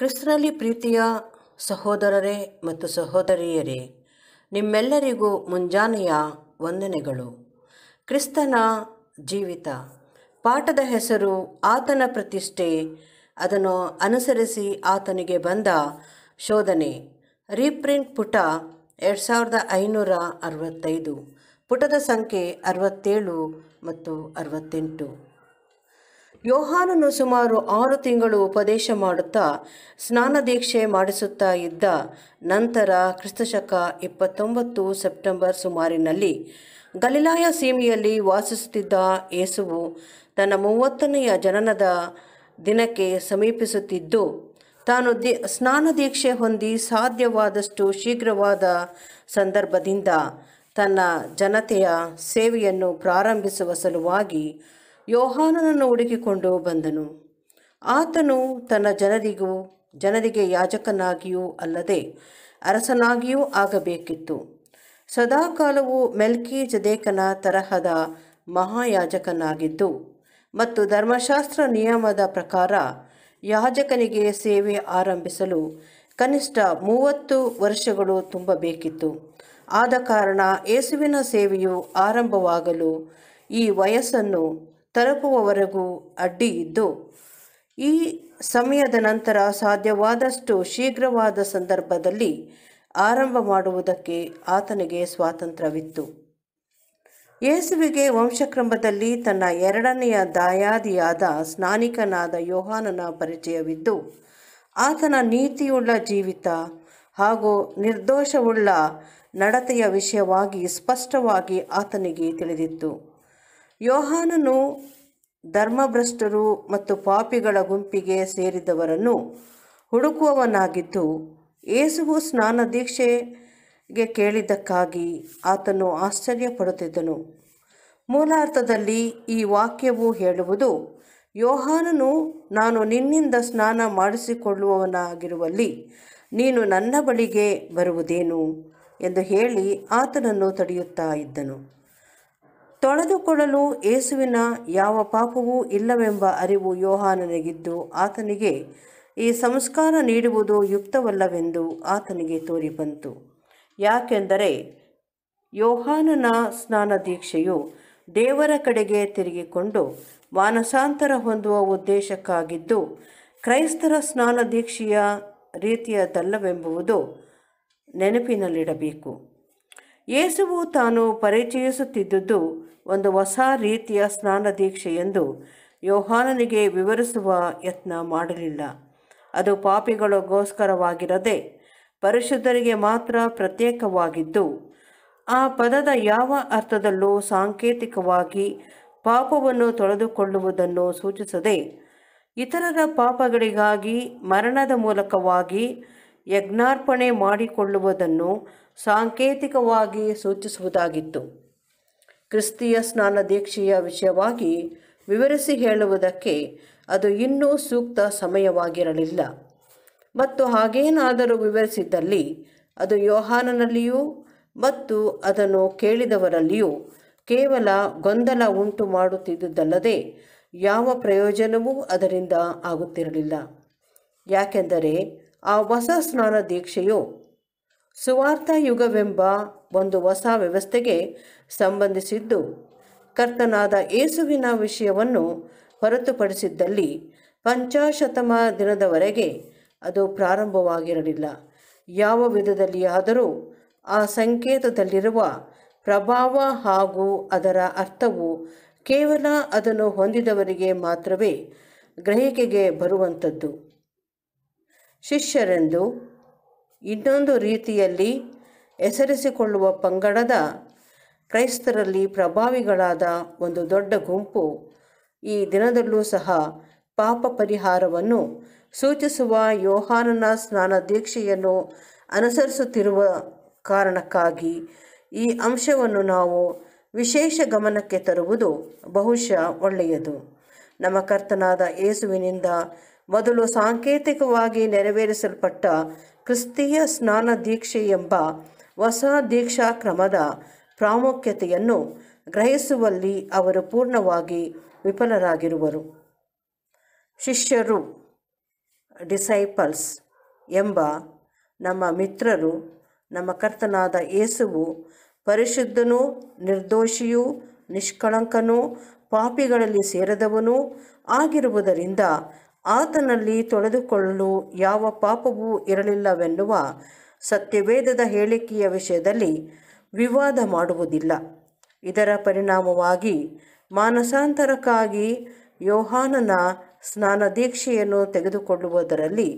ಕ್ರಿಸ್ತನಲ್ಲಿ ಪ್ರೀತಿಯ ಸಹೋದರರೇ ಮತ್ತು ಸಹೋದರಿಯರೇ ನಿಮ್ಮೆಲ್ಲರಿಗೂ ಮುಂಜಾನೆಯ ವಂದನೆಗಳು ಕ್ರಿಸ್ತನ ಜೀವಿತ ಪಾಠದ ಹೆಸರು ಆತನ ಪ್ರತಿಷ್ಠೆ ಅದನ್ನು ಅನುಸರಿಸಿ ಆತನಿಗೆ ಬಂದ ಶೋಧನೆ ರೀಪ್ರಿಂಟ್ ಪುಟ ಎರಡು ಸಾವಿರದ ಐನೂರ ಅರವತ್ತೈದು ಪುಟದ ಸಂಖ್ಯೆ ಅರವತ್ತೇಳು ಮತ್ತು ಅರವತ್ತೆಂಟು ಯೋಹಾನನು ಸುಮಾರು ಆರು ತಿಂಗಳು ಉಪದೇಶ ಮಾಡುತ್ತಾ ಸ್ನಾನ ದೀಕ್ಷೆ ಮಾಡಿಸುತ್ತಾ ಇದ್ದ ನಂತರ ಕ್ರಿಸ್ತಶಕ ಇಪ್ಪತ್ತೊಂಬತ್ತು ಸೆಪ್ಟೆಂಬರ್ ಸುಮಾರಿನಲ್ಲಿ ಗಲೀಲಾಯ ಸೀಮೆಯಲ್ಲಿ ವಾಸಿಸುತ್ತಿದ್ದ ಯೇಸುವು ತನ್ನ ಮೂವತ್ತನೆಯ ಜನನದ ದಿನಕ್ಕೆ ಸಮೀಪಿಸುತ್ತಿದ್ದು ತಾನು ದಿ ಸ್ನಾನ ದೀಕ್ಷೆ ಹೊಂದಿ ಸಾಧ್ಯವಾದಷ್ಟು ಶೀಘ್ರವಾದ ಸಂದರ್ಭದಿಂದ ತನ್ನ ಜನತೆಯ ಸೇವೆಯನ್ನು ಪ್ರಾರಂಭಿಸುವ ಸಲುವಾಗಿ ಯೋಹಾನನನ್ನು ಹುಡುಕಿಕೊಂಡು ಬಂದನು ಆತನು ತನ್ನ ಜನರಿಗೂ ಜನರಿಗೆ ಯಾಜಕನಾಗಿಯೂ ಅಲ್ಲದೆ ಅರಸನಾಗಿಯೂ ಆಗಬೇಕಿತ್ತು ಸದಾಕಾಲವು ಮೆಲ್ಕಿ ಜದೇಕನ ತರಹದ ಮಹಾಯಾಜಕನಾಗಿದ್ದು ಮತ್ತು ಧರ್ಮಶಾಸ್ತ್ರ ನಿಯಮದ ಪ್ರಕಾರ ಯಾಜಕನಿಗೆ ಸೇವೆ ಆರಂಭಿಸಲು ಕನಿಷ್ಠ ಮೂವತ್ತು ವರ್ಷಗಳು ತುಂಬಬೇಕಿತ್ತು ಆದ ಕಾರಣ ಯೇಸುವಿನ ಸೇವೆಯು ಆರಂಭವಾಗಲು ಈ ವಯಸ್ಸನ್ನು ತಲುಪುವವರೆಗೂ ಅಡ್ಡಿ ಇದ್ದು ಈ ಸಮಯದ ನಂತರ ಸಾಧ್ಯವಾದಷ್ಟು ಶೀಘ್ರವಾದ ಸಂದರ್ಭದಲ್ಲಿ ಆರಂಭ ಮಾಡುವುದಕ್ಕೆ ಆತನಿಗೆ ಸ್ವಾತಂತ್ರ್ಯವಿತ್ತು ಯೇಸುವಿಗೆ ವಂಶಕ್ರಮದಲ್ಲಿ ತನ್ನ ಎರಡನೆಯ ದಾಯಾದಿಯಾದ ಸ್ನಾನಿಕನಾದ ಯೋಹಾನನ ಪರಿಚಯವಿದ್ದು ಆತನ ನೀತಿಯುಳ್ಳ ಜೀವಿತ ಹಾಗೂ ನಿರ್ದೋಷವುಳ್ಳ ನಡತೆಯ ವಿಷಯವಾಗಿ ಸ್ಪಷ್ಟವಾಗಿ ಆತನಿಗೆ ತಿಳಿದಿತ್ತು ಯೋಹಾನನು ಧರ್ಮಭ್ರಷ್ಟರು ಮತ್ತು ಪಾಪಿಗಳ ಗುಂಪಿಗೆ ಸೇರಿದವರನ್ನು ಹುಡುಕುವವನಾಗಿದ್ದು ಏಸುವು ಸ್ನಾನ ದೀಕ್ಷೆಗೆ ಕೇಳಿದ್ದಕ್ಕಾಗಿ ಆತನು ಆಶ್ಚರ್ಯಪಡುತ್ತಿದ್ದನು ಮೂಲಾರ್ಥದಲ್ಲಿ ಈ ವಾಕ್ಯವು ಹೇಳುವುದು ಯೋಹಾನನು ನಾನು ನಿನ್ನಿಂದ ಸ್ನಾನ ಮಾಡಿಸಿಕೊಳ್ಳುವವನಾಗಿರುವಲ್ಲಿ ನೀನು ನನ್ನ ಬಳಿಗೆ ಬರುವುದೇನು ಎಂದು ಹೇಳಿ ಆತನನ್ನು ತಡೆಯುತ್ತಾ ಇದ್ದನು ತೊಳೆದುಕೊಳ್ಳಲು ಯೇಸುವಿನ ಯಾವ ಪಾಪವೂ ಇಲ್ಲವೆಂಬ ಅರಿವು ಯೋಹಾನನಿಗಿದ್ದು ಆತನಿಗೆ ಈ ಸಂಸ್ಕಾರ ನೀಡುವುದು ಯುಕ್ತವಲ್ಲವೆಂದು ಆತನಿಗೆ ತೋರಿಬಂತು ಯಾಕೆಂದರೆ ಯೋಹಾನನ ಸ್ನಾನ ದೀಕ್ಷೆಯು ದೇವರ ಕಡೆಗೆ ತಿರುಗಿಕೊಂಡು ಮಾನಸಾಂತರ ಹೊಂದುವ ಉದ್ದೇಶಕ್ಕಾಗಿದ್ದು ಕ್ರೈಸ್ತರ ಸ್ನಾನ ದೀಕ್ಷೆಯ ರೀತಿಯದಲ್ಲವೆಂಬುದು ನೆನಪಿನಲ್ಲಿಡಬೇಕು ಯೇಸುವು ತಾನು ಪರಿಚಯಿಸುತ್ತಿದ್ದುದು ಒಂದು ಹೊಸ ರೀತಿಯ ಸ್ನಾನ ದೀಕ್ಷೆ ಎಂದು ಯೋಹಾನನಿಗೆ ವಿವರಿಸುವ ಯತ್ನ ಮಾಡಲಿಲ್ಲ ಅದು ಪಾಪಿಗಳಿಗೋಸ್ಕರವಾಗಿರದೆ ಪರಿಶುದ್ಧರಿಗೆ ಮಾತ್ರ ಪ್ರತ್ಯೇಕವಾಗಿದ್ದು ಆ ಪದದ ಯಾವ ಅರ್ಥದಲ್ಲೂ ಸಾಂಕೇತಿಕವಾಗಿ ಪಾಪವನ್ನು ತೊಳೆದುಕೊಳ್ಳುವುದನ್ನು ಸೂಚಿಸದೆ ಇತರರ ಪಾಪಗಳಿಗಾಗಿ ಮರಣದ ಮೂಲಕವಾಗಿ ಯಜ್ಞಾರ್ಪಣೆ ಮಾಡಿಕೊಳ್ಳುವುದನ್ನು ಸಾಂಕೇತಿಕವಾಗಿ ಸೂಚಿಸುವುದಾಗಿತ್ತು ಕ್ರಿಸ್ತಿಯ ಸ್ನಾನ ದೀಕ್ಷೆಯ ವಿಷಯವಾಗಿ ವಿವರಿಸಿ ಹೇಳುವುದಕ್ಕೆ ಅದು ಇನ್ನೂ ಸೂಕ್ತ ಸಮಯವಾಗಿರಲಿಲ್ಲ ಮತ್ತು ಹಾಗೇನಾದರೂ ವಿವರಿಸಿದ್ದಲ್ಲಿ ಅದು ಯೋಹಾನನಲ್ಲಿಯೂ ಮತ್ತು ಅದನ್ನು ಕೇಳಿದವರಲ್ಲಿಯೂ ಕೇವಲ ಗೊಂದಲ ಉಂಟು ಮಾಡುತ್ತಿದ್ದುದಲ್ಲದೆ ಯಾವ ಪ್ರಯೋಜನವೂ ಅದರಿಂದ ಆಗುತ್ತಿರಲಿಲ್ಲ ಯಾಕೆಂದರೆ ಆ ಹೊಸ ಸ್ನಾನ ದೀಕ್ಷೆಯು ಸುವಾರ್ಥ ಯುಗವೆಂಬ ಒಂದು ಹೊಸ ವ್ಯವಸ್ಥೆಗೆ ಸಂಬಂಧಿಸಿದ್ದು ಕರ್ತನಾದ ಏಸುವಿನ ವಿಷಯವನ್ನು ಹೊರತುಪಡಿಸಿದ್ದಲ್ಲಿ ಪಂಚಾಶತಮ ದಿನದವರೆಗೆ ಅದು ಪ್ರಾರಂಭವಾಗಿರಲಿಲ್ಲ ಯಾವ ವಿಧದಲ್ಲಿಯಾದರೂ ಆ ಸಂಕೇತದಲ್ಲಿರುವ ಪ್ರಭಾವ ಹಾಗೂ ಅದರ ಅರ್ಥವು ಕೇವಲ ಅದನ್ನು ಹೊಂದಿದವರಿಗೆ ಮಾತ್ರವೇ ಗ್ರಹಿಕೆಗೆ ಬರುವಂಥದ್ದು ಶಿಷ್ಯರೆಂದು ಇನ್ನೊಂದು ರೀತಿಯಲ್ಲಿ ಹೆಸರಿಸಿಕೊಳ್ಳುವ ಪಂಗಡದ ಕ್ರೈಸ್ತರಲ್ಲಿ ಪ್ರಭಾವಿಗಳಾದ ಒಂದು ದೊಡ್ಡ ಗುಂಪು ಈ ದಿನದಲ್ಲೂ ಸಹ ಪಾಪ ಪರಿಹಾರವನ್ನು ಸೂಚಿಸುವ ಯೋಹಾನನ ಸ್ನಾನ ದೀಕ್ಷೆಯನ್ನು ಅನುಸರಿಸುತ್ತಿರುವ ಕಾರಣಕ್ಕಾಗಿ ಈ ಅಂಶವನ್ನು ನಾವು ವಿಶೇಷ ಗಮನಕ್ಕೆ ತರುವುದು ಬಹುಶಃ ಒಳ್ಳೆಯದು ನಮ್ಮ ಕರ್ತನಾದ ಯೇಸುವಿನಿಂದ ಮೊದಲು ಸಾಂಕೇತಿಕವಾಗಿ ನೆರವೇರಿಸಲ್ಪಟ್ಟ ಕ್ರಿಸ್ತೀಯ ಸ್ನಾನ ದೀಕ್ಷೆ ಎಂಬ ಹೊಸ ದೀಕ್ಷಾ ಕ್ರಮದ ಪ್ರಾಮುಖ್ಯತೆಯನ್ನು ಗ್ರಹಿಸುವಲ್ಲಿ ಅವರು ಪೂರ್ಣವಾಗಿ ವಿಫಲರಾಗಿರುವರು ಶಿಷ್ಯರು ಡಿಸೈಪಲ್ಸ್ ಎಂಬ ನಮ್ಮ ಮಿತ್ರರು ನಮ್ಮ ಕರ್ತನಾದ ಯೇಸುವು ಪರಿಶುದ್ಧನೂ ನಿರ್ದೋಷಿಯೂ ನಿಷ್ಕಳಂಕನೂ ಪಾಪಿಗಳಲ್ಲಿ ಸೇರದವನು ಆಗಿರುವುದರಿಂದ ಆತನಲ್ಲಿ ತೊಳೆದುಕೊಳ್ಳಲು ಯಾವ ಪಾಪವೂ ಇರಲಿಲ್ಲವೆನ್ನುವ ಸತ್ಯವೇದದ ಹೇಳಿಕೆಯ ವಿಷಯದಲ್ಲಿ ವಿವಾದ ಮಾಡುವುದಿಲ್ಲ ಇದರ ಪರಿಣಾಮವಾಗಿ ಮಾನಸಾಂತರಕ್ಕಾಗಿ ಯೋಹಾನನ ಸ್ನಾನ ದೀಕ್ಷೆಯನ್ನು ತೆಗೆದುಕೊಳ್ಳುವುದರಲ್ಲಿ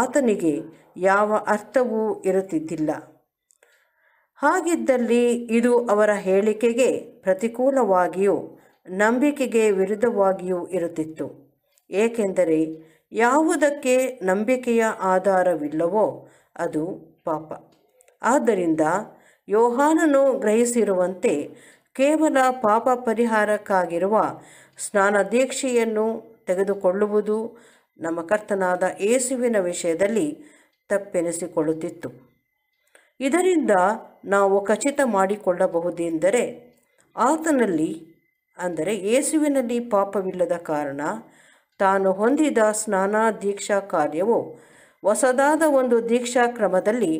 ಆತನಿಗೆ ಯಾವ ಅರ್ಥವೂ ಇರುತ್ತಿದ್ದಿಲ್ಲ ಹಾಗಿದ್ದಲ್ಲಿ ಇದು ಅವರ ಹೇಳಿಕೆಗೆ ಪ್ರತಿಕೂಲವಾಗಿಯೂ ನಂಬಿಕೆಗೆ ವಿರುದ್ಧವಾಗಿಯೂ ಇರುತ್ತಿತ್ತು ಏಕೆಂದರೆ ಯಾವುದಕ್ಕೆ ನಂಬಿಕೆಯ ಆಧಾರವಿಲ್ಲವೋ ಅದು ಪಾಪ ಆದ್ದರಿಂದ ಯೋಹಾನನು ಗ್ರಹಿಸಿರುವಂತೆ ಕೇವಲ ಪಾಪ ಪರಿಹಾರಕ್ಕಾಗಿರುವ ಸ್ನಾನ ದೀಕ್ಷೆಯನ್ನು ತೆಗೆದುಕೊಳ್ಳುವುದು ನಮ್ಮ ಕರ್ತನಾದ ಏಸುವಿನ ವಿಷಯದಲ್ಲಿ ತಪ್ಪೆನಿಸಿಕೊಳ್ಳುತ್ತಿತ್ತು ಇದರಿಂದ ನಾವು ಖಚಿತ ಮಾಡಿಕೊಳ್ಳಬಹುದೆಂದರೆ ಆತನಲ್ಲಿ ಅಂದರೆ ಏಸುವಿನಲ್ಲಿ ಪಾಪವಿಲ್ಲದ ಕಾರಣ ತಾನು ಹೊಂದಿದ ಸ್ನಾನ ದೀಕ್ಷಾ ಕಾರ್ಯವು ಹೊಸದಾದ ಒಂದು ದೀಕ್ಷಾ ಕ್ರಮದಲ್ಲಿ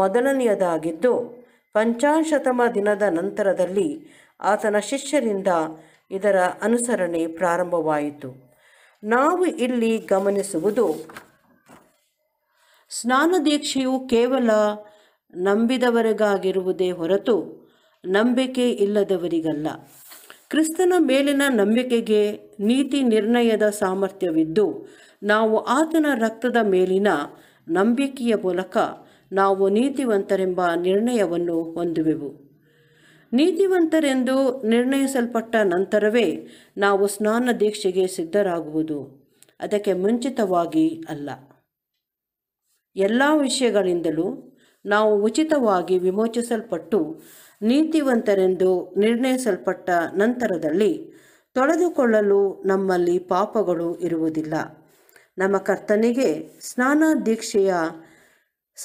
ಮೊದಲನೆಯದಾಗಿದ್ದು ಪಂಚಾಶತಮ ದಿನದ ನಂತರದಲ್ಲಿ ಆತನ ಶಿಷ್ಯರಿಂದ ಇದರ ಅನುಸರಣೆ ಪ್ರಾರಂಭವಾಯಿತು ನಾವು ಇಲ್ಲಿ ಗಮನಿಸುವುದು ಸ್ನಾನದೀಕ್ಷೆಯು ಕೇವಲ ನಂಬಿದವರಿಗಾಗಿರುವುದೇ ಹೊರತು ನಂಬಿಕೆ ಇಲ್ಲದವರಿಗಲ್ಲ ಕ್ರಿಸ್ತನ ಮೇಲಿನ ನಂಬಿಕೆಗೆ ನೀತಿ ನಿರ್ಣಯದ ಸಾಮರ್ಥ್ಯವಿದ್ದು ನಾವು ಆತನ ರಕ್ತದ ಮೇಲಿನ ನಂಬಿಕೆಯ ಮೂಲಕ ನಾವು ನೀತಿವಂತರೆಂಬ ನಿರ್ಣಯವನ್ನು ಹೊಂದುವೆವು ನೀತಿವಂತರೆಂದು ನಿರ್ಣಯಿಸಲ್ಪಟ್ಟ ನಂತರವೇ ನಾವು ಸ್ನಾನ ದೀಕ್ಷೆಗೆ ಸಿದ್ಧರಾಗುವುದು ಅದಕ್ಕೆ ಮುಂಚಿತವಾಗಿ ಅಲ್ಲ ಎಲ್ಲ ವಿಷಯಗಳಿಂದಲೂ ನಾವು ಉಚಿತವಾಗಿ ವಿಮೋಚಿಸಲ್ಪಟ್ಟು ನೀತಿವಂತರೆಂದು ನಿರ್ಣಯಿಸಲ್ಪಟ್ಟ ನಂತರದಲ್ಲಿ ತೊಳೆದುಕೊಳ್ಳಲು ನಮ್ಮಲ್ಲಿ ಪಾಪಗಳು ಇರುವುದಿಲ್ಲ ನಮ್ಮ ಕರ್ತನಿಗೆ ಸ್ನಾನ ದೀಕ್ಷೆಯ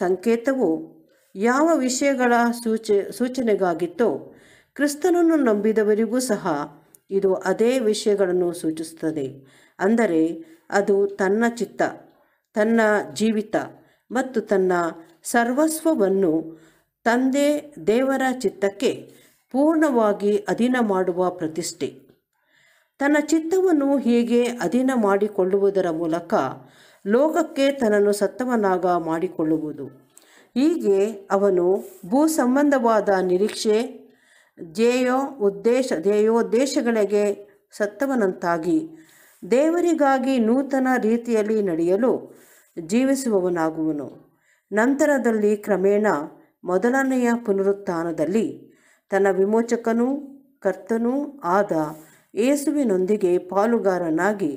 ಸಂಕೇತವು ಯಾವ ವಿಷಯಗಳ ಸೂಚ ಸೂಚನೆಗಾಗಿತ್ತೋ ಕ್ರಿಸ್ತನನ್ನು ನಂಬಿದವರಿಗೂ ಸಹ ಇದು ಅದೇ ವಿಷಯಗಳನ್ನು ಸೂಚಿಸುತ್ತದೆ ಅಂದರೆ ಅದು ತನ್ನ ಚಿತ್ತ ತನ್ನ ಜೀವಿತ ಮತ್ತು ತನ್ನ ಸರ್ವಸ್ವವನ್ನು ತಂದೆ ದೇವರ ಚಿತ್ತಕ್ಕೆ ಪೂರ್ಣವಾಗಿ ಅಧೀನ ಮಾಡುವ ಪ್ರತಿಷ್ಠೆ ತನ್ನ ಚಿತ್ತವನ್ನು ಹೀಗೆ ಅಧೀನ ಮಾಡಿಕೊಳ್ಳುವುದರ ಮೂಲಕ ಲೋಕಕ್ಕೆ ತನ್ನನ್ನು ಸತ್ತವನಾಗ ಮಾಡಿಕೊಳ್ಳುವುದು ಹೀಗೆ ಅವನು ಭೂ ಸಂಬಂಧವಾದ ನಿರೀಕ್ಷೆ ಧ್ಯೇಯೋ ಉದ್ದೇಶ ಧ್ಯೇಯೋದ್ದೇಶಗಳಿಗೆ ಸತ್ತವನಂತಾಗಿ ದೇವರಿಗಾಗಿ ನೂತನ ರೀತಿಯಲ್ಲಿ ನಡೆಯಲು ಜೀವಿಸುವವನಾಗುವನು ನಂತರದಲ್ಲಿ ಕ್ರಮೇಣ ಮೊದಲನೆಯ ಪುನರುತ್ಥಾನದಲ್ಲಿ ತನ್ನ ವಿಮೋಚಕನೂ ಕರ್ತನೂ ಆದ ಏಸುವಿನೊಂದಿಗೆ ಪಾಲುಗಾರನಾಗಿ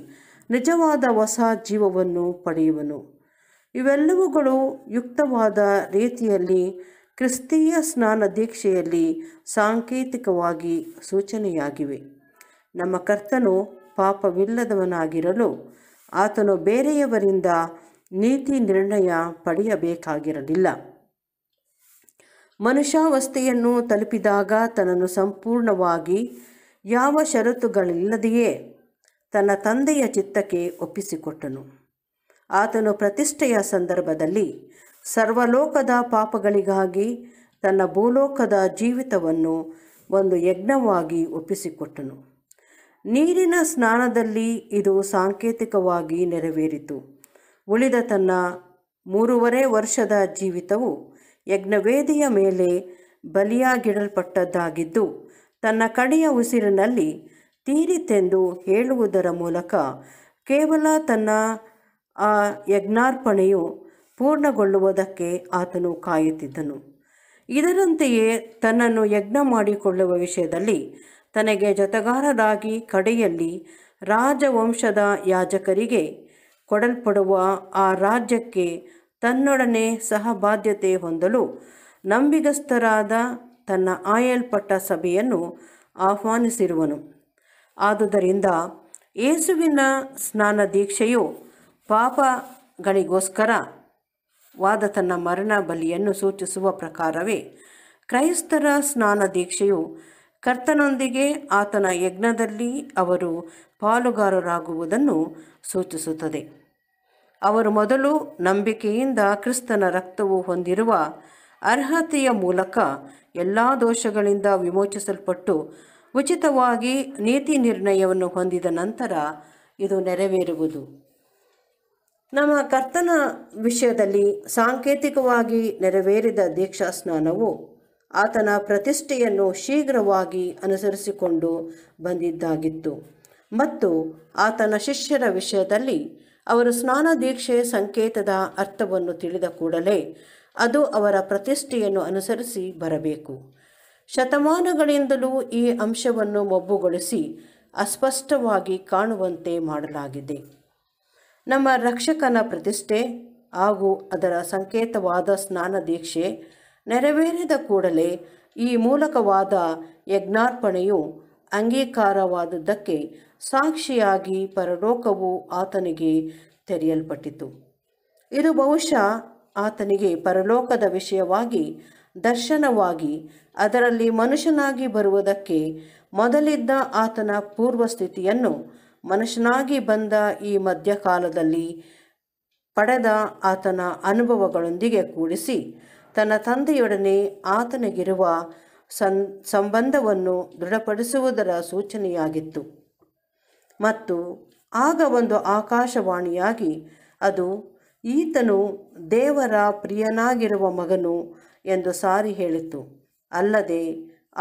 ನಿಜವಾದ ಹೊಸ ಜೀವವನ್ನು ಪಡೆಯುವನು ಇವೆಲ್ಲವುಗಳು ಯುಕ್ತವಾದ ರೀತಿಯಲ್ಲಿ ಕ್ರಿಸ್ತೀಯ ಸ್ನಾನ ದೀಕ್ಷೆಯಲ್ಲಿ ಸಾಂಕೇತಿಕವಾಗಿ ಸೂಚನೆಯಾಗಿವೆ ನಮ್ಮ ಕರ್ತನು ಪಾಪವಿಲ್ಲದವನಾಗಿರಲು ಆತನು ಬೇರೆಯವರಿಂದ ನೀತಿ ನಿರ್ಣಯ ಪಡೆಯಬೇಕಾಗಿರಲಿಲ್ಲ ಮನುಷ್ಯಾವಸ್ಥೆಯನ್ನು ತಲುಪಿದಾಗ ತನ್ನನ್ನು ಸಂಪೂರ್ಣವಾಗಿ ಯಾವ ಷರತ್ತುಗಳಿಲ್ಲದೆಯೇ ತನ್ನ ತಂದೆಯ ಚಿತ್ತಕ್ಕೆ ಒಪ್ಪಿಸಿಕೊಟ್ಟನು ಆತನು ಪ್ರತಿಷ್ಠೆಯ ಸಂದರ್ಭದಲ್ಲಿ ಸರ್ವಲೋಕದ ಪಾಪಗಳಿಗಾಗಿ ತನ್ನ ಭೂಲೋಕದ ಜೀವಿತವನ್ನು ಒಂದು ಯಜ್ಞವಾಗಿ ಒಪ್ಪಿಸಿಕೊಟ್ಟನು ನೀರಿನ ಸ್ನಾನದಲ್ಲಿ ಇದು ಸಾಂಕೇತಿಕವಾಗಿ ನೆರವೇರಿತು ಉಳಿದ ತನ್ನ ಮೂರುವರೆ ವರ್ಷದ ಜೀವಿತವು ಯಜ್ಞವೇದಿಯ ಮೇಲೆ ಬಲಿಯಾಗಿಡಲ್ಪಟ್ಟದ್ದಾಗಿದ್ದು ತನ್ನ ಕಡೆಯ ಉಸಿರಿನಲ್ಲಿ ತೀರಿತೆಂದು ಹೇಳುವುದರ ಮೂಲಕ ಕೇವಲ ತನ್ನ ಆ ಯಜ್ಞಾರ್ಪಣೆಯು ಪೂರ್ಣಗೊಳ್ಳುವುದಕ್ಕೆ ಆತನು ಕಾಯುತ್ತಿದ್ದನು ಇದರಂತೆಯೇ ತನ್ನನ್ನು ಯಜ್ಞ ಮಾಡಿಕೊಳ್ಳುವ ವಿಷಯದಲ್ಲಿ ತನಗೆ ಜೊತೆಗಾರರಾಗಿ ಕಡೆಯಲ್ಲಿ ರಾಜವಂಶದ ಯಾಜಕರಿಗೆ ಕೊಡಲ್ಪಡುವ ಆ ರಾಜ್ಯಕ್ಕೆ ತನ್ನೊಡನೆ ಸಹಬಾಧ್ಯತೆ ಹೊಂದಲು ನಂಬಿಗಸ್ತರಾದ ತನ್ನ ಆಯಲ್ಪಟ್ಟ ಸಭೆಯನ್ನು ಆಹ್ವಾನಿಸಿರುವನು ಆದುದರಿಂದ ಯೇಸುವಿನ ಸ್ನಾನ ದೀಕ್ಷೆಯು ಪಾಪಗಳಿಗೋಸ್ಕರ ವಾದ ತನ್ನ ಮರಣ ಬಲಿಯನ್ನು ಸೂಚಿಸುವ ಪ್ರಕಾರವೇ ಕ್ರೈಸ್ತರ ಸ್ನಾನ ದೀಕ್ಷೆಯು ಕರ್ತನೊಂದಿಗೆ ಆತನ ಯಜ್ಞದಲ್ಲಿ ಅವರು ಪಾಲುಗಾರರಾಗುವುದನ್ನು ಸೂಚಿಸುತ್ತದೆ ಅವರು ಮೊದಲು ನಂಬಿಕೆಯಿಂದ ಕ್ರಿಸ್ತನ ರಕ್ತವು ಹೊಂದಿರುವ ಅರ್ಹತೆಯ ಮೂಲಕ ಎಲ್ಲ ದೋಷಗಳಿಂದ ವಿಮೋಚಿಸಲ್ಪಟ್ಟು ಉಚಿತವಾಗಿ ನೀತಿ ನಿರ್ಣಯವನ್ನು ಹೊಂದಿದ ನಂತರ ಇದು ನೆರವೇರುವುದು ನಮ್ಮ ಕರ್ತನ ವಿಷಯದಲ್ಲಿ ಸಾಂಕೇತಿಕವಾಗಿ ನೆರವೇರಿದ ದೀಕ್ಷಾ ಸ್ನಾನವು ಆತನ ಪ್ರತಿಷ್ಠೆಯನ್ನು ಶೀಘ್ರವಾಗಿ ಅನುಸರಿಸಿಕೊಂಡು ಬಂದಿದ್ದಾಗಿತ್ತು ಮತ್ತು ಆತನ ಶಿಷ್ಯರ ವಿಷಯದಲ್ಲಿ ಅವರು ಸ್ನಾನ ದೀಕ್ಷೆ ಸಂಕೇತದ ಅರ್ಥವನ್ನು ತಿಳಿದ ಕೂಡಲೇ ಅದು ಅವರ ಪ್ರತಿಷ್ಠೆಯನ್ನು ಅನುಸರಿಸಿ ಬರಬೇಕು ಶತಮಾನಗಳಿಂದಲೂ ಈ ಅಂಶವನ್ನು ಮಬ್ಬುಗೊಳಿಸಿ ಅಸ್ಪಷ್ಟವಾಗಿ ಕಾಣುವಂತೆ ಮಾಡಲಾಗಿದೆ ನಮ್ಮ ರಕ್ಷಕನ ಪ್ರತಿಷ್ಠೆ ಹಾಗೂ ಅದರ ಸಂಕೇತವಾದ ಸ್ನಾನ ದೀಕ್ಷೆ ನೆರವೇರಿದ ಕೂಡಲೇ ಈ ಮೂಲಕವಾದ ಯಜ್ಞಾರ್ಪಣೆಯು ಅಂಗೀಕಾರವಾದದ್ದಕ್ಕೆ ಸಾಕ್ಷಿಯಾಗಿ ಪರಲೋಕವು ಆತನಿಗೆ ತೆರೆಯಲ್ಪಟ್ಟಿತು ಇದು ಬಹುಶಃ ಆತನಿಗೆ ಪರಲೋಕದ ವಿಷಯವಾಗಿ ದರ್ಶನವಾಗಿ ಅದರಲ್ಲಿ ಮನುಷ್ಯನಾಗಿ ಬರುವುದಕ್ಕೆ ಮೊದಲಿದ್ದ ಆತನ ಪೂರ್ವಸ್ಥಿತಿಯನ್ನು ಮನುಷ್ಯನಾಗಿ ಬಂದ ಈ ಮಧ್ಯಕಾಲದಲ್ಲಿ ಪಡೆದ ಆತನ ಅನುಭವಗಳೊಂದಿಗೆ ಕೂಡಿಸಿ ತನ್ನ ತಂದೆಯೊಡನೆ ಆತನಿಗಿರುವ ಸಂ ಸಂಬಂಧವನ್ನು ದೃಢಪಡಿಸುವುದರ ಸೂಚನೆಯಾಗಿತ್ತು ಮತ್ತು ಆಗ ಒಂದು ಆಕಾಶವಾಣಿಯಾಗಿ ಅದು ಈತನು ದೇವರ ಪ್ರಿಯನಾಗಿರುವ ಮಗನು ಎಂದು ಸಾರಿ ಹೇಳಿತು ಅಲ್ಲದೆ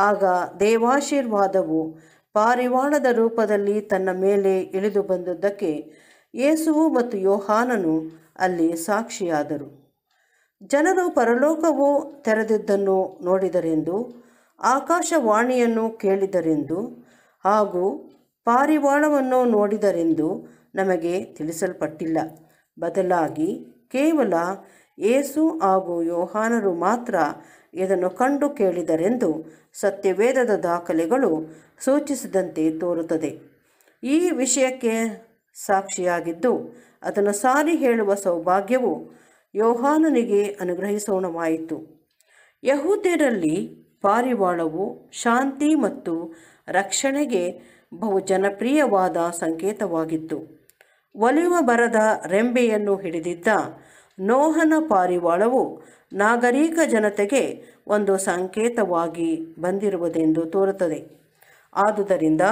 ಆಗ ದೇವಾಶೀರ್ವಾದವು ಪಾರಿವಾಳದ ರೂಪದಲ್ಲಿ ತನ್ನ ಮೇಲೆ ಇಳಿದು ಬಂದದ್ದಕ್ಕೆ ಯೇಸುವು ಮತ್ತು ಯೋಹಾನನು ಅಲ್ಲಿ ಸಾಕ್ಷಿಯಾದರು ಜನರು ಪರಲೋಕವು ತೆರೆದಿದ್ದನ್ನು ನೋಡಿದರೆಂದು ಆಕಾಶವಾಣಿಯನ್ನು ಕೇಳಿದರೆಂದು ಹಾಗೂ ಪಾರಿವಾಳವನ್ನು ನೋಡಿದರೆಂದು ನಮಗೆ ತಿಳಿಸಲ್ಪಟ್ಟಿಲ್ಲ ಬದಲಾಗಿ ಕೇವಲ ಏಸು ಹಾಗೂ ಯೋಹಾನರು ಮಾತ್ರ ಇದನ್ನು ಕಂಡು ಕೇಳಿದರೆಂದು ಸತ್ಯವೇದದ ದಾಖಲೆಗಳು ಸೂಚಿಸಿದಂತೆ ತೋರುತ್ತದೆ ಈ ವಿಷಯಕ್ಕೆ ಸಾಕ್ಷಿಯಾಗಿದ್ದು ಅದನ್ನು ಸಾರಿ ಹೇಳುವ ಸೌಭಾಗ್ಯವು ಯೋಹಾನನಿಗೆ ಅನುಗ್ರಹಿಸೋಣವಾಯಿತು ಯಹೂದ್ಯರಲ್ಲಿ ಪಾರಿವಾಳವು ಶಾಂತಿ ಮತ್ತು ರಕ್ಷಣೆಗೆ ಬಹು ಜನಪ್ರಿಯವಾದ ಸಂಕೇತವಾಗಿತ್ತು ಒಲಿವ ಬರದ ರೆಂಬೆಯನ್ನು ಹಿಡಿದಿದ್ದ ನೋಹನ ಪಾರಿವಾಳವು ನಾಗರಿಕ ಜನತೆಗೆ ಒಂದು ಸಂಕೇತವಾಗಿ ಬಂದಿರುವುದೆಂದು ತೋರುತ್ತದೆ ಆದುದರಿಂದ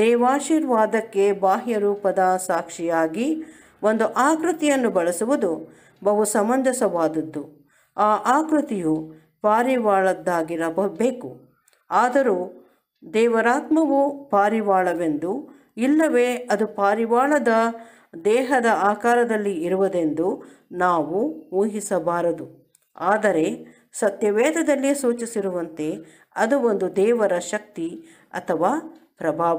ದೇವಾಶೀರ್ವಾದಕ್ಕೆ ಬಾಹ್ಯರೂಪದ ಸಾಕ್ಷಿಯಾಗಿ ಒಂದು ಆಕೃತಿಯನ್ನು ಬಳಸುವುದು ಬಹು ಸಮಂಜಸವಾದದ್ದು ಆ ಆಕೃತಿಯು ಪಾರಿವಾಳದ್ದಾಗಿರಬೇಕು ಆದರೂ ದೇವರಾತ್ಮವು ಪಾರಿವಾಳವೆಂದು ಇಲ್ಲವೇ ಅದು ಪಾರಿವಾಳದ ದೇಹದ ಆಕಾರದಲ್ಲಿ ಇರುವುದೆಂದು ನಾವು ಊಹಿಸಬಾರದು ಆದರೆ ಸತ್ಯವೇದದಲ್ಲಿ ಸೂಚಿಸಿರುವಂತೆ ಅದು ಒಂದು ದೇವರ ಶಕ್ತಿ ಅಥವಾ ಪ್ರಭಾವ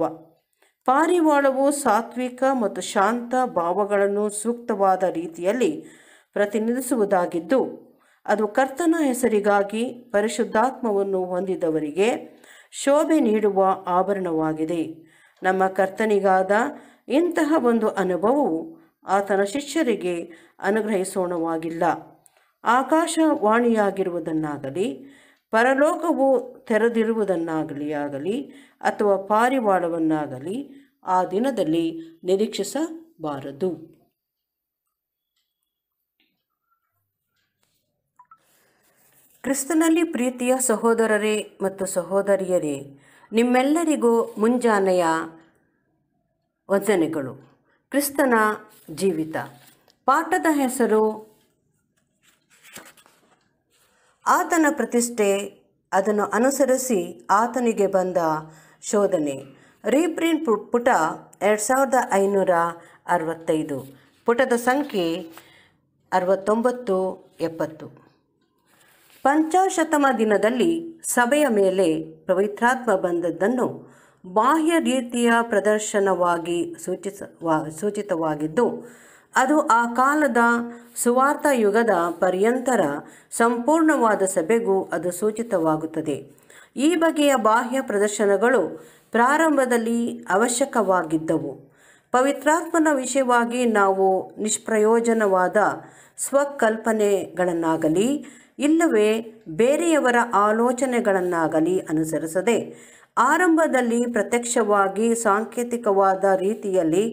ಪಾರಿವಾಳವು ಸಾತ್ವಿಕ ಮತ್ತು ಶಾಂತ ಭಾವಗಳನ್ನು ಸೂಕ್ತವಾದ ರೀತಿಯಲ್ಲಿ ಪ್ರತಿನಿಧಿಸುವುದಾಗಿದ್ದು ಅದು ಕರ್ತನ ಹೆಸರಿಗಾಗಿ ಪರಿಶುದ್ಧಾತ್ಮವನ್ನು ಹೊಂದಿದವರಿಗೆ ಶೋಭೆ ನೀಡುವ ಆಭರಣವಾಗಿದೆ ನಮ್ಮ ಕರ್ತನಿಗಾದ ಇಂತಹ ಒಂದು ಅನುಭವವು ಆತನ ಶಿಷ್ಯರಿಗೆ ಅನುಗ್ರಹಿಸೋಣವಾಗಿಲ್ಲ ಆಕಾಶವಾಣಿಯಾಗಿರುವುದನ್ನಾಗಲಿ ಪರಲೋಕವು ತೆರೆದಿರುವುದನ್ನಾಗಲಿ ಆಗಲಿ ಅಥವಾ ಪಾರಿವಾಳವನ್ನಾಗಲಿ ಆ ದಿನದಲ್ಲಿ ನಿರೀಕ್ಷಿಸಬಾರದು ಕ್ರಿಸ್ತನಲ್ಲಿ ಪ್ರೀತಿಯ ಸಹೋದರರೇ ಮತ್ತು ಸಹೋದರಿಯರೇ ನಿಮ್ಮೆಲ್ಲರಿಗೂ ಮುಂಜಾನೆಯ ವಚನಗಳು ಕ್ರಿಸ್ತನ ಜೀವಿತ ಪಾಠದ ಹೆಸರು ಆತನ ಪ್ರತಿಷ್ಠೆ ಅದನ್ನು ಅನುಸರಿಸಿ ಆತನಿಗೆ ಬಂದ ಶೋಧನೆ ರೀಪ್ರಿಂಟ್ ಪುಟ ಎರಡು ಸಾವಿರದ ಐನೂರ ಅರವತ್ತೈದು ಪುಟದ ಸಂಖ್ಯೆ ಅರವತ್ತೊಂಬತ್ತು ಎಪ್ಪತ್ತು ಪಂಚಾಶತಮ ದಿನದಲ್ಲಿ ಸಭೆಯ ಮೇಲೆ ಪವಿತ್ರಾತ್ಮ ಬಂದದ್ದನ್ನು ಬಾಹ್ಯ ರೀತಿಯ ಪ್ರದರ್ಶನವಾಗಿ ಸೂಚಿಸ ಸೂಚಿತವಾಗಿದ್ದು ಅದು ಆ ಕಾಲದ ಸುವಾರ್ಥ ಯುಗದ ಪರ್ಯಂತರ ಸಂಪೂರ್ಣವಾದ ಸಭೆಗೂ ಅದು ಸೂಚಿತವಾಗುತ್ತದೆ ಈ ಬಗೆಯ ಬಾಹ್ಯ ಪ್ರದರ್ಶನಗಳು ಪ್ರಾರಂಭದಲ್ಲಿ ಅವಶ್ಯಕವಾಗಿದ್ದವು ಪವಿತ್ರಾತ್ಮನ ವಿಷಯವಾಗಿ ನಾವು ನಿಷ್ಪ್ರಯೋಜನವಾದ ಸ್ವಕಲ್ಪನೆಗಳನ್ನಾಗಲಿ ಇಲ್ಲವೇ ಬೇರೆಯವರ ಆಲೋಚನೆಗಳನ್ನಾಗಲಿ ಅನುಸರಿಸದೆ ಆರಂಭದಲ್ಲಿ ಪ್ರತ್ಯಕ್ಷವಾಗಿ ಸಾಂಕೇತಿಕವಾದ ರೀತಿಯಲ್ಲಿ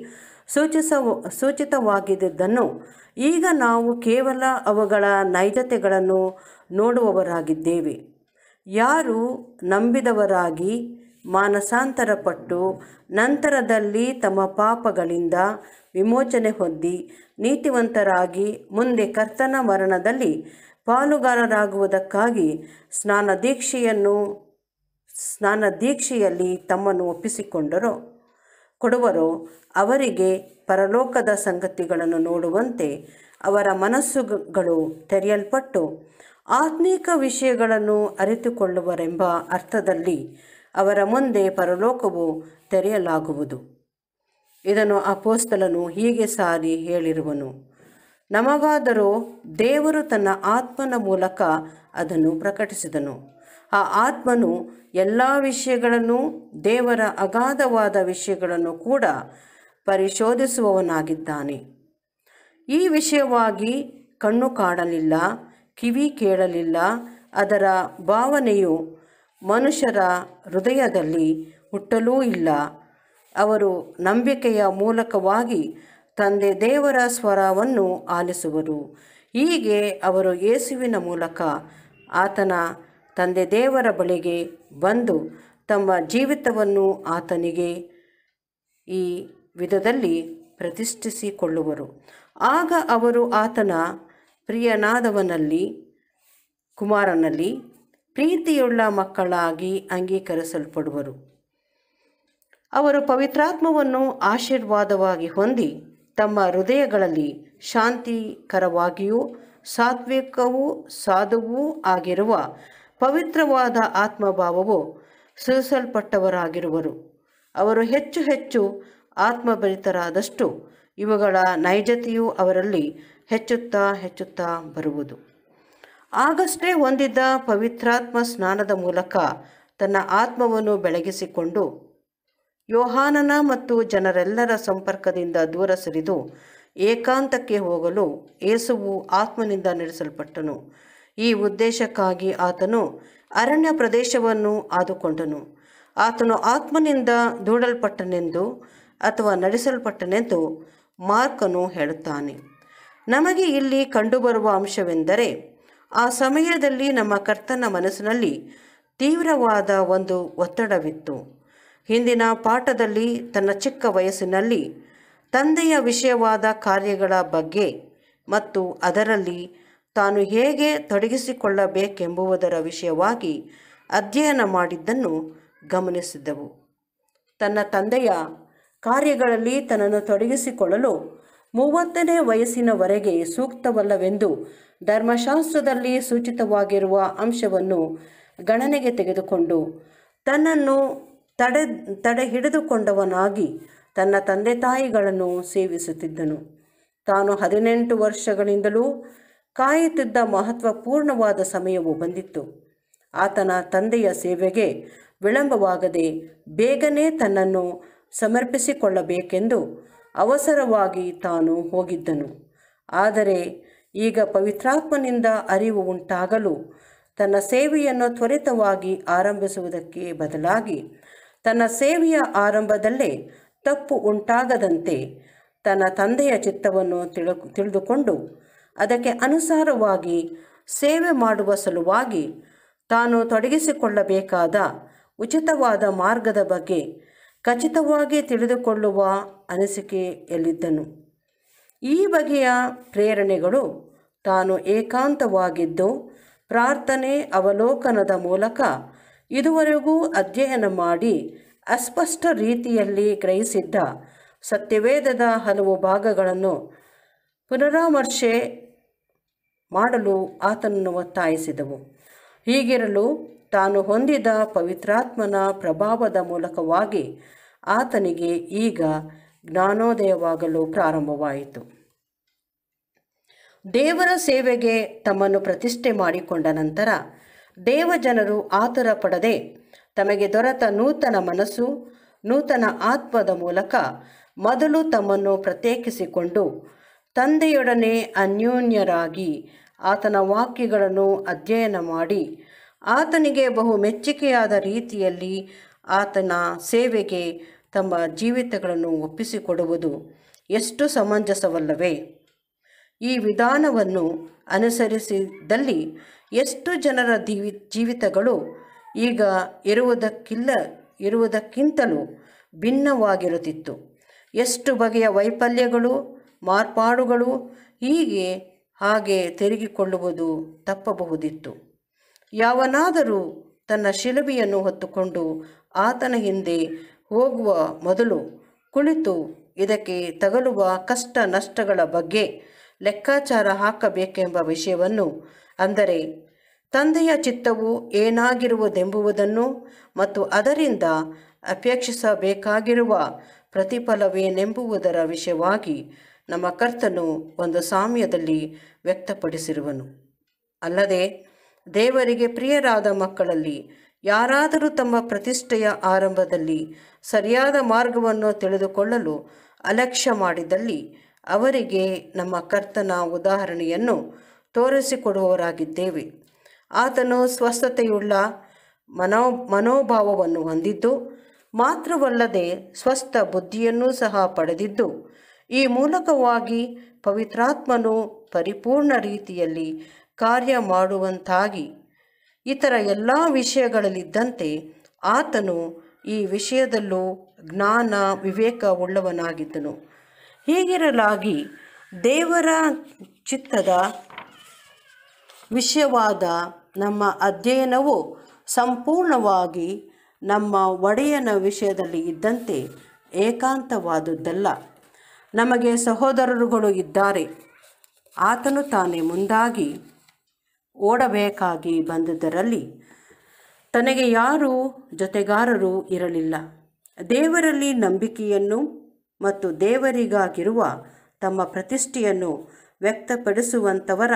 ಸೂಚಿಸ ಸೂಚಿತವಾಗಿದ್ದನ್ನು ಈಗ ನಾವು ಕೇವಲ ಅವುಗಳ ನೈಜತೆಗಳನ್ನು ನೋಡುವವರಾಗಿದ್ದೇವೆ ಯಾರು ನಂಬಿದವರಾಗಿ ಮಾನಸಾಂತರಪಟ್ಟು ನಂತರದಲ್ಲಿ ತಮ್ಮ ಪಾಪಗಳಿಂದ ವಿಮೋಚನೆ ಹೊಂದಿ ನೀತಿವಂತರಾಗಿ ಮುಂದೆ ಕರ್ತನ ಮರಣದಲ್ಲಿ ಪಾಲುಗಾರರಾಗುವುದಕ್ಕಾಗಿ ಸ್ನಾನ ದೀಕ್ಷೆಯನ್ನು ಸ್ನಾನ ದೀಕ್ಷೆಯಲ್ಲಿ ತಮ್ಮನ್ನು ಒಪ್ಪಿಸಿಕೊಂಡರೋ ಕೊಡುವರೋ ಅವರಿಗೆ ಪರಲೋಕದ ಸಂಗತಿಗಳನ್ನು ನೋಡುವಂತೆ ಅವರ ಮನಸ್ಸುಗಳು ತೆರೆಯಲ್ಪಟ್ಟು ಆತ್ಮೀಕ ವಿಷಯಗಳನ್ನು ಅರಿತುಕೊಳ್ಳುವರೆಂಬ ಅರ್ಥದಲ್ಲಿ ಅವರ ಮುಂದೆ ಪರಲೋಕವು ತೆರೆಯಲಾಗುವುದು ಇದನ್ನು ಅಪೋಸ್ತಲನು ಹೀಗೆ ಸಾರಿ ಹೇಳಿರುವನು ನಮಗಾದರೂ ದೇವರು ತನ್ನ ಆತ್ಮನ ಮೂಲಕ ಅದನ್ನು ಪ್ರಕಟಿಸಿದನು ಆ ಆತ್ಮನು ಎಲ್ಲ ವಿಷಯಗಳನ್ನು ದೇವರ ಅಗಾಧವಾದ ವಿಷಯಗಳನ್ನು ಕೂಡ ಪರಿಶೋಧಿಸುವವನಾಗಿದ್ದಾನೆ ಈ ವಿಷಯವಾಗಿ ಕಣ್ಣು ಕಾಣಲಿಲ್ಲ ಕಿವಿ ಕೇಳಲಿಲ್ಲ ಅದರ ಭಾವನೆಯು ಮನುಷ್ಯರ ಹೃದಯದಲ್ಲಿ ಹುಟ್ಟಲೂ ಇಲ್ಲ ಅವರು ನಂಬಿಕೆಯ ಮೂಲಕವಾಗಿ ತಂದೆ ದೇವರ ಸ್ವರವನ್ನು ಆಲಿಸುವರು ಹೀಗೆ ಅವರು ಯೇಸುವಿನ ಮೂಲಕ ಆತನ ತಂದೆ ದೇವರ ಬಳಿಗೆ ಬಂದು ತಮ್ಮ ಜೀವಿತವನ್ನು ಆತನಿಗೆ ಈ ವಿಧದಲ್ಲಿ ಪ್ರತಿಷ್ಠಿಸಿಕೊಳ್ಳುವರು ಆಗ ಅವರು ಆತನ ಪ್ರಿಯನಾದವನಲ್ಲಿ ಕುಮಾರನಲ್ಲಿ ಪ್ರೀತಿಯುಳ್ಳ ಮಕ್ಕಳಾಗಿ ಅಂಗೀಕರಿಸಲ್ಪಡುವರು ಅವರು ಪವಿತ್ರಾತ್ಮವನ್ನು ಆಶೀರ್ವಾದವಾಗಿ ಹೊಂದಿ ತಮ್ಮ ಹೃದಯಗಳಲ್ಲಿ ಶಾಂತಿಕರವಾಗಿಯೂ ಸಾತ್ವಿಕವೂ ಸಾಧುವೂ ಆಗಿರುವ ಪವಿತ್ರವಾದ ಆತ್ಮಭಾವವು ಸೃಜಿಸಲ್ಪಟ್ಟವರಾಗಿರುವರು ಅವರು ಹೆಚ್ಚು ಹೆಚ್ಚು ಆತ್ಮಭರಿತರಾದಷ್ಟು ಇವುಗಳ ನೈಜತೆಯು ಅವರಲ್ಲಿ ಹೆಚ್ಚುತ್ತಾ ಹೆಚ್ಚುತ್ತಾ ಬರುವುದು ಆಗಷ್ಟೇ ಹೊಂದಿದ್ದ ಪವಿತ್ರಾತ್ಮ ಸ್ನಾನದ ಮೂಲಕ ತನ್ನ ಆತ್ಮವನ್ನು ಬೆಳಗಿಸಿಕೊಂಡು ಯೋಹಾನನ ಮತ್ತು ಜನರೆಲ್ಲರ ಸಂಪರ್ಕದಿಂದ ದೂರ ಸರಿದು ಏಕಾಂತಕ್ಕೆ ಹೋಗಲು ಏಸುವು ಆತ್ಮನಿಂದ ನಡೆಸಲ್ಪಟ್ಟನು ಈ ಉದ್ದೇಶಕ್ಕಾಗಿ ಆತನು ಅರಣ್ಯ ಪ್ರದೇಶವನ್ನು ಆದುಕೊಂಡನು ಆತನು ಆತ್ಮನಿಂದ ದೂಡಲ್ಪಟ್ಟನೆಂದು ಅಥವಾ ನಡೆಸಲ್ಪಟ್ಟನೆಂದು ಮಾರ್ಕನು ಹೇಳುತ್ತಾನೆ ನಮಗೆ ಇಲ್ಲಿ ಕಂಡುಬರುವ ಅಂಶವೆಂದರೆ ಆ ಸಮಯದಲ್ಲಿ ನಮ್ಮ ಕರ್ತನ ಮನಸ್ಸಿನಲ್ಲಿ ತೀವ್ರವಾದ ಒಂದು ಒತ್ತಡವಿತ್ತು ಹಿಂದಿನ ಪಾಠದಲ್ಲಿ ತನ್ನ ಚಿಕ್ಕ ವಯಸ್ಸಿನಲ್ಲಿ ತಂದೆಯ ವಿಷಯವಾದ ಕಾರ್ಯಗಳ ಬಗ್ಗೆ ಮತ್ತು ಅದರಲ್ಲಿ ತಾನು ಹೇಗೆ ತೊಡಗಿಸಿಕೊಳ್ಳಬೇಕೆಂಬುವುದರ ವಿಷಯವಾಗಿ ಅಧ್ಯಯನ ಮಾಡಿದ್ದನ್ನು ಗಮನಿಸಿದ್ದವು ತನ್ನ ತಂದೆಯ ಕಾರ್ಯಗಳಲ್ಲಿ ತನ್ನನ್ನು ತೊಡಗಿಸಿಕೊಳ್ಳಲು ಮೂವತ್ತನೇ ವಯಸ್ಸಿನವರೆಗೆ ಸೂಕ್ತವಲ್ಲವೆಂದು ಧರ್ಮಶಾಸ್ತ್ರದಲ್ಲಿ ಸೂಚಿತವಾಗಿರುವ ಅಂಶವನ್ನು ಗಣನೆಗೆ ತೆಗೆದುಕೊಂಡು ತನ್ನನ್ನು ತಡೆ ತಡೆ ಹಿಡಿದುಕೊಂಡವನಾಗಿ ತನ್ನ ತಂದೆ ತಾಯಿಗಳನ್ನು ಸೇವಿಸುತ್ತಿದ್ದನು ತಾನು ಹದಿನೆಂಟು ವರ್ಷಗಳಿಂದಲೂ ಕಾಯುತ್ತಿದ್ದ ಮಹತ್ವಪೂರ್ಣವಾದ ಸಮಯವು ಬಂದಿತ್ತು ಆತನ ತಂದೆಯ ಸೇವೆಗೆ ವಿಳಂಬವಾಗದೆ ಬೇಗನೆ ತನ್ನನ್ನು ಸಮರ್ಪಿಸಿಕೊಳ್ಳಬೇಕೆಂದು ಅವಸರವಾಗಿ ತಾನು ಹೋಗಿದ್ದನು ಆದರೆ ಈಗ ಪವಿತ್ರಾತ್ಮನಿಂದ ಅರಿವು ಉಂಟಾಗಲು ತನ್ನ ಸೇವೆಯನ್ನು ತ್ವರಿತವಾಗಿ ಆರಂಭಿಸುವುದಕ್ಕೆ ಬದಲಾಗಿ ತನ್ನ ಸೇವೆಯ ಆರಂಭದಲ್ಲೇ ತಪ್ಪು ಉಂಟಾಗದಂತೆ ತನ್ನ ತಂದೆಯ ಚಿತ್ತವನ್ನು ತಿಳು ತಿಳಿದುಕೊಂಡು ಅದಕ್ಕೆ ಅನುಸಾರವಾಗಿ ಸೇವೆ ಮಾಡುವ ಸಲುವಾಗಿ ತಾನು ತೊಡಗಿಸಿಕೊಳ್ಳಬೇಕಾದ ಉಚಿತವಾದ ಮಾರ್ಗದ ಬಗ್ಗೆ ಖಚಿತವಾಗಿ ತಿಳಿದುಕೊಳ್ಳುವ ಅನಿಸಿಕೆಯಲ್ಲಿದ್ದನು ಈ ಬಗೆಯ ಪ್ರೇರಣೆಗಳು ತಾನು ಏಕಾಂತವಾಗಿದ್ದು ಪ್ರಾರ್ಥನೆ ಅವಲೋಕನದ ಮೂಲಕ ಇದುವರೆಗೂ ಅಧ್ಯಯನ ಮಾಡಿ ಅಸ್ಪಷ್ಟ ರೀತಿಯಲ್ಲಿ ಗ್ರಹಿಸಿದ್ದ ಸತ್ಯವೇದದ ಹಲವು ಭಾಗಗಳನ್ನು ಪುನರಾಮರ್ಶೆ ಮಾಡಲು ಆತನನ್ನು ಒತ್ತಾಯಿಸಿದವು ಹೀಗಿರಲು ತಾನು ಹೊಂದಿದ ಪವಿತ್ರಾತ್ಮನ ಪ್ರಭಾವದ ಮೂಲಕವಾಗಿ ಆತನಿಗೆ ಈಗ ಜ್ಞಾನೋದಯವಾಗಲು ಪ್ರಾರಂಭವಾಯಿತು ದೇವರ ಸೇವೆಗೆ ತಮ್ಮನ್ನು ಪ್ರತಿಷ್ಠೆ ಮಾಡಿಕೊಂಡ ನಂತರ ದೇವಜನರು ಆತರ ಪಡದೆ ತಮಗೆ ದೊರೆತ ನೂತನ ಮನಸ್ಸು ನೂತನ ಆತ್ಮದ ಮೂಲಕ ಮೊದಲು ತಮ್ಮನ್ನು ಪ್ರತ್ಯೇಕಿಸಿಕೊಂಡು ತಂದೆಯೊಡನೆ ಅನ್ಯೋನ್ಯರಾಗಿ ಆತನ ವಾಕ್ಯಗಳನ್ನು ಅಧ್ಯಯನ ಮಾಡಿ ಆತನಿಗೆ ಬಹು ಮೆಚ್ಚುಗೆಯಾದ ರೀತಿಯಲ್ಲಿ ಆತನ ಸೇವೆಗೆ ತಮ್ಮ ಜೀವಿತಗಳನ್ನು ಒಪ್ಪಿಸಿಕೊಡುವುದು ಎಷ್ಟು ಸಮಂಜಸವಲ್ಲವೇ ಈ ವಿಧಾನವನ್ನು ಅನುಸರಿಸಿದಲ್ಲಿ ಎಷ್ಟು ಜನರ ಜೀವಿ ಜೀವಿತಗಳು ಈಗ ಇರುವುದಕ್ಕಿಲ್ಲ ಇರುವುದಕ್ಕಿಂತಲೂ ಭಿನ್ನವಾಗಿರುತ್ತಿತ್ತು ಎಷ್ಟು ಬಗೆಯ ವೈಫಲ್ಯಗಳು ಮಾರ್ಪಾಡುಗಳು ಹೀಗೆ ಹಾಗೆ ತಿರುಗಿಕೊಳ್ಳುವುದು ತಪ್ಪಬಹುದಿತ್ತು ಯಾವನಾದರೂ ತನ್ನ ಶಿಲುಬೆಯನ್ನು ಹೊತ್ತುಕೊಂಡು ಆತನ ಹಿಂದೆ ಹೋಗುವ ಮೊದಲು ಕುಳಿತು ಇದಕ್ಕೆ ತಗಲುವ ಕಷ್ಟ ನಷ್ಟಗಳ ಬಗ್ಗೆ ಲೆಕ್ಕಾಚಾರ ಹಾಕಬೇಕೆಂಬ ವಿಷಯವನ್ನು ಅಂದರೆ ತಂದೆಯ ಚಿತ್ತವು ಏನಾಗಿರುವುದೆಂಬುವುದನ್ನು ಮತ್ತು ಅದರಿಂದ ಅಪೇಕ್ಷಿಸಬೇಕಾಗಿರುವ ಪ್ರತಿಫಲವೇನೆಂಬುವುದರ ವಿಷಯವಾಗಿ ನಮ್ಮ ಕರ್ತನು ಒಂದು ಸಾಮ್ಯದಲ್ಲಿ ವ್ಯಕ್ತಪಡಿಸಿರುವನು ಅಲ್ಲದೆ ದೇವರಿಗೆ ಪ್ರಿಯರಾದ ಮಕ್ಕಳಲ್ಲಿ ಯಾರಾದರೂ ತಮ್ಮ ಪ್ರತಿಷ್ಠೆಯ ಆರಂಭದಲ್ಲಿ ಸರಿಯಾದ ಮಾರ್ಗವನ್ನು ತಿಳಿದುಕೊಳ್ಳಲು ಅಲಕ್ಷ್ಯ ಮಾಡಿದಲ್ಲಿ ಅವರಿಗೆ ನಮ್ಮ ಕರ್ತನ ಉದಾಹರಣೆಯನ್ನು ತೋರಿಸಿಕೊಡುವವರಾಗಿದ್ದೇವೆ ಆತನು ಸ್ವಸ್ಥತೆಯುಳ್ಳ ಮನೋ ಮನೋಭಾವವನ್ನು ಹೊಂದಿದ್ದು ಮಾತ್ರವಲ್ಲದೆ ಸ್ವಸ್ಥ ಬುದ್ಧಿಯನ್ನೂ ಸಹ ಪಡೆದಿದ್ದು ಈ ಮೂಲಕವಾಗಿ ಪವಿತ್ರಾತ್ಮನು ಪರಿಪೂರ್ಣ ರೀತಿಯಲ್ಲಿ ಕಾರ್ಯ ಮಾಡುವಂತಾಗಿ ಇತರ ಎಲ್ಲ ವಿಷಯಗಳಲ್ಲಿದ್ದಂತೆ ಆತನು ಈ ವಿಷಯದಲ್ಲೂ ಜ್ಞಾನ ವಿವೇಕ ಉಳ್ಳವನಾಗಿದ್ದನು ಹೀಗಿರಲಾಗಿ ದೇವರ ಚಿತ್ತದ ವಿಷಯವಾದ ನಮ್ಮ ಅಧ್ಯಯನವು ಸಂಪೂರ್ಣವಾಗಿ ನಮ್ಮ ಒಡೆಯನ ವಿಷಯದಲ್ಲಿ ಇದ್ದಂತೆ ಏಕಾಂತವಾದುದ್ದಲ್ಲ ನಮಗೆ ಸಹೋದರರುಗಳು ಇದ್ದಾರೆ ಆತನು ತಾನೇ ಮುಂದಾಗಿ ಓಡಬೇಕಾಗಿ ಬಂದದರಲ್ಲಿ ತನಗೆ ಯಾರೂ ಜೊತೆಗಾರರು ಇರಲಿಲ್ಲ ದೇವರಲ್ಲಿ ನಂಬಿಕೆಯನ್ನು ಮತ್ತು ದೇವರಿಗಾಗಿರುವ ತಮ್ಮ ಪ್ರತಿಷ್ಠೆಯನ್ನು ವ್ಯಕ್ತಪಡಿಸುವಂಥವರ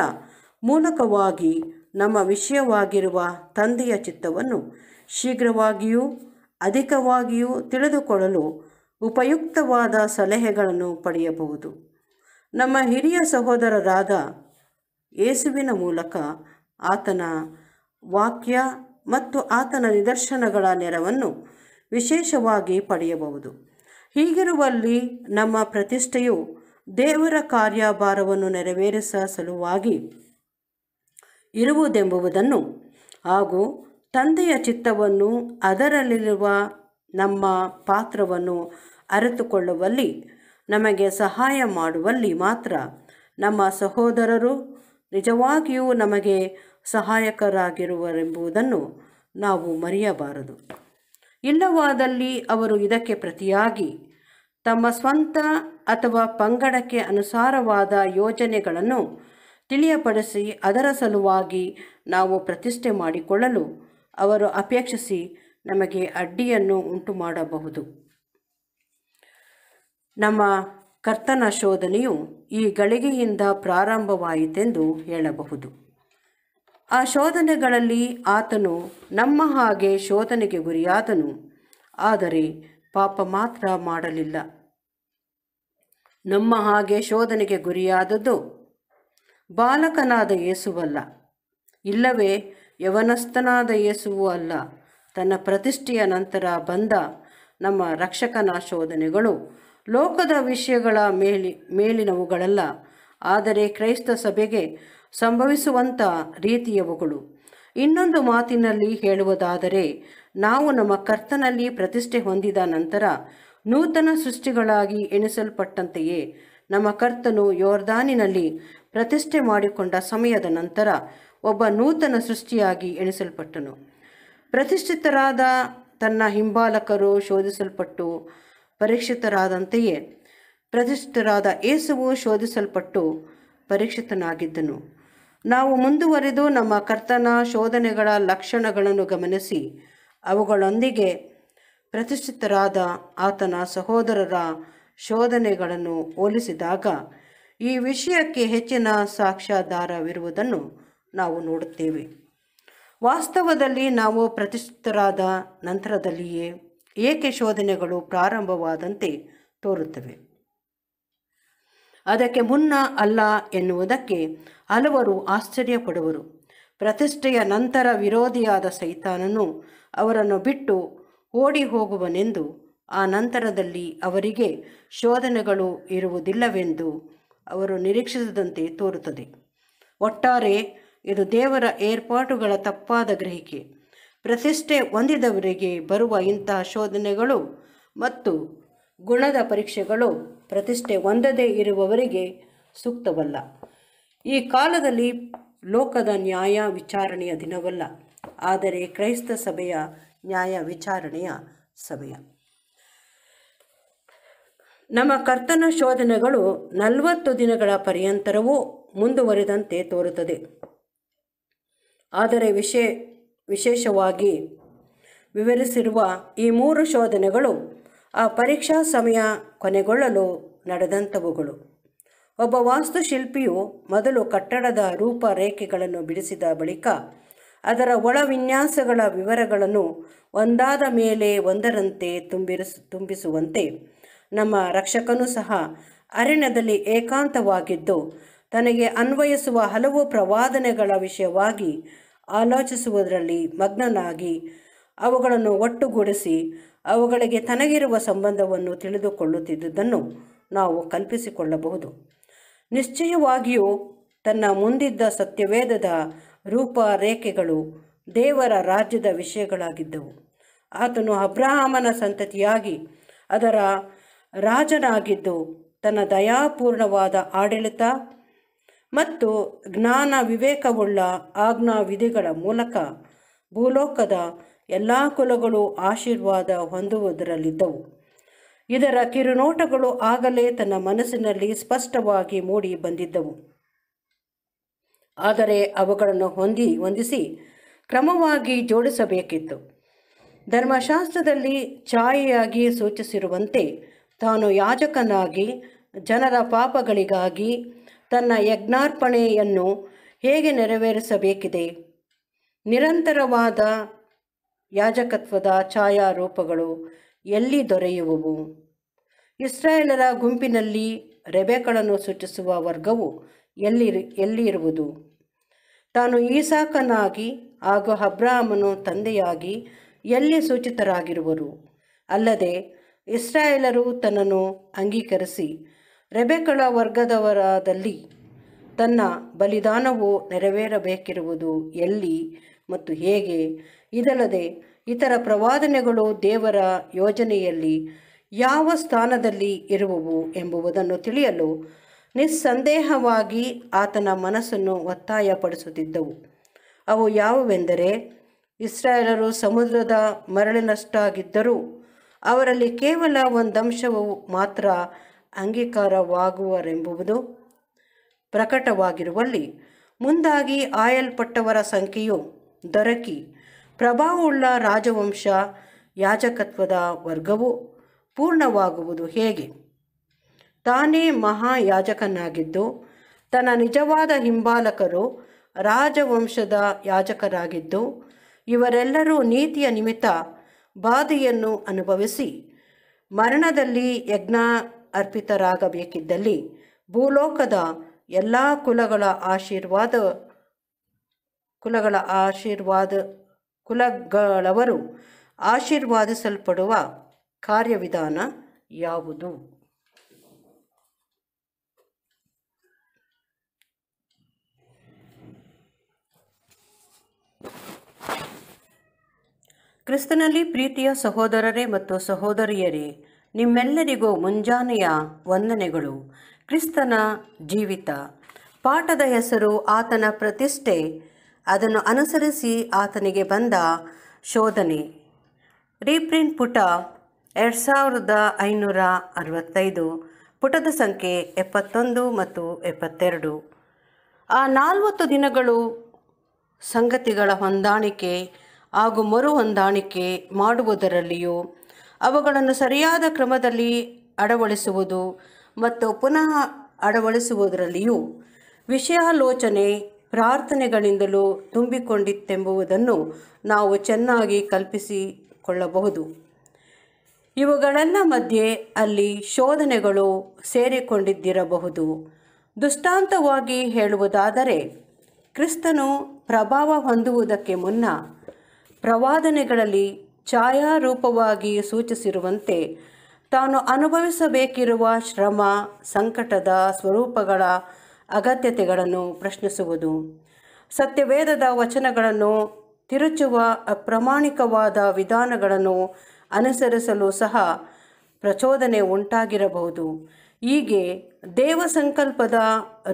ಮೂಲಕವಾಗಿ ನಮ್ಮ ವಿಷಯವಾಗಿರುವ ತಂದೆಯ ಚಿತ್ತವನ್ನು ಶೀಘ್ರವಾಗಿಯೂ ಅಧಿಕವಾಗಿಯೂ ತಿಳಿದುಕೊಳ್ಳಲು ಉಪಯುಕ್ತವಾದ ಸಲಹೆಗಳನ್ನು ಪಡೆಯಬಹುದು ನಮ್ಮ ಹಿರಿಯ ಸಹೋದರರಾದ ಯೇಸುವಿನ ಮೂಲಕ ಆತನ ವಾಕ್ಯ ಮತ್ತು ಆತನ ನಿದರ್ಶನಗಳ ನೆರವನ್ನು ವಿಶೇಷವಾಗಿ ಪಡೆಯಬಹುದು ಹೀಗಿರುವಲ್ಲಿ ನಮ್ಮ ಪ್ರತಿಷ್ಠೆಯು ದೇವರ ಕಾರ್ಯಭಾರವನ್ನು ನೆರವೇರಿಸ ಸಲುವಾಗಿ ಇರುವುದೆಂಬುದನ್ನು ಹಾಗೂ ತಂದೆಯ ಚಿತ್ತವನ್ನು ಅದರಲ್ಲಿರುವ ನಮ್ಮ ಪಾತ್ರವನ್ನು ಅರಿತುಕೊಳ್ಳುವಲ್ಲಿ ನಮಗೆ ಸಹಾಯ ಮಾಡುವಲ್ಲಿ ಮಾತ್ರ ನಮ್ಮ ಸಹೋದರರು ನಿಜವಾಗಿಯೂ ನಮಗೆ ಸಹಾಯಕರಾಗಿರುವರೆಂಬುದನ್ನು ನಾವು ಮರೆಯಬಾರದು ಇಲ್ಲವಾದಲ್ಲಿ ಅವರು ಇದಕ್ಕೆ ಪ್ರತಿಯಾಗಿ ತಮ್ಮ ಸ್ವಂತ ಅಥವಾ ಪಂಗಡಕ್ಕೆ ಅನುಸಾರವಾದ ಯೋಜನೆಗಳನ್ನು ತಿಳಿಯಪಡಿಸಿ ಅದರ ಸಲುವಾಗಿ ನಾವು ಪ್ರತಿಷ್ಠೆ ಮಾಡಿಕೊಳ್ಳಲು ಅವರು ಅಪೇಕ್ಷಿಸಿ ನಮಗೆ ಅಡ್ಡಿಯನ್ನು ಉಂಟು ಮಾಡಬಹುದು ನಮ್ಮ ಕರ್ತನ ಶೋಧನೆಯು ಈ ಗಳಿಗೆಯಿಂದ ಪ್ರಾರಂಭವಾಯಿತೆಂದು ಹೇಳಬಹುದು ಆ ಶೋಧನೆಗಳಲ್ಲಿ ಆತನು ನಮ್ಮ ಹಾಗೆ ಶೋಧನೆಗೆ ಗುರಿಯಾದನು ಆದರೆ ಪಾಪ ಮಾತ್ರ ಮಾಡಲಿಲ್ಲ ನಮ್ಮ ಹಾಗೆ ಶೋಧನೆಗೆ ಗುರಿಯಾದದ್ದು ಬಾಲಕನಾದ ಯೇಸುವಲ್ಲ ಇಲ್ಲವೇ ಯವನಸ್ಥನಾದ ಯೇಸುವೂ ಅಲ್ಲ ತನ್ನ ಪ್ರತಿಷ್ಠೆಯ ನಂತರ ಬಂದ ನಮ್ಮ ರಕ್ಷಕನ ಶೋಧನೆಗಳು ಲೋಕದ ವಿಷಯಗಳ ಮೇಲಿ ಮೇಲಿನವುಗಳಲ್ಲ ಆದರೆ ಕ್ರೈಸ್ತ ಸಭೆಗೆ ಸಂಭವಿಸುವಂಥ ರೀತಿಯವುಗಳು ಇನ್ನೊಂದು ಮಾತಿನಲ್ಲಿ ಹೇಳುವುದಾದರೆ ನಾವು ನಮ್ಮ ಕರ್ತನಲ್ಲಿ ಪ್ರತಿಷ್ಠೆ ಹೊಂದಿದ ನಂತರ ನೂತನ ಸೃಷ್ಟಿಗಳಾಗಿ ಎಣಿಸಲ್ಪಟ್ಟಂತೆಯೇ ನಮ್ಮ ಕರ್ತನು ಯೋರ್ದಾನಿನಲ್ಲಿ ಪ್ರತಿಷ್ಠೆ ಮಾಡಿಕೊಂಡ ಸಮಯದ ನಂತರ ಒಬ್ಬ ನೂತನ ಸೃಷ್ಟಿಯಾಗಿ ಎಣಿಸಲ್ಪಟ್ಟನು ಪ್ರತಿಷ್ಠಿತರಾದ ತನ್ನ ಹಿಂಬಾಲಕರು ಶೋಧಿಸಲ್ಪಟ್ಟು ಪರೀಕ್ಷಿತರಾದಂತೆಯೇ ಪ್ರತಿಷ್ಠಿತರಾದ ಏಸುವು ಶೋಧಿಸಲ್ಪಟ್ಟು ಪರೀಕ್ಷಿತನಾಗಿದ್ದನು ನಾವು ಮುಂದುವರೆದು ನಮ್ಮ ಕರ್ತನ ಶೋಧನೆಗಳ ಲಕ್ಷಣಗಳನ್ನು ಗಮನಿಸಿ ಅವುಗಳೊಂದಿಗೆ ಪ್ರತಿಷ್ಠಿತರಾದ ಆತನ ಸಹೋದರರ ಶೋಧನೆಗಳನ್ನು ಹೋಲಿಸಿದಾಗ ಈ ವಿಷಯಕ್ಕೆ ಹೆಚ್ಚಿನ ಸಾಕ್ಷ್ಯಾಧಾರವಿರುವುದನ್ನು ನಾವು ನೋಡುತ್ತೇವೆ ವಾಸ್ತವದಲ್ಲಿ ನಾವು ಪ್ರತಿಷ್ಠಿತರಾದ ನಂತರದಲ್ಲಿಯೇ ಏಕೆ ಶೋಧನೆಗಳು ಪ್ರಾರಂಭವಾದಂತೆ ತೋರುತ್ತವೆ ಅದಕ್ಕೆ ಮುನ್ನ ಅಲ್ಲ ಎನ್ನುವುದಕ್ಕೆ ಹಲವರು ಆಶ್ಚರ್ಯ ಪಡುವರು ಪ್ರತಿಷ್ಠೆಯ ನಂತರ ವಿರೋಧಿಯಾದ ಸೈತಾನನು ಅವರನ್ನು ಬಿಟ್ಟು ಓಡಿ ಹೋಗುವನೆಂದು ಆ ನಂತರದಲ್ಲಿ ಅವರಿಗೆ ಶೋಧನೆಗಳು ಇರುವುದಿಲ್ಲವೆಂದು ಅವರು ನಿರೀಕ್ಷಿಸದಂತೆ ತೋರುತ್ತದೆ ಒಟ್ಟಾರೆ ಇದು ದೇವರ ಏರ್ಪಾಟುಗಳ ತಪ್ಪಾದ ಗ್ರಹಿಕೆ ಪ್ರತಿಷ್ಠೆ ಹೊಂದಿದವರಿಗೆ ಬರುವ ಇಂತಹ ಶೋಧನೆಗಳು ಮತ್ತು ಗುಣದ ಪರೀಕ್ಷೆಗಳು ಪ್ರತಿಷ್ಠೆ ಹೊಂದದೇ ಇರುವವರಿಗೆ ಸೂಕ್ತವಲ್ಲ ಈ ಕಾಲದಲ್ಲಿ ಲೋಕದ ನ್ಯಾಯ ವಿಚಾರಣೆಯ ದಿನವಲ್ಲ ಆದರೆ ಕ್ರೈಸ್ತ ಸಭೆಯ ನ್ಯಾಯ ವಿಚಾರಣೆಯ ಸಮಯ ನಮ್ಮ ಕರ್ತನ ಶೋಧನೆಗಳು ನಲವತ್ತು ದಿನಗಳ ಪರ್ಯಂತರವೂ ಮುಂದುವರಿದಂತೆ ತೋರುತ್ತದೆ ಆದರೆ ವಿಷಯ ವಿಶೇಷವಾಗಿ ವಿವರಿಸಿರುವ ಈ ಮೂರು ಶೋಧನೆಗಳು ಆ ಪರೀಕ್ಷಾ ಸಮಯ ಕೊನೆಗೊಳ್ಳಲು ನಡೆದಂಥವುಗಳು ಒಬ್ಬ ವಾಸ್ತುಶಿಲ್ಪಿಯು ಮೊದಲು ಕಟ್ಟಡದ ರೂಪರೇಖೆಗಳನ್ನು ಬಿಡಿಸಿದ ಬಳಿಕ ಅದರ ಒಳ ವಿನ್ಯಾಸಗಳ ವಿವರಗಳನ್ನು ಒಂದಾದ ಮೇಲೆ ಒಂದರಂತೆ ತುಂಬಿರಿಸ ತುಂಬಿಸುವಂತೆ ನಮ್ಮ ರಕ್ಷಕನೂ ಸಹ ಅರಣ್ಯದಲ್ಲಿ ಏಕಾಂತವಾಗಿದ್ದು ತನಗೆ ಅನ್ವಯಿಸುವ ಹಲವು ಪ್ರವಾದನೆಗಳ ವಿಷಯವಾಗಿ ಆಲೋಚಿಸುವುದರಲ್ಲಿ ಮಗ್ನನಾಗಿ ಅವುಗಳನ್ನು ಒಟ್ಟುಗೂಡಿಸಿ ಅವುಗಳಿಗೆ ತನಗಿರುವ ಸಂಬಂಧವನ್ನು ತಿಳಿದುಕೊಳ್ಳುತ್ತಿದ್ದುದನ್ನು ನಾವು ಕಲ್ಪಿಸಿಕೊಳ್ಳಬಹುದು ನಿಶ್ಚಯವಾಗಿಯೂ ತನ್ನ ಮುಂದಿದ್ದ ಸತ್ಯವೇದದ ರೂಪ ರೇಖೆಗಳು ದೇವರ ರಾಜ್ಯದ ವಿಷಯಗಳಾಗಿದ್ದವು ಆತನು ಅಬ್ರಹಾಮನ ಸಂತತಿಯಾಗಿ ಅದರ ರಾಜನಾಗಿದ್ದು ತನ್ನ ದಯಾಪೂರ್ಣವಾದ ಆಡಳಿತ ಮತ್ತು ಜ್ಞಾನ ವಿವೇಕವುಳ್ಳ ಆಜ್ಞಾ ವಿಧಿಗಳ ಮೂಲಕ ಭೂಲೋಕದ ಎಲ್ಲ ಕುಲಗಳು ಆಶೀರ್ವಾದ ಹೊಂದುವುದರಲ್ಲಿದ್ದವು ಇದರ ಕಿರುನೋಟಗಳು ಆಗಲೇ ತನ್ನ ಮನಸ್ಸಿನಲ್ಲಿ ಸ್ಪಷ್ಟವಾಗಿ ಮೂಡಿ ಬಂದಿದ್ದವು ಆದರೆ ಅವುಗಳನ್ನು ಹೊಂದಿ ಹೊಂದಿಸಿ ಕ್ರಮವಾಗಿ ಜೋಡಿಸಬೇಕಿತ್ತು ಧರ್ಮಶಾಸ್ತ್ರದಲ್ಲಿ ಛಾಯೆಯಾಗಿ ಸೂಚಿಸಿರುವಂತೆ ತಾನು ಯಾಜಕನಾಗಿ ಜನರ ಪಾಪಗಳಿಗಾಗಿ ತನ್ನ ಯಜ್ಞಾರ್ಪಣೆಯನ್ನು ಹೇಗೆ ನೆರವೇರಿಸಬೇಕಿದೆ ನಿರಂತರವಾದ ಯಾಜಕತ್ವದ ಛಾಯಾರೂಪಗಳು ಎಲ್ಲಿ ದೊರೆಯುವವು ಇಸ್ರಾಯೇಲರ ಗುಂಪಿನಲ್ಲಿ ರೆಬೆಗಳನ್ನು ಸೂಚಿಸುವ ವರ್ಗವು ಎಲ್ಲಿ ಎಲ್ಲಿರುವುದು ತಾನು ಈಸಾಕನಾಗಿ ಹಾಗೂ ಅಬ್ರಾಹಮನು ತಂದೆಯಾಗಿ ಎಲ್ಲಿ ಸೂಚಿತರಾಗಿರುವರು ಅಲ್ಲದೆ ಇಸ್ರಾಯೇಲರು ತನ್ನನ್ನು ಅಂಗೀಕರಿಸಿ ರೆಬೆಕಳ ವರ್ಗದವರಾದಲ್ಲಿ ತನ್ನ ಬಲಿದಾನವು ನೆರವೇರಬೇಕಿರುವುದು ಎಲ್ಲಿ ಮತ್ತು ಹೇಗೆ ಇದಲ್ಲದೆ ಇತರ ಪ್ರವಾದನೆಗಳು ದೇವರ ಯೋಜನೆಯಲ್ಲಿ ಯಾವ ಸ್ಥಾನದಲ್ಲಿ ಇರುವವು ಎಂಬುದನ್ನು ತಿಳಿಯಲು ನಿಸ್ಸಂದೇಹವಾಗಿ ಆತನ ಮನಸ್ಸನ್ನು ಒತ್ತಾಯಪಡಿಸುತ್ತಿದ್ದವು ಅವು ಯಾವುವೆಂದರೆ ಇಸ್ರಾಯೇಲರು ಸಮುದ್ರದ ಮರಳಿನಷ್ಟಾಗಿದ್ದರೂ ಅವರಲ್ಲಿ ಕೇವಲ ಒಂದಂಶವು ಮಾತ್ರ ಅಂಗೀಕಾರವಾಗುವರೆಂಬುದು ಪ್ರಕಟವಾಗಿರುವಲ್ಲಿ ಮುಂದಾಗಿ ಆಯಲ್ಪಟ್ಟವರ ಸಂಖ್ಯೆಯು ದೊರಕಿ ಪ್ರಭಾವವುಳ್ಳ ರಾಜವಂಶ ಯಾಜಕತ್ವದ ವರ್ಗವು ಪೂರ್ಣವಾಗುವುದು ಹೇಗೆ ತಾನೇ ಮಹಾಯಾಜಕನಾಗಿದ್ದು ತನ್ನ ನಿಜವಾದ ಹಿಂಬಾಲಕರು ರಾಜವಂಶದ ಯಾಜಕರಾಗಿದ್ದು ಇವರೆಲ್ಲರೂ ನೀತಿಯ ನಿಮಿತ್ತ ಬಾಧೆಯನ್ನು ಅನುಭವಿಸಿ ಮರಣದಲ್ಲಿ ಯಜ್ಞ ಅರ್ಪಿತರಾಗಬೇಕಿದ್ದಲ್ಲಿ ಭೂಲೋಕದ ಎಲ್ಲ ಕುಲಗಳ ಆಶೀರ್ವಾದ ಕುಲಗಳ ಆಶೀರ್ವಾದ ಕುಲಗಳವರು ಆಶೀರ್ವಾದಿಸಲ್ಪಡುವ ಕಾರ್ಯವಿಧಾನ ಯಾವುದು ಕ್ರಿಸ್ತನಲ್ಲಿ ಪ್ರೀತಿಯ ಸಹೋದರರೇ ಮತ್ತು ಸಹೋದರಿಯರೇ ನಿಮ್ಮೆಲ್ಲರಿಗೂ ಮುಂಜಾನೆಯ ವಂದನೆಗಳು ಕ್ರಿಸ್ತನ ಜೀವಿತ ಪಾಠದ ಹೆಸರು ಆತನ ಪ್ರತಿಷ್ಠೆ ಅದನ್ನು ಅನುಸರಿಸಿ ಆತನಿಗೆ ಬಂದ ಶೋಧನೆ ರೀಪ್ರಿಂಟ್ ಪುಟ ಎರಡು ಸಾವಿರದ ಐನೂರ ಅರವತ್ತೈದು ಪುಟದ ಸಂಖ್ಯೆ ಎಪ್ಪತ್ತೊಂದು ಮತ್ತು ಎಪ್ಪತ್ತೆರಡು ಆ ನಾಲ್ವತ್ತು ದಿನಗಳು ಸಂಗತಿಗಳ ಹೊಂದಾಣಿಕೆ ಹಾಗೂ ಮರು ಹೊಂದಾಣಿಕೆ ಮಾಡುವುದರಲ್ಲಿಯೂ ಅವುಗಳನ್ನು ಸರಿಯಾದ ಕ್ರಮದಲ್ಲಿ ಅಳವಡಿಸುವುದು ಮತ್ತು ಪುನಃ ಅಳವಡಿಸುವುದರಲ್ಲಿಯೂ ವಿಷಯಾಲೋಚನೆ ಪ್ರಾರ್ಥನೆಗಳಿಂದಲೂ ತುಂಬಿಕೊಂಡಿತ್ತೆಂಬುದನ್ನು ನಾವು ಚೆನ್ನಾಗಿ ಕಲ್ಪಿಸಿಕೊಳ್ಳಬಹುದು ಇವುಗಳೆಲ್ಲ ಮಧ್ಯೆ ಅಲ್ಲಿ ಶೋಧನೆಗಳು ಸೇರಿಕೊಂಡಿದ್ದಿರಬಹುದು ದುಷ್ಟಾಂತವಾಗಿ ಹೇಳುವುದಾದರೆ ಕ್ರಿಸ್ತನು ಪ್ರಭಾವ ಹೊಂದುವುದಕ್ಕೆ ಮುನ್ನ ಪ್ರವಾದನೆಗಳಲ್ಲಿ ಛಾಯಾರೂಪವಾಗಿ ಸೂಚಿಸಿರುವಂತೆ ತಾನು ಅನುಭವಿಸಬೇಕಿರುವ ಶ್ರಮ ಸಂಕಟದ ಸ್ವರೂಪಗಳ ಅಗತ್ಯತೆಗಳನ್ನು ಪ್ರಶ್ನಿಸುವುದು ಸತ್ಯವೇದದ ವಚನಗಳನ್ನು ತಿರುಚುವ ಅಪ್ರಾಮಾಣಿಕವಾದ ವಿಧಾನಗಳನ್ನು ಅನುಸರಿಸಲು ಸಹ ಪ್ರಚೋದನೆ ಉಂಟಾಗಿರಬಹುದು ಹೀಗೆ ದೇವ ಸಂಕಲ್ಪದ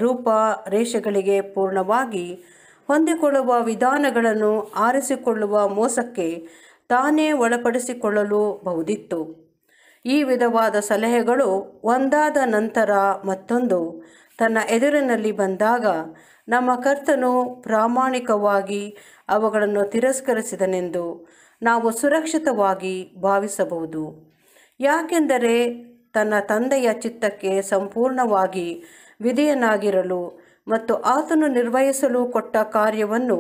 ರೂಪ ರೇಷೆಗಳಿಗೆ ಪೂರ್ಣವಾಗಿ ಹೊಂದಿಕೊಳ್ಳುವ ವಿಧಾನಗಳನ್ನು ಆರಿಸಿಕೊಳ್ಳುವ ಮೋಸಕ್ಕೆ ತಾನೇ ಒಳಪಡಿಸಿಕೊಳ್ಳಲು ಬಹುದಿತ್ತು ಈ ವಿಧವಾದ ಸಲಹೆಗಳು ಒಂದಾದ ನಂತರ ಮತ್ತೊಂದು ತನ್ನ ಎದುರಿನಲ್ಲಿ ಬಂದಾಗ ನಮ್ಮ ಕರ್ತನು ಪ್ರಾಮಾಣಿಕವಾಗಿ ಅವುಗಳನ್ನು ತಿರಸ್ಕರಿಸಿದನೆಂದು ನಾವು ಸುರಕ್ಷಿತವಾಗಿ ಭಾವಿಸಬಹುದು ಯಾಕೆಂದರೆ ತನ್ನ ತಂದೆಯ ಚಿತ್ತಕ್ಕೆ ಸಂಪೂರ್ಣವಾಗಿ ವಿಧೇಯನಾಗಿರಲು ಮತ್ತು ಆತನು ನಿರ್ವಹಿಸಲು ಕೊಟ್ಟ ಕಾರ್ಯವನ್ನು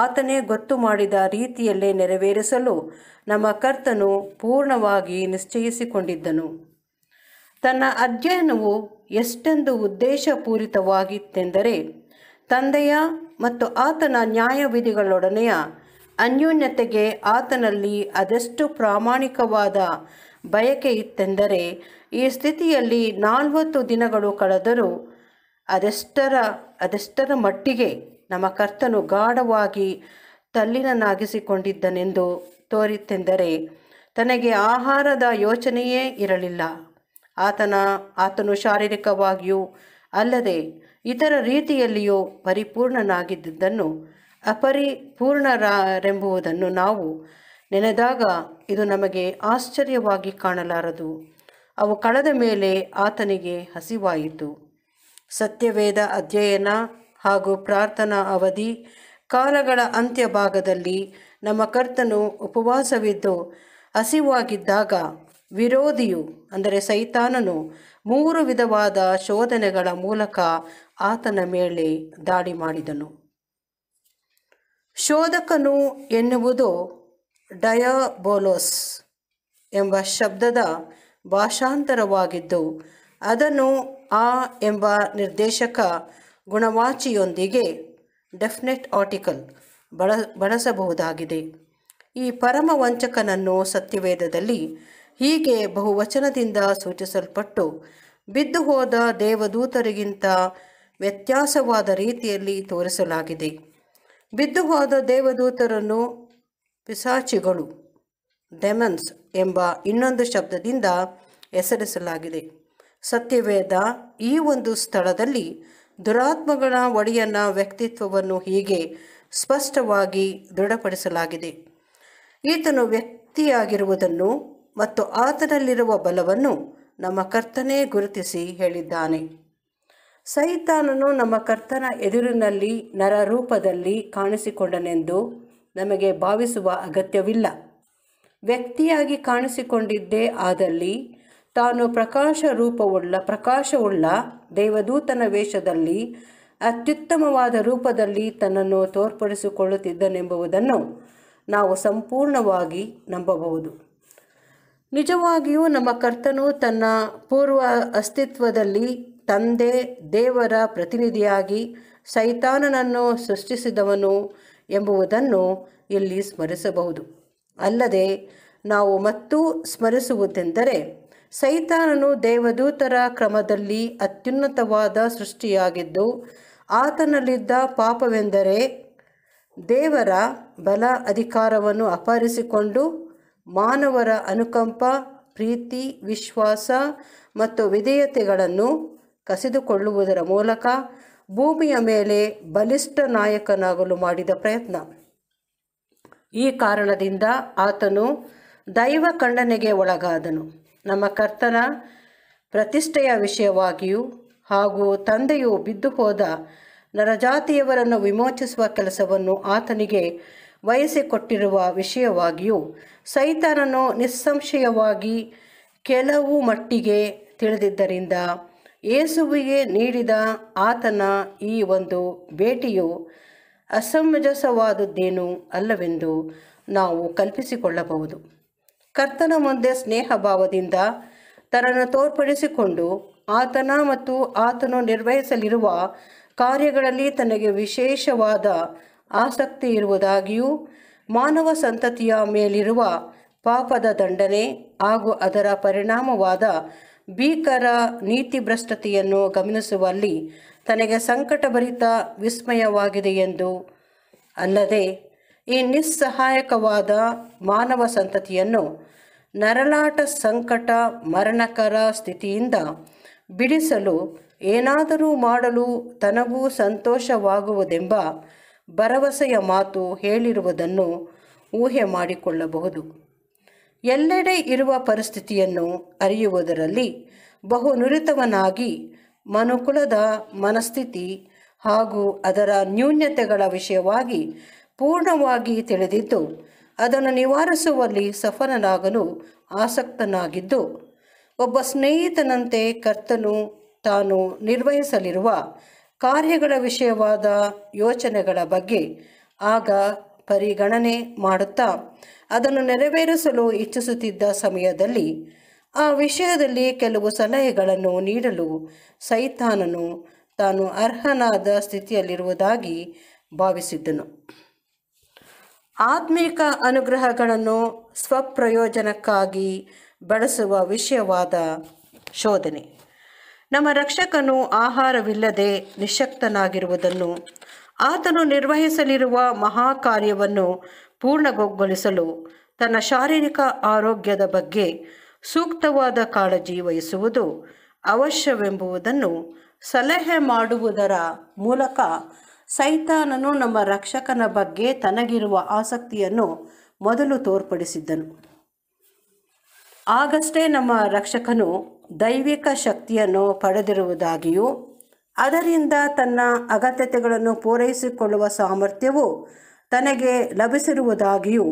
ಆತನೇ ಗೊತ್ತು ಮಾಡಿದ ರೀತಿಯಲ್ಲೇ ನೆರವೇರಿಸಲು ನಮ್ಮ ಕರ್ತನು ಪೂರ್ಣವಾಗಿ ನಿಶ್ಚಯಿಸಿಕೊಂಡಿದ್ದನು ತನ್ನ ಅಧ್ಯಯನವು ಎಷ್ಟೆಂದು ಉದ್ದೇಶಪೂರಿತವಾಗಿತ್ತೆಂದರೆ ತಂದೆಯ ಮತ್ತು ಆತನ ನ್ಯಾಯವಿಧಿಗಳೊಡನೆಯ ಅನ್ಯೋನ್ಯತೆಗೆ ಆತನಲ್ಲಿ ಅದೆಷ್ಟು ಪ್ರಾಮಾಣಿಕವಾದ ಬಯಕೆ ಇತ್ತೆಂದರೆ ಈ ಸ್ಥಿತಿಯಲ್ಲಿ ನಾಲ್ವತ್ತು ದಿನಗಳು ಕಳೆದರೂ ಅದೆಷ್ಟರ ಅದೆಷ್ಟರ ಮಟ್ಟಿಗೆ ನಮ್ಮ ಕರ್ತನು ಗಾಢವಾಗಿ ತಲ್ಲಿನನ್ನಾಗಿಸಿಕೊಂಡಿದ್ದನೆಂದು ತೋರಿತೆಂದರೆ ತನಗೆ ಆಹಾರದ ಯೋಚನೆಯೇ ಇರಲಿಲ್ಲ ಆತನ ಆತನು ಶಾರೀರಿಕವಾಗಿಯೂ ಅಲ್ಲದೆ ಇತರ ರೀತಿಯಲ್ಲಿಯೂ ಪರಿಪೂರ್ಣನಾಗಿದ್ದುದನ್ನು ಅಪರಿಪೂರ್ಣರೆಂಬುದನ್ನು ನಾವು ನೆನೆದಾಗ ಇದು ನಮಗೆ ಆಶ್ಚರ್ಯವಾಗಿ ಕಾಣಲಾರದು ಅವು ಕಳೆದ ಮೇಲೆ ಆತನಿಗೆ ಹಸಿವಾಯಿತು ಸತ್ಯವೇದ ಅಧ್ಯಯನ ಹಾಗೂ ಪ್ರಾರ್ಥನಾ ಅವಧಿ ಕಾಲಗಳ ಅಂತ್ಯ ಭಾಗದಲ್ಲಿ ನಮ್ಮ ಕರ್ತನು ಉಪವಾಸವಿದ್ದು ಹಸಿವಾಗಿದ್ದಾಗ ವಿರೋಧಿಯು ಅಂದರೆ ಸೈತಾನನು ಮೂರು ವಿಧವಾದ ಶೋಧನೆಗಳ ಮೂಲಕ ಆತನ ಮೇಲೆ ದಾಳಿ ಮಾಡಿದನು ಶೋಧಕನು ಎನ್ನುವುದು ಡಯಾಬೋಲೋಸ್ ಎಂಬ ಶಬ್ದದ ಭಾಷಾಂತರವಾಗಿದ್ದು ಅದನ್ನು ಆ ಎಂಬ ನಿರ್ದೇಶಕ ಗುಣವಾಚಿಯೊಂದಿಗೆ ಡೆಫ್ನೆಟ್ ಆರ್ಟಿಕಲ್ ಬಳ ಬಳಸಬಹುದಾಗಿದೆ ಈ ಪರಮ ವಂಚಕನನ್ನು ಸತ್ಯವೇದದಲ್ಲಿ ಹೀಗೆ ಬಹುವಚನದಿಂದ ಸೂಚಿಸಲ್ಪಟ್ಟು ಬಿದ್ದು ಹೋದ ದೇವದೂತರಿಗಿಂತ ವ್ಯತ್ಯಾಸವಾದ ರೀತಿಯಲ್ಲಿ ತೋರಿಸಲಾಗಿದೆ ಬಿದ್ದು ಹೋದ ದೇವದೂತರನ್ನು ಪಿಸಾಚಿಗಳು ಡೆಮನ್ಸ್ ಎಂಬ ಇನ್ನೊಂದು ಶಬ್ದದಿಂದ ಹೆಸರಿಸಲಾಗಿದೆ ಸತ್ಯವೇದ ಈ ಒಂದು ಸ್ಥಳದಲ್ಲಿ ದುರಾತ್ಮಗಳ ಒಡೆಯನ ವ್ಯಕ್ತಿತ್ವವನ್ನು ಹೀಗೆ ಸ್ಪಷ್ಟವಾಗಿ ದೃಢಪಡಿಸಲಾಗಿದೆ ಈತನು ವ್ಯಕ್ತಿಯಾಗಿರುವುದನ್ನು ಮತ್ತು ಆತನಲ್ಲಿರುವ ಬಲವನ್ನು ನಮ್ಮ ಕರ್ತನೇ ಗುರುತಿಸಿ ಹೇಳಿದ್ದಾನೆ ಸೈತಾನನು ನಮ್ಮ ಕರ್ತನ ಎದುರಿನಲ್ಲಿ ನರ ರೂಪದಲ್ಲಿ ಕಾಣಿಸಿಕೊಂಡನೆಂದು ನಮಗೆ ಭಾವಿಸುವ ಅಗತ್ಯವಿಲ್ಲ ವ್ಯಕ್ತಿಯಾಗಿ ಕಾಣಿಸಿಕೊಂಡಿದ್ದೇ ಆದಲ್ಲಿ ತಾನು ಪ್ರಕಾಶ ರೂಪವುಳ್ಳ ಪ್ರಕಾಶವುಳ್ಳ ದೇವದೂತನ ವೇಷದಲ್ಲಿ ಅತ್ಯುತ್ತಮವಾದ ರೂಪದಲ್ಲಿ ತನ್ನನ್ನು ತೋರ್ಪಡಿಸಿಕೊಳ್ಳುತ್ತಿದ್ದನೆಂಬುದನ್ನು ನಾವು ಸಂಪೂರ್ಣವಾಗಿ ನಂಬಬಹುದು ನಿಜವಾಗಿಯೂ ನಮ್ಮ ಕರ್ತನು ತನ್ನ ಪೂರ್ವ ಅಸ್ತಿತ್ವದಲ್ಲಿ ತಂದೆ ದೇವರ ಪ್ರತಿನಿಧಿಯಾಗಿ ಸೈತಾನನನ್ನು ಸೃಷ್ಟಿಸಿದವನು ಎಂಬುವುದನ್ನು ಇಲ್ಲಿ ಸ್ಮರಿಸಬಹುದು ಅಲ್ಲದೆ ನಾವು ಮತ್ತೂ ಸ್ಮರಿಸುವುದೆಂದರೆ ಸೈತಾನನು ದೇವದೂತರ ಕ್ರಮದಲ್ಲಿ ಅತ್ಯುನ್ನತವಾದ ಸೃಷ್ಟಿಯಾಗಿದ್ದು ಆತನಲ್ಲಿದ್ದ ಪಾಪವೆಂದರೆ ದೇವರ ಬಲ ಅಧಿಕಾರವನ್ನು ಅಪಹರಿಸಿಕೊಂಡು ಮಾನವರ ಅನುಕಂಪ ಪ್ರೀತಿ ವಿಶ್ವಾಸ ಮತ್ತು ವಿಧೇಯತೆಗಳನ್ನು ಕಸಿದುಕೊಳ್ಳುವುದರ ಮೂಲಕ ಭೂಮಿಯ ಮೇಲೆ ಬಲಿಷ್ಠ ನಾಯಕನಾಗಲು ಮಾಡಿದ ಪ್ರಯತ್ನ ಈ ಕಾರಣದಿಂದ ಆತನು ದೈವ ಖಂಡನೆಗೆ ಒಳಗಾದನು ನಮ್ಮ ಕರ್ತನ ಪ್ರತಿಷ್ಠೆಯ ವಿಷಯವಾಗಿಯೂ ಹಾಗೂ ತಂದೆಯು ಬಿದ್ದು ಹೋದ ನರಜಾತಿಯವರನ್ನು ವಿಮೋಚಿಸುವ ಕೆಲಸವನ್ನು ಆತನಿಗೆ ವಹಿಸಿಕೊಟ್ಟಿರುವ ವಿಷಯವಾಗಿಯೂ ಸೈತಾನನು ನಿಸ್ಸಂಶಯವಾಗಿ ಕೆಲವು ಮಟ್ಟಿಗೆ ತಿಳಿದಿದ್ದರಿಂದ ಯೇಸುವಿಗೆ ನೀಡಿದ ಆತನ ಈ ಒಂದು ಭೇಟಿಯು ಅಸಮಂಜಸವಾದದ್ದೇನು ಅಲ್ಲವೆಂದು ನಾವು ಕಲ್ಪಿಸಿಕೊಳ್ಳಬಹುದು ಕರ್ತನ ಮುಂದೆ ಸ್ನೇಹ ಭಾವದಿಂದ ತನ್ನನ್ನು ತೋರ್ಪಡಿಸಿಕೊಂಡು ಆತನ ಮತ್ತು ಆತನು ನಿರ್ವಹಿಸಲಿರುವ ಕಾರ್ಯಗಳಲ್ಲಿ ತನಗೆ ವಿಶೇಷವಾದ ಆಸಕ್ತಿ ಇರುವುದಾಗಿಯೂ ಮಾನವ ಸಂತತಿಯ ಮೇಲಿರುವ ಪಾಪದ ದಂಡನೆ ಹಾಗೂ ಅದರ ಪರಿಣಾಮವಾದ ಭೀಕರ ನೀತಿಭ್ರಷ್ಟತೆಯನ್ನು ಗಮನಿಸುವಲ್ಲಿ ತನಗೆ ಸಂಕಟಭರಿತ ವಿಸ್ಮಯವಾಗಿದೆ ಎಂದು ಅಲ್ಲದೆ ಈ ನಿಸ್ಸಹಾಯಕವಾದ ಮಾನವ ಸಂತತಿಯನ್ನು ನರಳಾಟ ಸಂಕಟ ಮರಣಕರ ಸ್ಥಿತಿಯಿಂದ ಬಿಡಿಸಲು ಏನಾದರೂ ಮಾಡಲು ತನಗೂ ಸಂತೋಷವಾಗುವುದೆಂಬ ಭರವಸೆಯ ಮಾತು ಹೇಳಿರುವುದನ್ನು ಊಹೆ ಮಾಡಿಕೊಳ್ಳಬಹುದು ಎಲ್ಲೆಡೆ ಇರುವ ಪರಿಸ್ಥಿತಿಯನ್ನು ಅರಿಯುವುದರಲ್ಲಿ ಬಹು ನುರಿತವನಾಗಿ ಮನುಕುಲದ ಮನಸ್ಥಿತಿ ಹಾಗೂ ಅದರ ನ್ಯೂನ್ಯತೆಗಳ ವಿಷಯವಾಗಿ ಪೂರ್ಣವಾಗಿ ತಿಳಿದಿದ್ದು ಅದನ್ನು ನಿವಾರಿಸುವಲ್ಲಿ ಸಫಲನಾಗಲು ಆಸಕ್ತನಾಗಿದ್ದು ಒಬ್ಬ ಸ್ನೇಹಿತನಂತೆ ಕರ್ತನು ತಾನು ನಿರ್ವಹಿಸಲಿರುವ ಕಾರ್ಯಗಳ ವಿಷಯವಾದ ಯೋಚನೆಗಳ ಬಗ್ಗೆ ಆಗ ಪರಿಗಣನೆ ಮಾಡುತ್ತಾ ಅದನ್ನು ನೆರವೇರಿಸಲು ಇಚ್ಛಿಸುತ್ತಿದ್ದ ಸಮಯದಲ್ಲಿ ಆ ವಿಷಯದಲ್ಲಿ ಕೆಲವು ಸಲಹೆಗಳನ್ನು ನೀಡಲು ಸೈತಾನನು ತಾನು ಅರ್ಹನಾದ ಸ್ಥಿತಿಯಲ್ಲಿರುವುದಾಗಿ ಭಾವಿಸಿದ್ದನು ಆತ್ಮಿಕ ಅನುಗ್ರಹಗಳನ್ನು ಸ್ವಪ್ರಯೋಜನಕ್ಕಾಗಿ ಬಳಸುವ ವಿಷಯವಾದ ಶೋಧನೆ ನಮ್ಮ ರಕ್ಷಕನು ಆಹಾರವಿಲ್ಲದೆ ನಿಶಕ್ತನಾಗಿರುವುದನ್ನು ಆತನು ನಿರ್ವಹಿಸಲಿರುವ ಮಹಾ ಕಾರ್ಯವನ್ನು ಪೂರ್ಣಗೊಳಿಸಲು ತನ್ನ ಶಾರೀರಿಕ ಆರೋಗ್ಯದ ಬಗ್ಗೆ ಸೂಕ್ತವಾದ ಕಾಳಜಿ ವಹಿಸುವುದು ಅವಶ್ಯವೆಂಬುವುದನ್ನು ಸಲಹೆ ಮಾಡುವುದರ ಮೂಲಕ ಸೈತಾನನು ನಮ್ಮ ರಕ್ಷಕನ ಬಗ್ಗೆ ತನಗಿರುವ ಆಸಕ್ತಿಯನ್ನು ಮೊದಲು ತೋರ್ಪಡಿಸಿದ್ದನು ಆಗಷ್ಟೇ ನಮ್ಮ ರಕ್ಷಕನು ದೈವಿಕ ಶಕ್ತಿಯನ್ನು ಪಡೆದಿರುವುದಾಗಿಯೂ ಅದರಿಂದ ತನ್ನ ಅಗತ್ಯತೆಗಳನ್ನು ಪೂರೈಸಿಕೊಳ್ಳುವ ಸಾಮರ್ಥ್ಯವು ತನಗೆ ಲಭಿಸಿರುವುದಾಗಿಯೂ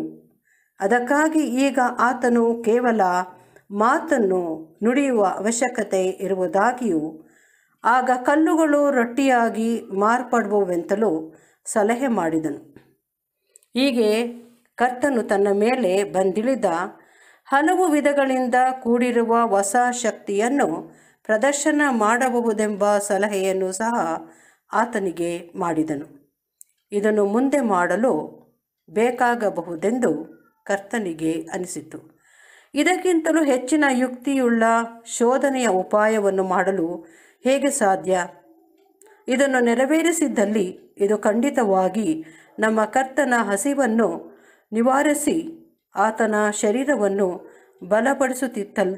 ಅದಕ್ಕಾಗಿ ಈಗ ಆತನು ಕೇವಲ ಮಾತನ್ನು ನುಡಿಯುವ ಅವಶ್ಯಕತೆ ಇರುವುದಾಗಿಯೂ ಆಗ ಕಲ್ಲುಗಳು ರೊಟ್ಟಿಯಾಗಿ ಮಾರ್ಪಡುವವೆಂತಲೂ ಸಲಹೆ ಮಾಡಿದನು ಹೀಗೆ ಕರ್ತನು ತನ್ನ ಮೇಲೆ ಬಂದಿಳಿದ ಹಲವು ವಿಧಗಳಿಂದ ಕೂಡಿರುವ ಹೊಸ ಶಕ್ತಿಯನ್ನು ಪ್ರದರ್ಶನ ಮಾಡಬಹುದೆಂಬ ಸಲಹೆಯನ್ನು ಸಹ ಆತನಿಗೆ ಮಾಡಿದನು ಇದನ್ನು ಮುಂದೆ ಮಾಡಲು ಬೇಕಾಗಬಹುದೆಂದು ಕರ್ತನಿಗೆ ಅನಿಸಿತು ಇದಕ್ಕಿಂತಲೂ ಹೆಚ್ಚಿನ ಯುಕ್ತಿಯುಳ್ಳ ಶೋಧನೆಯ ಉಪಾಯವನ್ನು ಮಾಡಲು ಹೇಗೆ ಸಾಧ್ಯ ಇದನ್ನು ನೆರವೇರಿಸಿದ್ದಲ್ಲಿ ಇದು ಖಂಡಿತವಾಗಿ ನಮ್ಮ ಕರ್ತನ ಹಸಿವನ್ನು ನಿವಾರಿಸಿ ಆತನ ಶರೀರವನ್ನು ಬಲಪಡಿಸುತ್ತಿತ್ತಲ್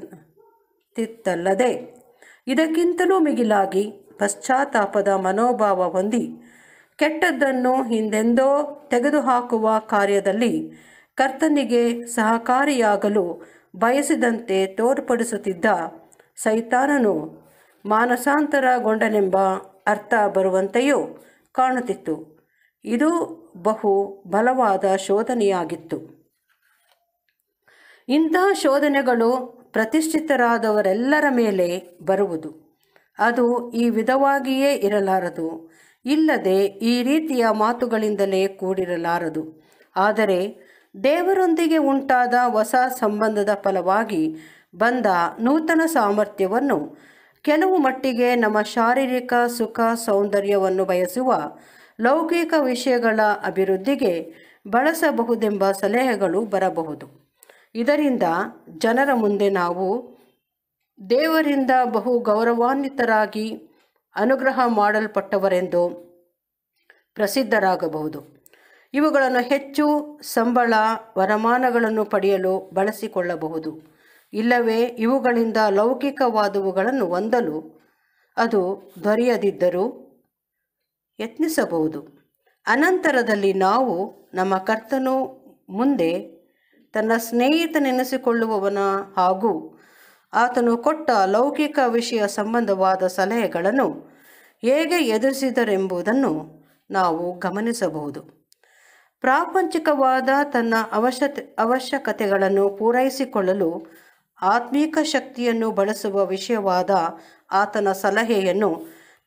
ತಿತ್ತಲ್ಲದೆ ಇದಕ್ಕಿಂತಲೂ ಮಿಗಿಲಾಗಿ ಪಶ್ಚಾತ್ತಾಪದ ಮನೋಭಾವ ಹೊಂದಿ ಕೆಟ್ಟದ್ದನ್ನು ಹಿಂದೆಂದೋ ತೆಗೆದುಹಾಕುವ ಕಾರ್ಯದಲ್ಲಿ ಕರ್ತನಿಗೆ ಸಹಕಾರಿಯಾಗಲು ಬಯಸಿದಂತೆ ತೋರ್ಪಡಿಸುತ್ತಿದ್ದ ಸೈತಾನನು ಮಾನಸಾಂತರಗೊಂಡನೆಂಬ ಅರ್ಥ ಬರುವಂತೆಯೂ ಕಾಣುತ್ತಿತ್ತು ಇದು ಬಹು ಬಲವಾದ ಶೋಧನೆಯಾಗಿತ್ತು ಇಂಥ ಶೋಧನೆಗಳು ಪ್ರತಿಷ್ಠಿತರಾದವರೆಲ್ಲರ ಮೇಲೆ ಬರುವುದು ಅದು ಈ ವಿಧವಾಗಿಯೇ ಇರಲಾರದು ಇಲ್ಲದೆ ಈ ರೀತಿಯ ಮಾತುಗಳಿಂದಲೇ ಕೂಡಿರಲಾರದು ಆದರೆ ದೇವರೊಂದಿಗೆ ಉಂಟಾದ ಹೊಸ ಸಂಬಂಧದ ಫಲವಾಗಿ ಬಂದ ನೂತನ ಸಾಮರ್ಥ್ಯವನ್ನು ಕೆಲವು ಮಟ್ಟಿಗೆ ನಮ್ಮ ಶಾರೀರಿಕ ಸುಖ ಸೌಂದರ್ಯವನ್ನು ಬಯಸುವ ಲೌಕಿಕ ವಿಷಯಗಳ ಅಭಿವೃದ್ಧಿಗೆ ಬಳಸಬಹುದೆಂಬ ಸಲಹೆಗಳು ಬರಬಹುದು ಇದರಿಂದ ಜನರ ಮುಂದೆ ನಾವು ದೇವರಿಂದ ಬಹು ಗೌರವಾನ್ವಿತರಾಗಿ ಅನುಗ್ರಹ ಮಾಡಲ್ಪಟ್ಟವರೆಂದು ಪ್ರಸಿದ್ಧರಾಗಬಹುದು ಇವುಗಳನ್ನು ಹೆಚ್ಚು ಸಂಬಳ ವರಮಾನಗಳನ್ನು ಪಡೆಯಲು ಬಳಸಿಕೊಳ್ಳಬಹುದು ಇಲ್ಲವೇ ಇವುಗಳಿಂದ ಲೌಕಿಕವಾದವುಗಳನ್ನು ಹೊಂದಲು ಅದು ದೊರೆಯದಿದ್ದರೂ ಯತ್ನಿಸಬಹುದು ಅನಂತರದಲ್ಲಿ ನಾವು ನಮ್ಮ ಕರ್ತನು ಮುಂದೆ ತನ್ನ ಸ್ನೇಹಿತ ನೆನೆಸಿಕೊಳ್ಳುವವನ ಹಾಗೂ ಆತನು ಕೊಟ್ಟ ಲೌಕಿಕ ವಿಷಯ ಸಂಬಂಧವಾದ ಸಲಹೆಗಳನ್ನು ಹೇಗೆ ಎದುರಿಸಿದರೆಂಬುದನ್ನು ನಾವು ಗಮನಿಸಬಹುದು ಪ್ರಾಪಂಚಿಕವಾದ ತನ್ನ ಅವಶ್ಯ ಅವಶ್ಯಕತೆಗಳನ್ನು ಪೂರೈಸಿಕೊಳ್ಳಲು ಆತ್ಮೀಕ ಶಕ್ತಿಯನ್ನು ಬಳಸುವ ವಿಷಯವಾದ ಆತನ ಸಲಹೆಯನ್ನು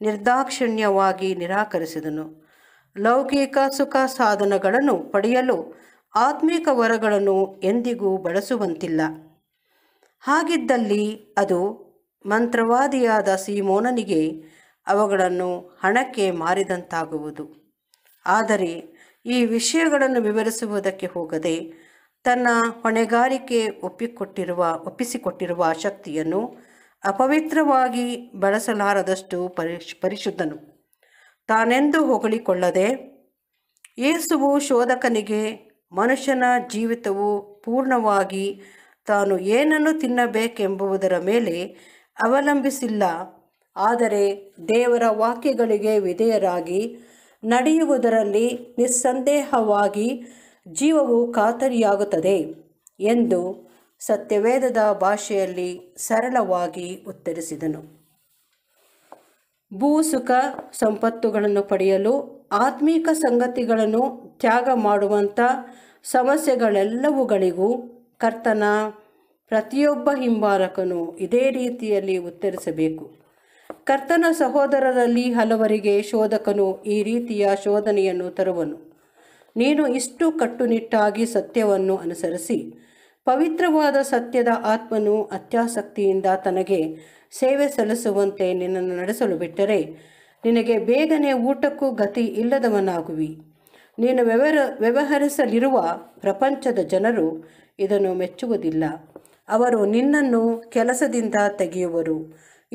ನಿರ್ದಾಕ್ಷಿಣ್ಯವಾಗಿ ನಿರಾಕರಿಸಿದನು ಲೌಕಿಕ ಸುಖ ಸಾಧನಗಳನ್ನು ಪಡೆಯಲು ಆತ್ಮಿಕ ವರಗಳನ್ನು ಎಂದಿಗೂ ಬಳಸುವಂತಿಲ್ಲ ಹಾಗಿದ್ದಲ್ಲಿ ಅದು ಮಂತ್ರವಾದಿಯಾದ ಸೀಮೋನನಿಗೆ ಅವುಗಳನ್ನು ಹಣಕ್ಕೆ ಮಾರಿದಂತಾಗುವುದು ಆದರೆ ಈ ವಿಷಯಗಳನ್ನು ವಿವರಿಸುವುದಕ್ಕೆ ಹೋಗದೆ ತನ್ನ ಹೊಣೆಗಾರಿಕೆ ಒಪ್ಪಿಕೊಟ್ಟಿರುವ ಒಪ್ಪಿಸಿಕೊಟ್ಟಿರುವ ಶಕ್ತಿಯನ್ನು ಅಪವಿತ್ರವಾಗಿ ಬಳಸಲಾರದಷ್ಟು ಪರಿಶ್ ಪರಿಶುದ್ಧನು ತಾನೆಂದು ಹೊಗಳಿಕೊಳ್ಳದೆ ಯೇಸುವು ಶೋಧಕನಿಗೆ ಮನುಷ್ಯನ ಜೀವಿತವು ಪೂರ್ಣವಾಗಿ ತಾನು ಏನನ್ನು ತಿನ್ನಬೇಕೆಂಬುದರ ಮೇಲೆ ಅವಲಂಬಿಸಿಲ್ಲ ಆದರೆ ದೇವರ ವಾಕ್ಯಗಳಿಗೆ ವಿಧೇಯರಾಗಿ ನಡೆಯುವುದರಲ್ಲಿ ನಿಸ್ಸಂದೇಹವಾಗಿ ಜೀವವು ಖಾತರಿಯಾಗುತ್ತದೆ ಎಂದು ಸತ್ಯವೇದದ ಭಾಷೆಯಲ್ಲಿ ಸರಳವಾಗಿ ಉತ್ತರಿಸಿದನು ಭೂಸುಖ ಸಂಪತ್ತುಗಳನ್ನು ಪಡೆಯಲು ಆತ್ಮೀಕ ಸಂಗತಿಗಳನ್ನು ತ್ಯಾಗ ಮಾಡುವಂಥ ಸಮಸ್ಯೆಗಳೆಲ್ಲವುಗಳಿಗೂ ಕರ್ತನ ಪ್ರತಿಯೊಬ್ಬ ಹಿಂಬಾಲಕನು ಇದೇ ರೀತಿಯಲ್ಲಿ ಉತ್ತರಿಸಬೇಕು ಕರ್ತನ ಸಹೋದರರಲ್ಲಿ ಹಲವರಿಗೆ ಶೋಧಕನು ಈ ರೀತಿಯ ಶೋಧನೆಯನ್ನು ತರುವನು ನೀನು ಇಷ್ಟು ಕಟ್ಟುನಿಟ್ಟಾಗಿ ಸತ್ಯವನ್ನು ಅನುಸರಿಸಿ ಪವಿತ್ರವಾದ ಸತ್ಯದ ಆತ್ಮನು ಅತ್ಯಾಸಕ್ತಿಯಿಂದ ತನಗೆ ಸೇವೆ ಸಲ್ಲಿಸುವಂತೆ ನಿನ್ನನ್ನು ನಡೆಸಲು ಬಿಟ್ಟರೆ ನಿನಗೆ ಬೇಗನೆ ಊಟಕ್ಕೂ ಗತಿ ಇಲ್ಲದವನಾಗುವಿ ನೀನು ವ್ಯವಹರ ವ್ಯವಹರಿಸಲಿರುವ ಪ್ರಪಂಚದ ಜನರು ಇದನ್ನು ಮೆಚ್ಚುವುದಿಲ್ಲ ಅವರು ನಿನ್ನನ್ನು ಕೆಲಸದಿಂದ ತೆಗೆಯುವರು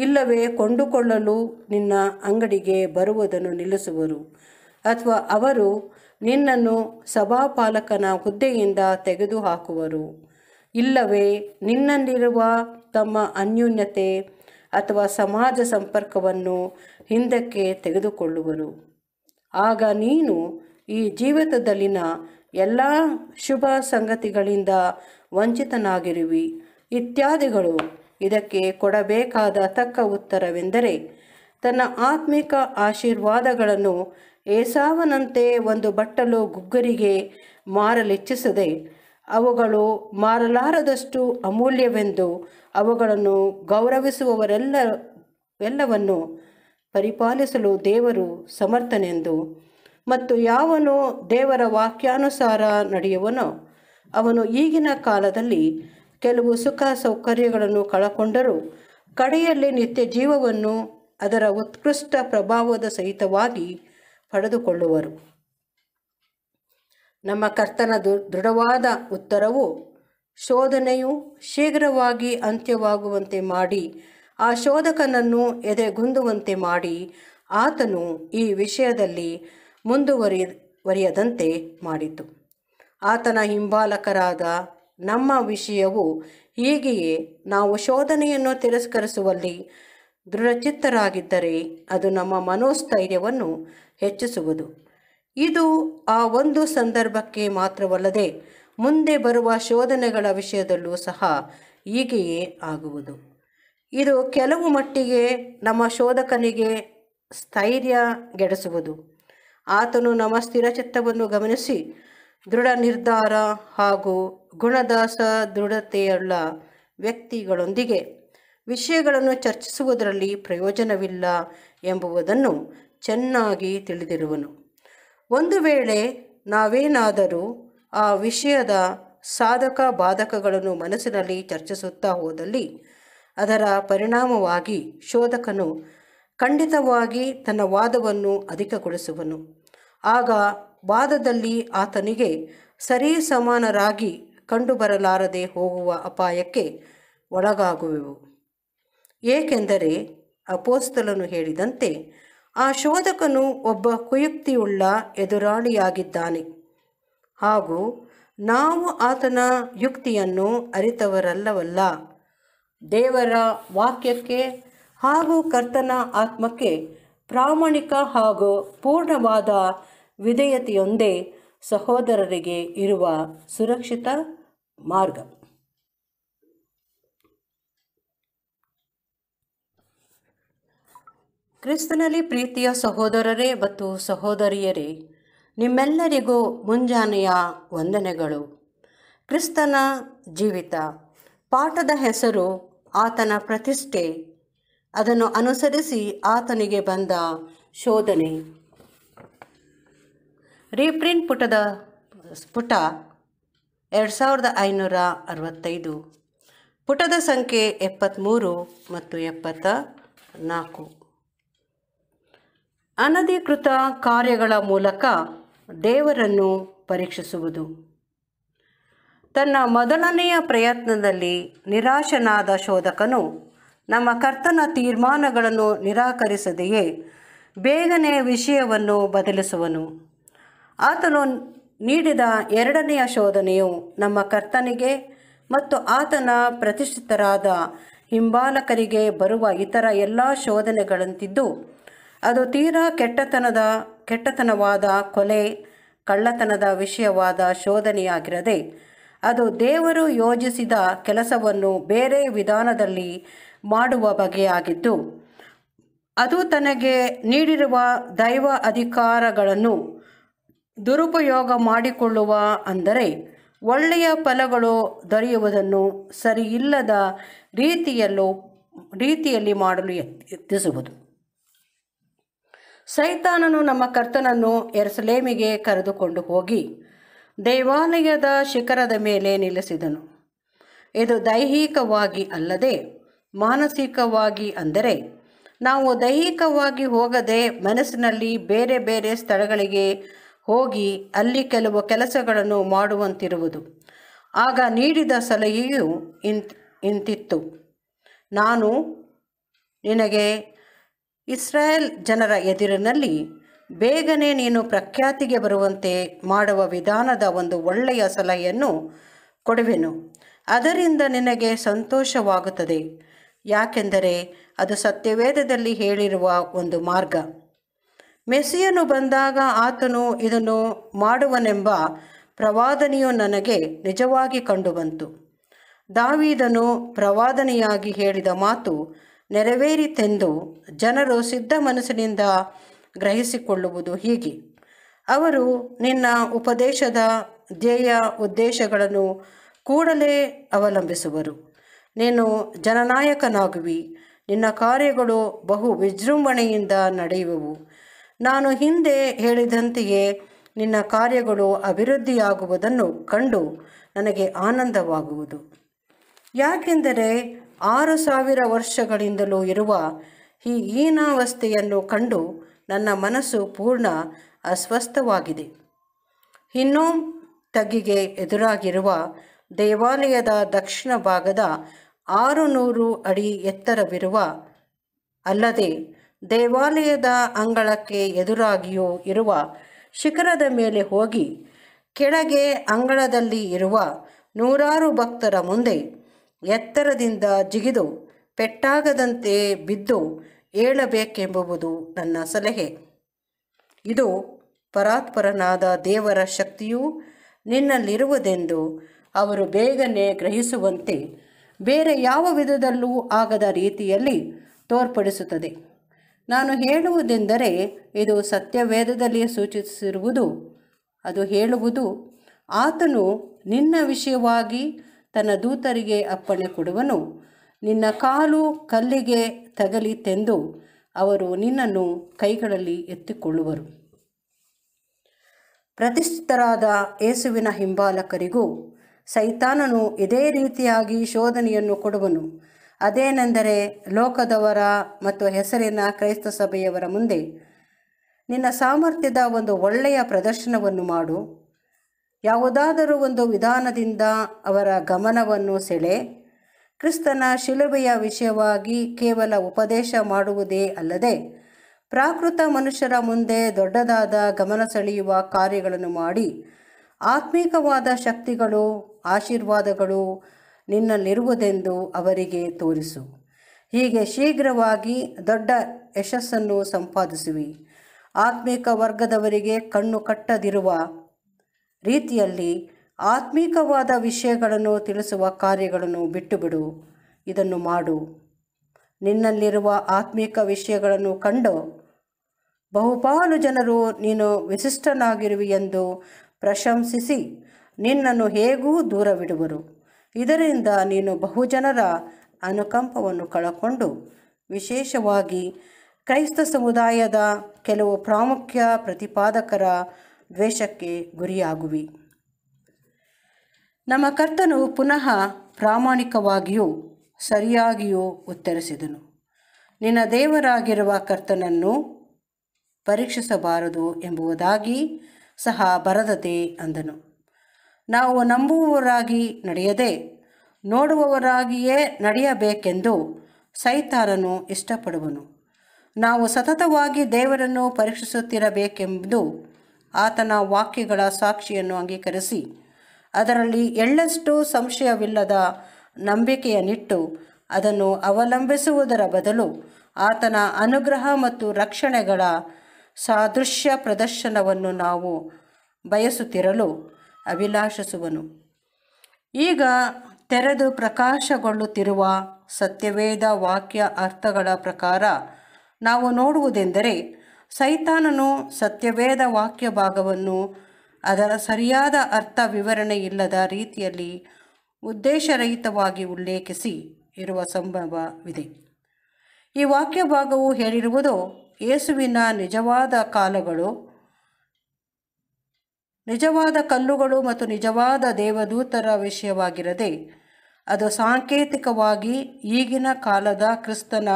ಇಲ್ಲವೇ ಕೊಂಡುಕೊಳ್ಳಲು ನಿನ್ನ ಅಂಗಡಿಗೆ ಬರುವುದನ್ನು ನಿಲ್ಲಿಸುವರು ಅಥವಾ ಅವರು ನಿನ್ನನ್ನು ಸಭಾಪಾಲಕನ ಹುದ್ದೆಯಿಂದ ತೆಗೆದುಹಾಕುವರು ಇಲ್ಲವೇ ನಿನ್ನಲ್ಲಿರುವ ತಮ್ಮ ಅನ್ಯೂನ್ಯತೆ ಅಥವಾ ಸಮಾಜ ಸಂಪರ್ಕವನ್ನು ಹಿಂದಕ್ಕೆ ತೆಗೆದುಕೊಳ್ಳುವರು ಆಗ ನೀನು ಈ ಜೀವಿತದಲ್ಲಿನ ಎಲ್ಲ ಶುಭ ಸಂಗತಿಗಳಿಂದ ವಂಚಿತನಾಗಿರುವಿ ಇತ್ಯಾದಿಗಳು ಇದಕ್ಕೆ ಕೊಡಬೇಕಾದ ತಕ್ಕ ಉತ್ತರವೆಂದರೆ ತನ್ನ ಆತ್ಮಿಕ ಆಶೀರ್ವಾದಗಳನ್ನು ಏಸಾವನಂತೆ ಒಂದು ಬಟ್ಟಲು ಗುಗ್ಗರಿಗೆ ಮಾರಲಿಚ್ಛಿಸದೆ ಅವುಗಳು ಮಾರಲಾರದಷ್ಟು ಅಮೂಲ್ಯವೆಂದು ಅವುಗಳನ್ನು ಗೌರವಿಸುವವರೆಲ್ಲ ಎಲ್ಲವನ್ನು ಪರಿಪಾಲಿಸಲು ದೇವರು ಸಮರ್ಥನೆಂದು ಮತ್ತು ಯಾವನು ದೇವರ ವಾಕ್ಯಾನುಸಾರ ನಡೆಯುವನೋ ಅವನು ಈಗಿನ ಕಾಲದಲ್ಲಿ ಕೆಲವು ಸುಖ ಸೌಕರ್ಯಗಳನ್ನು ಕಳಕೊಂಡರೂ ಕಡೆಯಲ್ಲಿ ನಿತ್ಯ ಜೀವವನ್ನು ಅದರ ಉತ್ಕೃಷ್ಟ ಪ್ರಭಾವದ ಸಹಿತವಾಗಿ ಪಡೆದುಕೊಳ್ಳುವರು ನಮ್ಮ ಕರ್ತನ ದೃಢವಾದ ಉತ್ತರವು ಶೋಧನೆಯು ಶೀಘ್ರವಾಗಿ ಅಂತ್ಯವಾಗುವಂತೆ ಮಾಡಿ ಆ ಶೋಧಕನನ್ನು ಎದೆಗುಂದುವಂತೆ ಮಾಡಿ ಆತನು ಈ ವಿಷಯದಲ್ಲಿ ಮುಂದುವರಿ ಮಾಡಿತು ಆತನ ಹಿಂಬಾಲಕರಾದ ನಮ್ಮ ವಿಷಯವು ಹೀಗೆಯೇ ನಾವು ಶೋಧನೆಯನ್ನು ತಿರಸ್ಕರಿಸುವಲ್ಲಿ ದೃಢಚಿತ್ತರಾಗಿದ್ದರೆ ಅದು ನಮ್ಮ ಮನೋಸ್ಥೈರ್ಯವನ್ನು ಹೆಚ್ಚಿಸುವುದು ಇದು ಆ ಒಂದು ಸಂದರ್ಭಕ್ಕೆ ಮಾತ್ರವಲ್ಲದೆ ಮುಂದೆ ಬರುವ ಶೋಧನೆಗಳ ವಿಷಯದಲ್ಲೂ ಸಹ ಹೀಗೆಯೇ ಆಗುವುದು ಇದು ಕೆಲವು ಮಟ್ಟಿಗೆ ನಮ್ಮ ಶೋಧಕನಿಗೆ ಸ್ಥೈರ್ಯ ಗೆಡಿಸುವುದು ಆತನು ನಮ್ಮ ಸ್ಥಿರಚಿತ್ತವನ್ನು ಗಮನಿಸಿ ದೃಢ ನಿರ್ಧಾರ ಹಾಗೂ ಗುಣದಾಸ ದೃಢತೆಯುಳ್ಳ ವ್ಯಕ್ತಿಗಳೊಂದಿಗೆ ವಿಷಯಗಳನ್ನು ಚರ್ಚಿಸುವುದರಲ್ಲಿ ಪ್ರಯೋಜನವಿಲ್ಲ ಎಂಬುವುದನ್ನು ಚೆನ್ನಾಗಿ ತಿಳಿದಿರುವನು ಒಂದು ವೇಳೆ ನಾವೇನಾದರೂ ಆ ವಿಷಯದ ಸಾಧಕ ಬಾಧಕಗಳನ್ನು ಮನಸ್ಸಿನಲ್ಲಿ ಚರ್ಚಿಸುತ್ತಾ ಹೋದಲ್ಲಿ ಅದರ ಪರಿಣಾಮವಾಗಿ ಶೋಧಕನು ಖಂಡಿತವಾಗಿ ತನ್ನ ವಾದವನ್ನು ಅಧಿಕಗೊಳಿಸುವನು ಆಗ ವಾದದಲ್ಲಿ ಆತನಿಗೆ ಸರಿ ಸಮಾನರಾಗಿ ಕಂಡುಬರಲಾರದೆ ಹೋಗುವ ಅಪಾಯಕ್ಕೆ ಒಳಗಾಗುವೆವು ಏಕೆಂದರೆ ಅಪೋಸ್ತಲನು ಹೇಳಿದಂತೆ ಆ ಶೋಧಕನು ಒಬ್ಬ ಕುಯುಕ್ತಿಯುಳ್ಳ ಎದುರಾಳಿಯಾಗಿದ್ದಾನೆ ಹಾಗೂ ನಾವು ಆತನ ಯುಕ್ತಿಯನ್ನು ಅರಿತವರಲ್ಲವಲ್ಲ ದೇವರ ವಾಕ್ಯಕ್ಕೆ ಹಾಗೂ ಕರ್ತನ ಆತ್ಮಕ್ಕೆ ಪ್ರಾಮಾಣಿಕ ಹಾಗೂ ಪೂರ್ಣವಾದ ವಿಧೇಯತೆಯೊಂದೇ ಸಹೋದರರಿಗೆ ಇರುವ ಸುರಕ್ಷಿತ ಮಾರ್ಗ ಕ್ರಿಸ್ತನಲ್ಲಿ ಪ್ರೀತಿಯ ಸಹೋದರರೇ ಮತ್ತು ಸಹೋದರಿಯರೇ ನಿಮ್ಮೆಲ್ಲರಿಗೂ ಮುಂಜಾನೆಯ ವಂದನೆಗಳು ಕ್ರಿಸ್ತನ ಜೀವಿತ ಪಾಠದ ಹೆಸರು ಆತನ ಪ್ರತಿಷ್ಠೆ ಅದನ್ನು ಅನುಸರಿಸಿ ಆತನಿಗೆ ಬಂದ ಶೋಧನೆ ರೀಪ್ರಿಂಟ್ ಪುಟದ ಪುಟ ಎರಡು ಸಾವಿರದ ಐನೂರ ಅರವತ್ತೈದು ಪುಟದ ಸಂಖ್ಯೆ ಎಪ್ಪತ್ತ್ಮೂರು ಮತ್ತು ಎಪ್ಪತ್ತ ನಾಲ್ಕು ಅನಧಿಕೃತ ಕಾರ್ಯಗಳ ಮೂಲಕ ದೇವರನ್ನು ಪರೀಕ್ಷಿಸುವುದು ತನ್ನ ಮೊದಲನೆಯ ಪ್ರಯತ್ನದಲ್ಲಿ ನಿರಾಶನಾದ ಶೋಧಕನು ನಮ್ಮ ಕರ್ತನ ತೀರ್ಮಾನಗಳನ್ನು ನಿರಾಕರಿಸದೆಯೇ ಬೇಗನೆ ವಿಷಯವನ್ನು ಬದಲಿಸುವನು ಆತನು ನೀಡಿದ ಎರಡನೆಯ ಶೋಧನೆಯು ನಮ್ಮ ಕರ್ತನಿಗೆ ಮತ್ತು ಆತನ ಪ್ರತಿಷ್ಠಿತರಾದ ಹಿಂಬಾಲಕರಿಗೆ ಬರುವ ಇತರ ಎಲ್ಲ ಶೋಧನೆಗಳಂತಿದ್ದು ಅದು ತೀರಾ ಕೆಟ್ಟತನದ ಕೆಟ್ಟತನವಾದ ಕೊಲೆ ಕಳ್ಳತನದ ವಿಷಯವಾದ ಶೋಧನೆಯಾಗಿರದೆ ಅದು ದೇವರು ಯೋಜಿಸಿದ ಕೆಲಸವನ್ನು ಬೇರೆ ವಿಧಾನದಲ್ಲಿ ಮಾಡುವ ಬಗೆಯಾಗಿದ್ದು ಅದು ತನಗೆ ನೀಡಿರುವ ದೈವ ಅಧಿಕಾರಗಳನ್ನು ದುರುಪಯೋಗ ಮಾಡಿಕೊಳ್ಳುವ ಅಂದರೆ ಒಳ್ಳೆಯ ಫಲಗಳು ದೊರೆಯುವುದನ್ನು ಸರಿಯಿಲ್ಲದ ರೀತಿಯಲ್ಲೂ ರೀತಿಯಲ್ಲಿ ಮಾಡಲು ಯತ್ನಿಸುವುದು ಸೈತಾನನು ನಮ್ಮ ಕರ್ತನನ್ನು ಎರಸಲೇಮಿಗೆ ಕರೆದುಕೊಂಡು ಹೋಗಿ ದೇವಾಲಯದ ಶಿಖರದ ಮೇಲೆ ನಿಲ್ಲಿಸಿದನು ಇದು ದೈಹಿಕವಾಗಿ ಅಲ್ಲದೆ ಮಾನಸಿಕವಾಗಿ ಅಂದರೆ ನಾವು ದೈಹಿಕವಾಗಿ ಹೋಗದೆ ಮನಸ್ಸಿನಲ್ಲಿ ಬೇರೆ ಬೇರೆ ಸ್ಥಳಗಳಿಗೆ ಹೋಗಿ ಅಲ್ಲಿ ಕೆಲವು ಕೆಲಸಗಳನ್ನು ಮಾಡುವಂತಿರುವುದು ಆಗ ನೀಡಿದ ಸಲಹೆಯು ಇಂತಿತ್ತು ನಾನು ನಿನಗೆ ಇಸ್ರಾಯೇಲ್ ಜನರ ಎದುರಿನಲ್ಲಿ ಬೇಗನೆ ನೀನು ಪ್ರಖ್ಯಾತಿಗೆ ಬರುವಂತೆ ಮಾಡುವ ವಿಧಾನದ ಒಂದು ಒಳ್ಳೆಯ ಸಲಹೆಯನ್ನು ಕೊಡುವೆನು ಅದರಿಂದ ನಿನಗೆ ಸಂತೋಷವಾಗುತ್ತದೆ ಯಾಕೆಂದರೆ ಅದು ಸತ್ಯವೇದದಲ್ಲಿ ಹೇಳಿರುವ ಒಂದು ಮಾರ್ಗ ಮೆಸ್ಸಿಯನ್ನು ಬಂದಾಗ ಆತನು ಇದನ್ನು ಮಾಡುವನೆಂಬ ಪ್ರವಾದನೆಯು ನನಗೆ ನಿಜವಾಗಿ ಕಂಡುಬಂತು ದಾವಿದನು ಪ್ರವಾದನೆಯಾಗಿ ಹೇಳಿದ ಮಾತು ನೆರವೇರಿತೆಂದು ಜನರು ಸಿದ್ಧ ಮನಸ್ಸಿನಿಂದ ಗ್ರಹಿಸಿಕೊಳ್ಳುವುದು ಹೀಗೆ ಅವರು ನಿನ್ನ ಉಪದೇಶದ ಧ್ಯೇಯ ಉದ್ದೇಶಗಳನ್ನು ಕೂಡಲೇ ಅವಲಂಬಿಸುವರು ನೀನು ಜನನಾಯಕನಾಗುವಿ ನಿನ್ನ ಕಾರ್ಯಗಳು ಬಹು ವಿಜೃಂಭಣೆಯಿಂದ ನಡೆಯುವವು ನಾನು ಹಿಂದೆ ಹೇಳಿದಂತೆಯೇ ನಿನ್ನ ಕಾರ್ಯಗಳು ಅಭಿವೃದ್ಧಿಯಾಗುವುದನ್ನು ಕಂಡು ನನಗೆ ಆನಂದವಾಗುವುದು ಯಾಕೆಂದರೆ ಆರು ಸಾವಿರ ವರ್ಷಗಳಿಂದಲೂ ಇರುವ ಈ ಹೀನಾವಸ್ಥೆಯನ್ನು ಕಂಡು ನನ್ನ ಮನಸ್ಸು ಪೂರ್ಣ ಅಸ್ವಸ್ಥವಾಗಿದೆ ಇನ್ನೂ ತಗ್ಗಿಗೆ ಎದುರಾಗಿರುವ ದೇವಾಲಯದ ದಕ್ಷಿಣ ಭಾಗದ ಆರು ನೂರು ಅಡಿ ಎತ್ತರವಿರುವ ಅಲ್ಲದೆ ದೇವಾಲಯದ ಅಂಗಳಕ್ಕೆ ಎದುರಾಗಿಯೂ ಇರುವ ಶಿಖರದ ಮೇಲೆ ಹೋಗಿ ಕೆಳಗೆ ಅಂಗಳದಲ್ಲಿ ಇರುವ ನೂರಾರು ಭಕ್ತರ ಮುಂದೆ ಎತ್ತರದಿಂದ ಜಿಗಿದು ಪೆಟ್ಟಾಗದಂತೆ ಬಿದ್ದು ಏಳಬೇಕೆಂಬುದು ನನ್ನ ಸಲಹೆ ಇದು ಪರಾತ್ಪರನಾದ ದೇವರ ಶಕ್ತಿಯು ನಿನ್ನಲ್ಲಿರುವುದೆಂದು ಅವರು ಬೇಗನೆ ಗ್ರಹಿಸುವಂತೆ ಬೇರೆ ಯಾವ ವಿಧದಲ್ಲೂ ಆಗದ ರೀತಿಯಲ್ಲಿ ತೋರ್ಪಡಿಸುತ್ತದೆ ನಾನು ಹೇಳುವುದೆಂದರೆ ಇದು ಸತ್ಯವೇದದಲ್ಲಿ ಸೂಚಿಸಿರುವುದು ಅದು ಹೇಳುವುದು ಆತನು ನಿನ್ನ ವಿಷಯವಾಗಿ ತನ್ನ ದೂತರಿಗೆ ಅಪ್ಪಣೆ ಕೊಡುವನು ನಿನ್ನ ಕಾಲು ಕಲ್ಲಿಗೆ ತೆಂದು ಅವರು ನಿನ್ನನ್ನು ಕೈಗಳಲ್ಲಿ ಎತ್ತಿಕೊಳ್ಳುವರು ಪ್ರತಿಷ್ಠಿತರಾದ ಯೇಸುವಿನ ಹಿಂಬಾಲಕರಿಗೂ ಸೈತಾನನು ಇದೇ ರೀತಿಯಾಗಿ ಶೋಧನೆಯನ್ನು ಕೊಡುವನು ಅದೇನೆಂದರೆ ಲೋಕದವರ ಮತ್ತು ಹೆಸರಿನ ಕ್ರೈಸ್ತ ಸಭೆಯವರ ಮುಂದೆ ನಿನ್ನ ಸಾಮರ್ಥ್ಯದ ಒಂದು ಒಳ್ಳೆಯ ಪ್ರದರ್ಶನವನ್ನು ಮಾಡು ಯಾವುದಾದರೂ ಒಂದು ವಿಧಾನದಿಂದ ಅವರ ಗಮನವನ್ನು ಸೆಳೆ ಕ್ರಿಸ್ತನ ಶಿಲುಬೆಯ ವಿಷಯವಾಗಿ ಕೇವಲ ಉಪದೇಶ ಮಾಡುವುದೇ ಅಲ್ಲದೆ ಪ್ರಾಕೃತ ಮನುಷ್ಯರ ಮುಂದೆ ದೊಡ್ಡದಾದ ಗಮನ ಸೆಳೆಯುವ ಕಾರ್ಯಗಳನ್ನು ಮಾಡಿ ಆತ್ಮೀಕವಾದ ಶಕ್ತಿಗಳು ಆಶೀರ್ವಾದಗಳು ನಿನ್ನಲ್ಲಿರುವುದೆಂದು ಅವರಿಗೆ ತೋರಿಸು ಹೀಗೆ ಶೀಘ್ರವಾಗಿ ದೊಡ್ಡ ಯಶಸ್ಸನ್ನು ಸಂಪಾದಿಸುವಿ ಆತ್ಮಿಕ ವರ್ಗದವರಿಗೆ ಕಣ್ಣು ಕಟ್ಟದಿರುವ ರೀತಿಯಲ್ಲಿ ಆತ್ಮೀಕವಾದ ವಿಷಯಗಳನ್ನು ತಿಳಿಸುವ ಕಾರ್ಯಗಳನ್ನು ಬಿಟ್ಟುಬಿಡು ಇದನ್ನು ಮಾಡು ನಿನ್ನಲ್ಲಿರುವ ಆತ್ಮೀಕ ವಿಷಯಗಳನ್ನು ಕಂಡು ಬಹುಪಾಲು ಜನರು ನೀನು ವಿಶಿಷ್ಟನಾಗಿರುವಿ ಎಂದು ಪ್ರಶಂಸಿಸಿ ನಿನ್ನನ್ನು ಹೇಗೂ ದೂರವಿಡುವರು ಇದರಿಂದ ನೀನು ಬಹುಜನರ ಅನುಕಂಪವನ್ನು ಕಳಕೊಂಡು ವಿಶೇಷವಾಗಿ ಕ್ರೈಸ್ತ ಸಮುದಾಯದ ಕೆಲವು ಪ್ರಾಮುಖ್ಯ ಪ್ರತಿಪಾದಕರ ದ್ವೇಷಕ್ಕೆ ಗುರಿಯಾಗುವಿ ನಮ್ಮ ಕರ್ತನು ಪುನಃ ಪ್ರಾಮಾಣಿಕವಾಗಿಯೂ ಸರಿಯಾಗಿಯೂ ಉತ್ತರಿಸಿದನು ನಿನ್ನ ದೇವರಾಗಿರುವ ಕರ್ತನನ್ನು ಪರೀಕ್ಷಿಸಬಾರದು ಎಂಬುದಾಗಿ ಸಹ ಬರದತೆ ಅಂದನು ನಾವು ನಂಬುವವರಾಗಿ ನಡೆಯದೆ ನೋಡುವವರಾಗಿಯೇ ನಡೆಯಬೇಕೆಂದು ಸೈತಾರನು ಇಷ್ಟಪಡುವನು ನಾವು ಸತತವಾಗಿ ದೇವರನ್ನು ಪರೀಕ್ಷಿಸುತ್ತಿರಬೇಕೆಂದು ಆತನ ವಾಕ್ಯಗಳ ಸಾಕ್ಷಿಯನ್ನು ಅಂಗೀಕರಿಸಿ ಅದರಲ್ಲಿ ಎಳ್ಳಷ್ಟು ಸಂಶಯವಿಲ್ಲದ ನಂಬಿಕೆಯನ್ನಿಟ್ಟು ಅದನ್ನು ಅವಲಂಬಿಸುವುದರ ಬದಲು ಆತನ ಅನುಗ್ರಹ ಮತ್ತು ರಕ್ಷಣೆಗಳ ಸಾದೃಶ್ಯ ಪ್ರದರ್ಶನವನ್ನು ನಾವು ಬಯಸುತ್ತಿರಲು ಅಭಿಲಾಷಿಸುವನು ಈಗ ತೆರೆದು ಪ್ರಕಾಶಗೊಳ್ಳುತ್ತಿರುವ ಸತ್ಯವೇದ ವಾಕ್ಯ ಅರ್ಥಗಳ ಪ್ರಕಾರ ನಾವು ನೋಡುವುದೆಂದರೆ ಸೈತಾನನು ಸತ್ಯವೇದ ವಾಕ್ಯ ಭಾಗವನ್ನು ಅದರ ಸರಿಯಾದ ಅರ್ಥ ವಿವರಣೆ ಇಲ್ಲದ ರೀತಿಯಲ್ಲಿ ಉದ್ದೇಶರಹಿತವಾಗಿ ಉಲ್ಲೇಖಿಸಿ ಇರುವ ಸಂಭವವಿದೆ ಈ ವಾಕ್ಯ ಭಾಗವು ಹೇಳಿರುವುದು ಯೇಸುವಿನ ನಿಜವಾದ ಕಾಲಗಳು ನಿಜವಾದ ಕಲ್ಲುಗಳು ಮತ್ತು ನಿಜವಾದ ದೇವದೂತರ ವಿಷಯವಾಗಿರದೆ ಅದು ಸಾಂಕೇತಿಕವಾಗಿ ಈಗಿನ ಕಾಲದ ಕ್ರಿಸ್ತನ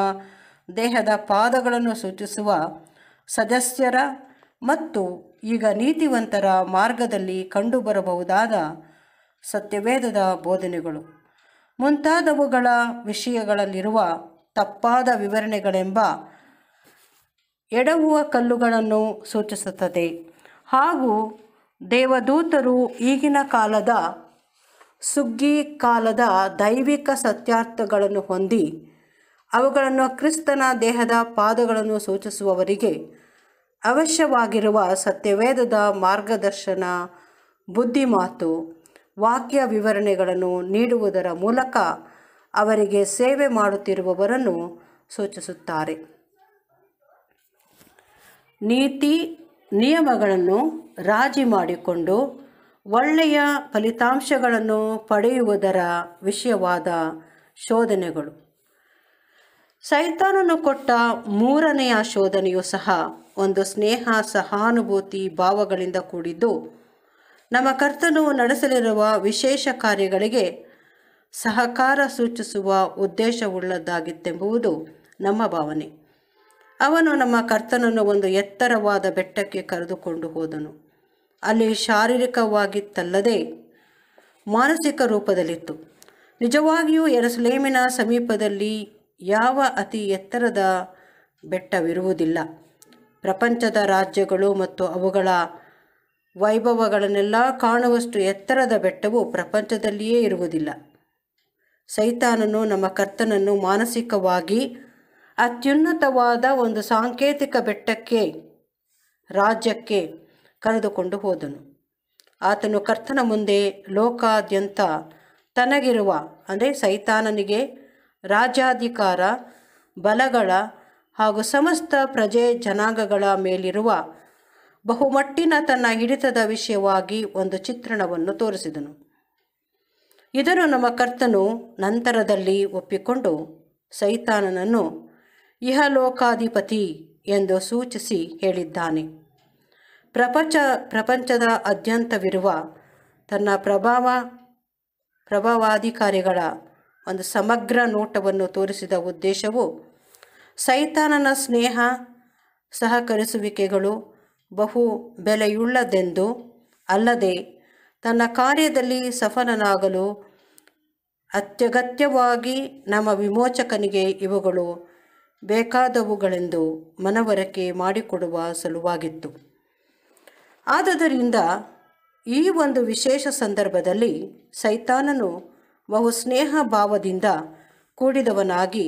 ದೇಹದ ಪಾದಗಳನ್ನು ಸೂಚಿಸುವ ಸದಸ್ಯರ ಮತ್ತು ಈಗ ನೀತಿವಂತರ ಮಾರ್ಗದಲ್ಲಿ ಕಂಡುಬರಬಹುದಾದ ಸತ್ಯವೇದದ ಬೋಧನೆಗಳು ಮುಂತಾದವುಗಳ ವಿಷಯಗಳಲ್ಲಿರುವ ತಪ್ಪಾದ ವಿವರಣೆಗಳೆಂಬ ಎಡವುವ ಕಲ್ಲುಗಳನ್ನು ಸೂಚಿಸುತ್ತದೆ ಹಾಗೂ ದೇವದೂತರು ಈಗಿನ ಕಾಲದ ಸುಗ್ಗಿ ಕಾಲದ ದೈವಿಕ ಸತ್ಯಾರ್ಥಗಳನ್ನು ಹೊಂದಿ ಅವುಗಳನ್ನು ಕ್ರಿಸ್ತನ ದೇಹದ ಪಾದಗಳನ್ನು ಸೂಚಿಸುವವರಿಗೆ ಅವಶ್ಯವಾಗಿರುವ ಸತ್ಯವೇದದ ಮಾರ್ಗದರ್ಶನ ಬುದ್ಧಿಮಾತು ವಾಕ್ಯ ವಿವರಣೆಗಳನ್ನು ನೀಡುವುದರ ಮೂಲಕ ಅವರಿಗೆ ಸೇವೆ ಮಾಡುತ್ತಿರುವವರನ್ನು ಸೂಚಿಸುತ್ತಾರೆ ನೀತಿ ನಿಯಮಗಳನ್ನು ರಾಜಿ ಮಾಡಿಕೊಂಡು ಒಳ್ಳೆಯ ಫಲಿತಾಂಶಗಳನ್ನು ಪಡೆಯುವುದರ ವಿಷಯವಾದ ಶೋಧನೆಗಳು ಸೈತಾನನು ಕೊಟ್ಟ ಮೂರನೆಯ ಶೋಧನೆಯು ಸಹ ಒಂದು ಸ್ನೇಹ ಸಹಾನುಭೂತಿ ಭಾವಗಳಿಂದ ಕೂಡಿದ್ದು ನಮ್ಮ ಕರ್ತನು ನಡೆಸಲಿರುವ ವಿಶೇಷ ಕಾರ್ಯಗಳಿಗೆ ಸಹಕಾರ ಸೂಚಿಸುವ ಉದ್ದೇಶವುಳ್ಳದ್ದಾಗಿತ್ತೆಂಬುದು ನಮ್ಮ ಭಾವನೆ ಅವನು ನಮ್ಮ ಕರ್ತನನ್ನು ಒಂದು ಎತ್ತರವಾದ ಬೆಟ್ಟಕ್ಕೆ ಕರೆದುಕೊಂಡು ಹೋದನು ಅಲ್ಲಿ ಶಾರೀರಿಕವಾಗಿತ್ತಲ್ಲದೆ ಮಾನಸಿಕ ರೂಪದಲ್ಲಿತ್ತು ನಿಜವಾಗಿಯೂ ಎರಸ್ಲೇಮಿನ ಸಮೀಪದಲ್ಲಿ ಯಾವ ಅತಿ ಎತ್ತರದ ಬೆಟ್ಟವಿರುವುದಿಲ್ಲ ಪ್ರಪಂಚದ ರಾಜ್ಯಗಳು ಮತ್ತು ಅವುಗಳ ವೈಭವಗಳನ್ನೆಲ್ಲ ಕಾಣುವಷ್ಟು ಎತ್ತರದ ಬೆಟ್ಟವು ಪ್ರಪಂಚದಲ್ಲಿಯೇ ಇರುವುದಿಲ್ಲ ಸೈತಾನನು ನಮ್ಮ ಕರ್ತನನ್ನು ಮಾನಸಿಕವಾಗಿ ಅತ್ಯುನ್ನತವಾದ ಒಂದು ಸಾಂಕೇತಿಕ ಬೆಟ್ಟಕ್ಕೆ ರಾಜ್ಯಕ್ಕೆ ಕರೆದುಕೊಂಡು ಹೋದನು ಆತನು ಕರ್ತನ ಮುಂದೆ ಲೋಕಾದ್ಯಂತ ತನಗಿರುವ ಅಂದರೆ ಸೈತಾನನಿಗೆ ರಾಜ್ಯಾಧಿಕಾರ ಬಲಗಳ ಹಾಗೂ ಸಮಸ್ತ ಪ್ರಜೆ ಜನಾಂಗಗಳ ಮೇಲಿರುವ ಬಹುಮಟ್ಟಿನ ತನ್ನ ಹಿಡಿತದ ವಿಷಯವಾಗಿ ಒಂದು ಚಿತ್ರಣವನ್ನು ತೋರಿಸಿದನು ಇದನ್ನು ನಮ್ಮ ಕರ್ತನು ನಂತರದಲ್ಲಿ ಒಪ್ಪಿಕೊಂಡು ಸೈತಾನನನ್ನು ಇಹಲೋಕಾಧಿಪತಿ ಎಂದು ಸೂಚಿಸಿ ಹೇಳಿದ್ದಾನೆ ಪ್ರಪಂಚ ಪ್ರಪಂಚದ ಅದ್ಯಂತವಿರುವ ತನ್ನ ಪ್ರಭಾವ ಪ್ರಭಾವಾಧಿಕಾರಿಗಳ ಒಂದು ಸಮಗ್ರ ನೋಟವನ್ನು ತೋರಿಸಿದ ಉದ್ದೇಶವು ಸೈತಾನನ ಸ್ನೇಹ ಸಹಕರಿಸುವಿಕೆಗಳು ಬಹು ಬೆಲೆಯುಳ್ಳದೆಂದು ಅಲ್ಲದೆ ತನ್ನ ಕಾರ್ಯದಲ್ಲಿ ಸಫಲನಾಗಲು ಅತ್ಯಗತ್ಯವಾಗಿ ನಮ್ಮ ವಿಮೋಚಕನಿಗೆ ಇವುಗಳು ಬೇಕಾದವುಗಳೆಂದು ಮನವರಿಕೆ ಮಾಡಿಕೊಡುವ ಸಲುವಾಗಿತ್ತು ಆದ್ದರಿಂದ ಈ ಒಂದು ವಿಶೇಷ ಸಂದರ್ಭದಲ್ಲಿ ಸೈತಾನನು ಬಹು ಸ್ನೇಹ ಭಾವದಿಂದ ಕೂಡಿದವನಾಗಿ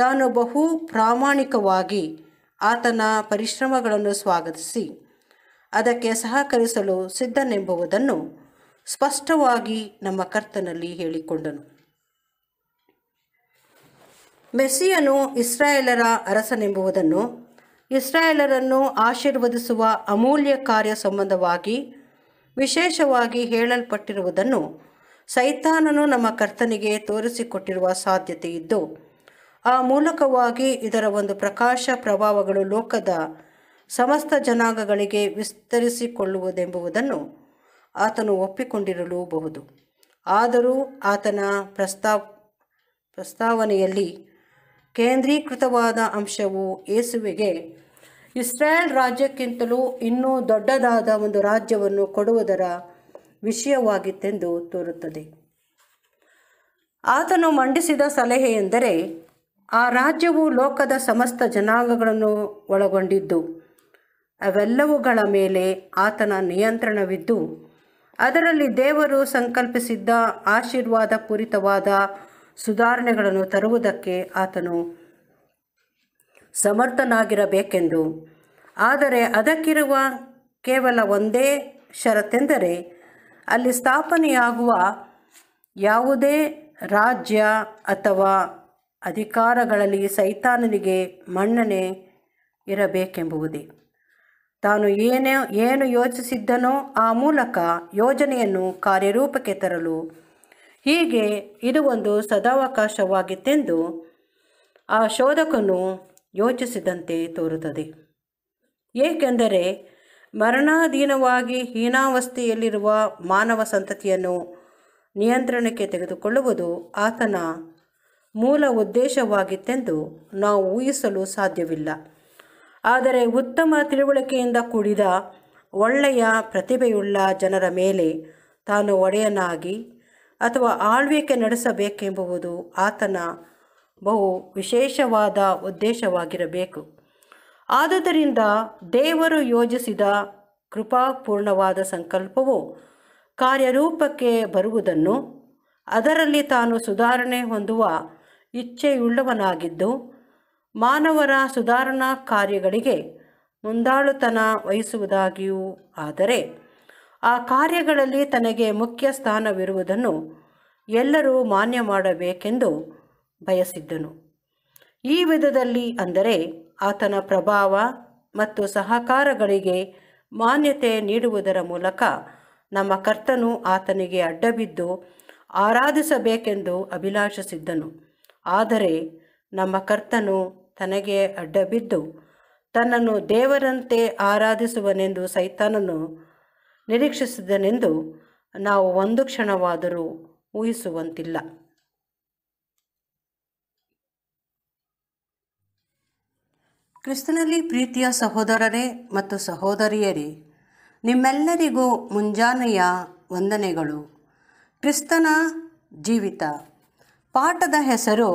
ತಾನು ಬಹು ಪ್ರಾಮಾಣಿಕವಾಗಿ ಆತನ ಪರಿಶ್ರಮಗಳನ್ನು ಸ್ವಾಗತಿಸಿ ಅದಕ್ಕೆ ಸಹಕರಿಸಲು ಸಿದ್ಧನೆಂಬುವುದನ್ನು ಸ್ಪಷ್ಟವಾಗಿ ನಮ್ಮ ಕರ್ತನಲ್ಲಿ ಹೇಳಿಕೊಂಡನು ಮೆಸ್ಸಿಯನು ಇಸ್ರಾಯೇಲರ ಅರಸನೆಂಬುವುದನ್ನು ಇಸ್ರಾಯೇಲರನ್ನು ಆಶೀರ್ವದಿಸುವ ಅಮೂಲ್ಯ ಕಾರ್ಯ ಸಂಬಂಧವಾಗಿ ವಿಶೇಷವಾಗಿ ಹೇಳಲ್ಪಟ್ಟಿರುವುದನ್ನು ಸೈತಾನನು ನಮ್ಮ ಕರ್ತನಿಗೆ ತೋರಿಸಿಕೊಟ್ಟಿರುವ ಸಾಧ್ಯತೆ ಇದ್ದು ಆ ಮೂಲಕವಾಗಿ ಇದರ ಒಂದು ಪ್ರಕಾಶ ಪ್ರಭಾವಗಳು ಲೋಕದ ಸಮಸ್ತ ಜನಾಂಗಗಳಿಗೆ ವಿಸ್ತರಿಸಿಕೊಳ್ಳುವುದೆಂಬುದನ್ನು ಆತನು ಒಪ್ಪಿಕೊಂಡಿರಲೂಬಹುದು ಆದರೂ ಆತನ ಪ್ರಸ್ತಾ ಪ್ರಸ್ತಾವನೆಯಲ್ಲಿ ಕೇಂದ್ರೀಕೃತವಾದ ಅಂಶವು ಯೇಸುವಿಗೆ ಇಸ್ರೇಲ್ ರಾಜ್ಯಕ್ಕಿಂತಲೂ ಇನ್ನೂ ದೊಡ್ಡದಾದ ಒಂದು ರಾಜ್ಯವನ್ನು ಕೊಡುವುದರ ವಿಷಯವಾಗಿತ್ತೆಂದು ತೋರುತ್ತದೆ ಆತನು ಮಂಡಿಸಿದ ಸಲಹೆ ಎಂದರೆ ಆ ರಾಜ್ಯವು ಲೋಕದ ಸಮಸ್ತ ಜನಾಂಗಗಳನ್ನು ಒಳಗೊಂಡಿದ್ದು ಅವೆಲ್ಲವುಗಳ ಮೇಲೆ ಆತನ ನಿಯಂತ್ರಣವಿದ್ದು ಅದರಲ್ಲಿ ದೇವರು ಸಂಕಲ್ಪಿಸಿದ್ದ ಆಶೀರ್ವಾದ ಪೂರಿತವಾದ ಸುಧಾರಣೆಗಳನ್ನು ತರುವುದಕ್ಕೆ ಆತನು ಸಮರ್ಥನಾಗಿರಬೇಕೆಂದು ಆದರೆ ಅದಕ್ಕಿರುವ ಕೇವಲ ಒಂದೇ ಷರತ್ತೆಂದರೆ ಅಲ್ಲಿ ಸ್ಥಾಪನೆಯಾಗುವ ಯಾವುದೇ ರಾಜ್ಯ ಅಥವಾ ಅಧಿಕಾರಗಳಲ್ಲಿ ಸೈತಾನನಿಗೆ ಮನ್ನಣೆ ಇರಬೇಕೆಂಬುವುದೇ ತಾನು ಏನೇ ಏನು ಯೋಚಿಸಿದ್ದನೋ ಆ ಮೂಲಕ ಯೋಜನೆಯನ್ನು ಕಾರ್ಯರೂಪಕ್ಕೆ ತರಲು ಹೀಗೆ ಇದು ಒಂದು ಸದಾವಕಾಶವಾಗಿತ್ತೆಂದು ಆ ಶೋಧಕನು ಯೋಚಿಸಿದಂತೆ ತೋರುತ್ತದೆ ಏಕೆಂದರೆ ಮರಣಾಧೀನವಾಗಿ ಹೀನಾವಸ್ಥೆಯಲ್ಲಿರುವ ಮಾನವ ಸಂತತಿಯನ್ನು ನಿಯಂತ್ರಣಕ್ಕೆ ತೆಗೆದುಕೊಳ್ಳುವುದು ಆತನ ಮೂಲ ಉದ್ದೇಶವಾಗಿತ್ತೆಂದು ನಾವು ಊಹಿಸಲು ಸಾಧ್ಯವಿಲ್ಲ ಆದರೆ ಉತ್ತಮ ತಿಳುವಳಿಕೆಯಿಂದ ಕೂಡಿದ ಒಳ್ಳೆಯ ಪ್ರತಿಭೆಯುಳ್ಳ ಜನರ ಮೇಲೆ ತಾನು ಒಡೆಯನಾಗಿ ಅಥವಾ ಆಳ್ವಿಕೆ ನಡೆಸಬೇಕೆಂಬುವುದು ಆತನ ಬಹು ವಿಶೇಷವಾದ ಉದ್ದೇಶವಾಗಿರಬೇಕು ಆದುದರಿಂದ ದೇವರು ಯೋಜಿಸಿದ ಕೃಪಾಪೂರ್ಣವಾದ ಸಂಕಲ್ಪವು ಕಾರ್ಯರೂಪಕ್ಕೆ ಬರುವುದನ್ನು ಅದರಲ್ಲಿ ತಾನು ಸುಧಾರಣೆ ಹೊಂದುವ ಇಚ್ಛೆಯುಳ್ಳವನಾಗಿದ್ದು ಮಾನವರ ಸುಧಾರಣಾ ಕಾರ್ಯಗಳಿಗೆ ಮುಂದಾಳುತನ ವಹಿಸುವುದಾಗಿಯೂ ಆದರೆ ಆ ಕಾರ್ಯಗಳಲ್ಲಿ ತನಗೆ ಮುಖ್ಯ ಸ್ಥಾನವಿರುವುದನ್ನು ಎಲ್ಲರೂ ಮಾನ್ಯ ಮಾಡಬೇಕೆಂದು ಬಯಸಿದ್ದನು ಈ ವಿಧದಲ್ಲಿ ಅಂದರೆ ಆತನ ಪ್ರಭಾವ ಮತ್ತು ಸಹಕಾರಗಳಿಗೆ ಮಾನ್ಯತೆ ನೀಡುವುದರ ಮೂಲಕ ನಮ್ಮ ಕರ್ತನು ಆತನಿಗೆ ಅಡ್ಡಬಿದ್ದು ಆರಾಧಿಸಬೇಕೆಂದು ಅಭಿಲಾಷಿಸಿದ್ದನು ಆದರೆ ನಮ್ಮ ಕರ್ತನು ತನಗೆ ಅಡ್ಡಬಿದ್ದು ತನ್ನನ್ನು ದೇವರಂತೆ ಆರಾಧಿಸುವನೆಂದು ಸೈತಾನನು ನಿರೀಕ್ಷಿಸಿದನೆಂದು ನಾವು ಒಂದು ಕ್ಷಣವಾದರೂ ಊಹಿಸುವಂತಿಲ್ಲ ಕ್ರಿಸ್ತನಲ್ಲಿ ಪ್ರೀತಿಯ ಸಹೋದರರೇ ಮತ್ತು ಸಹೋದರಿಯರೇ ನಿಮ್ಮೆಲ್ಲರಿಗೂ ಮುಂಜಾನೆಯ ವಂದನೆಗಳು ಕ್ರಿಸ್ತನ ಜೀವಿತ ಪಾಠದ ಹೆಸರು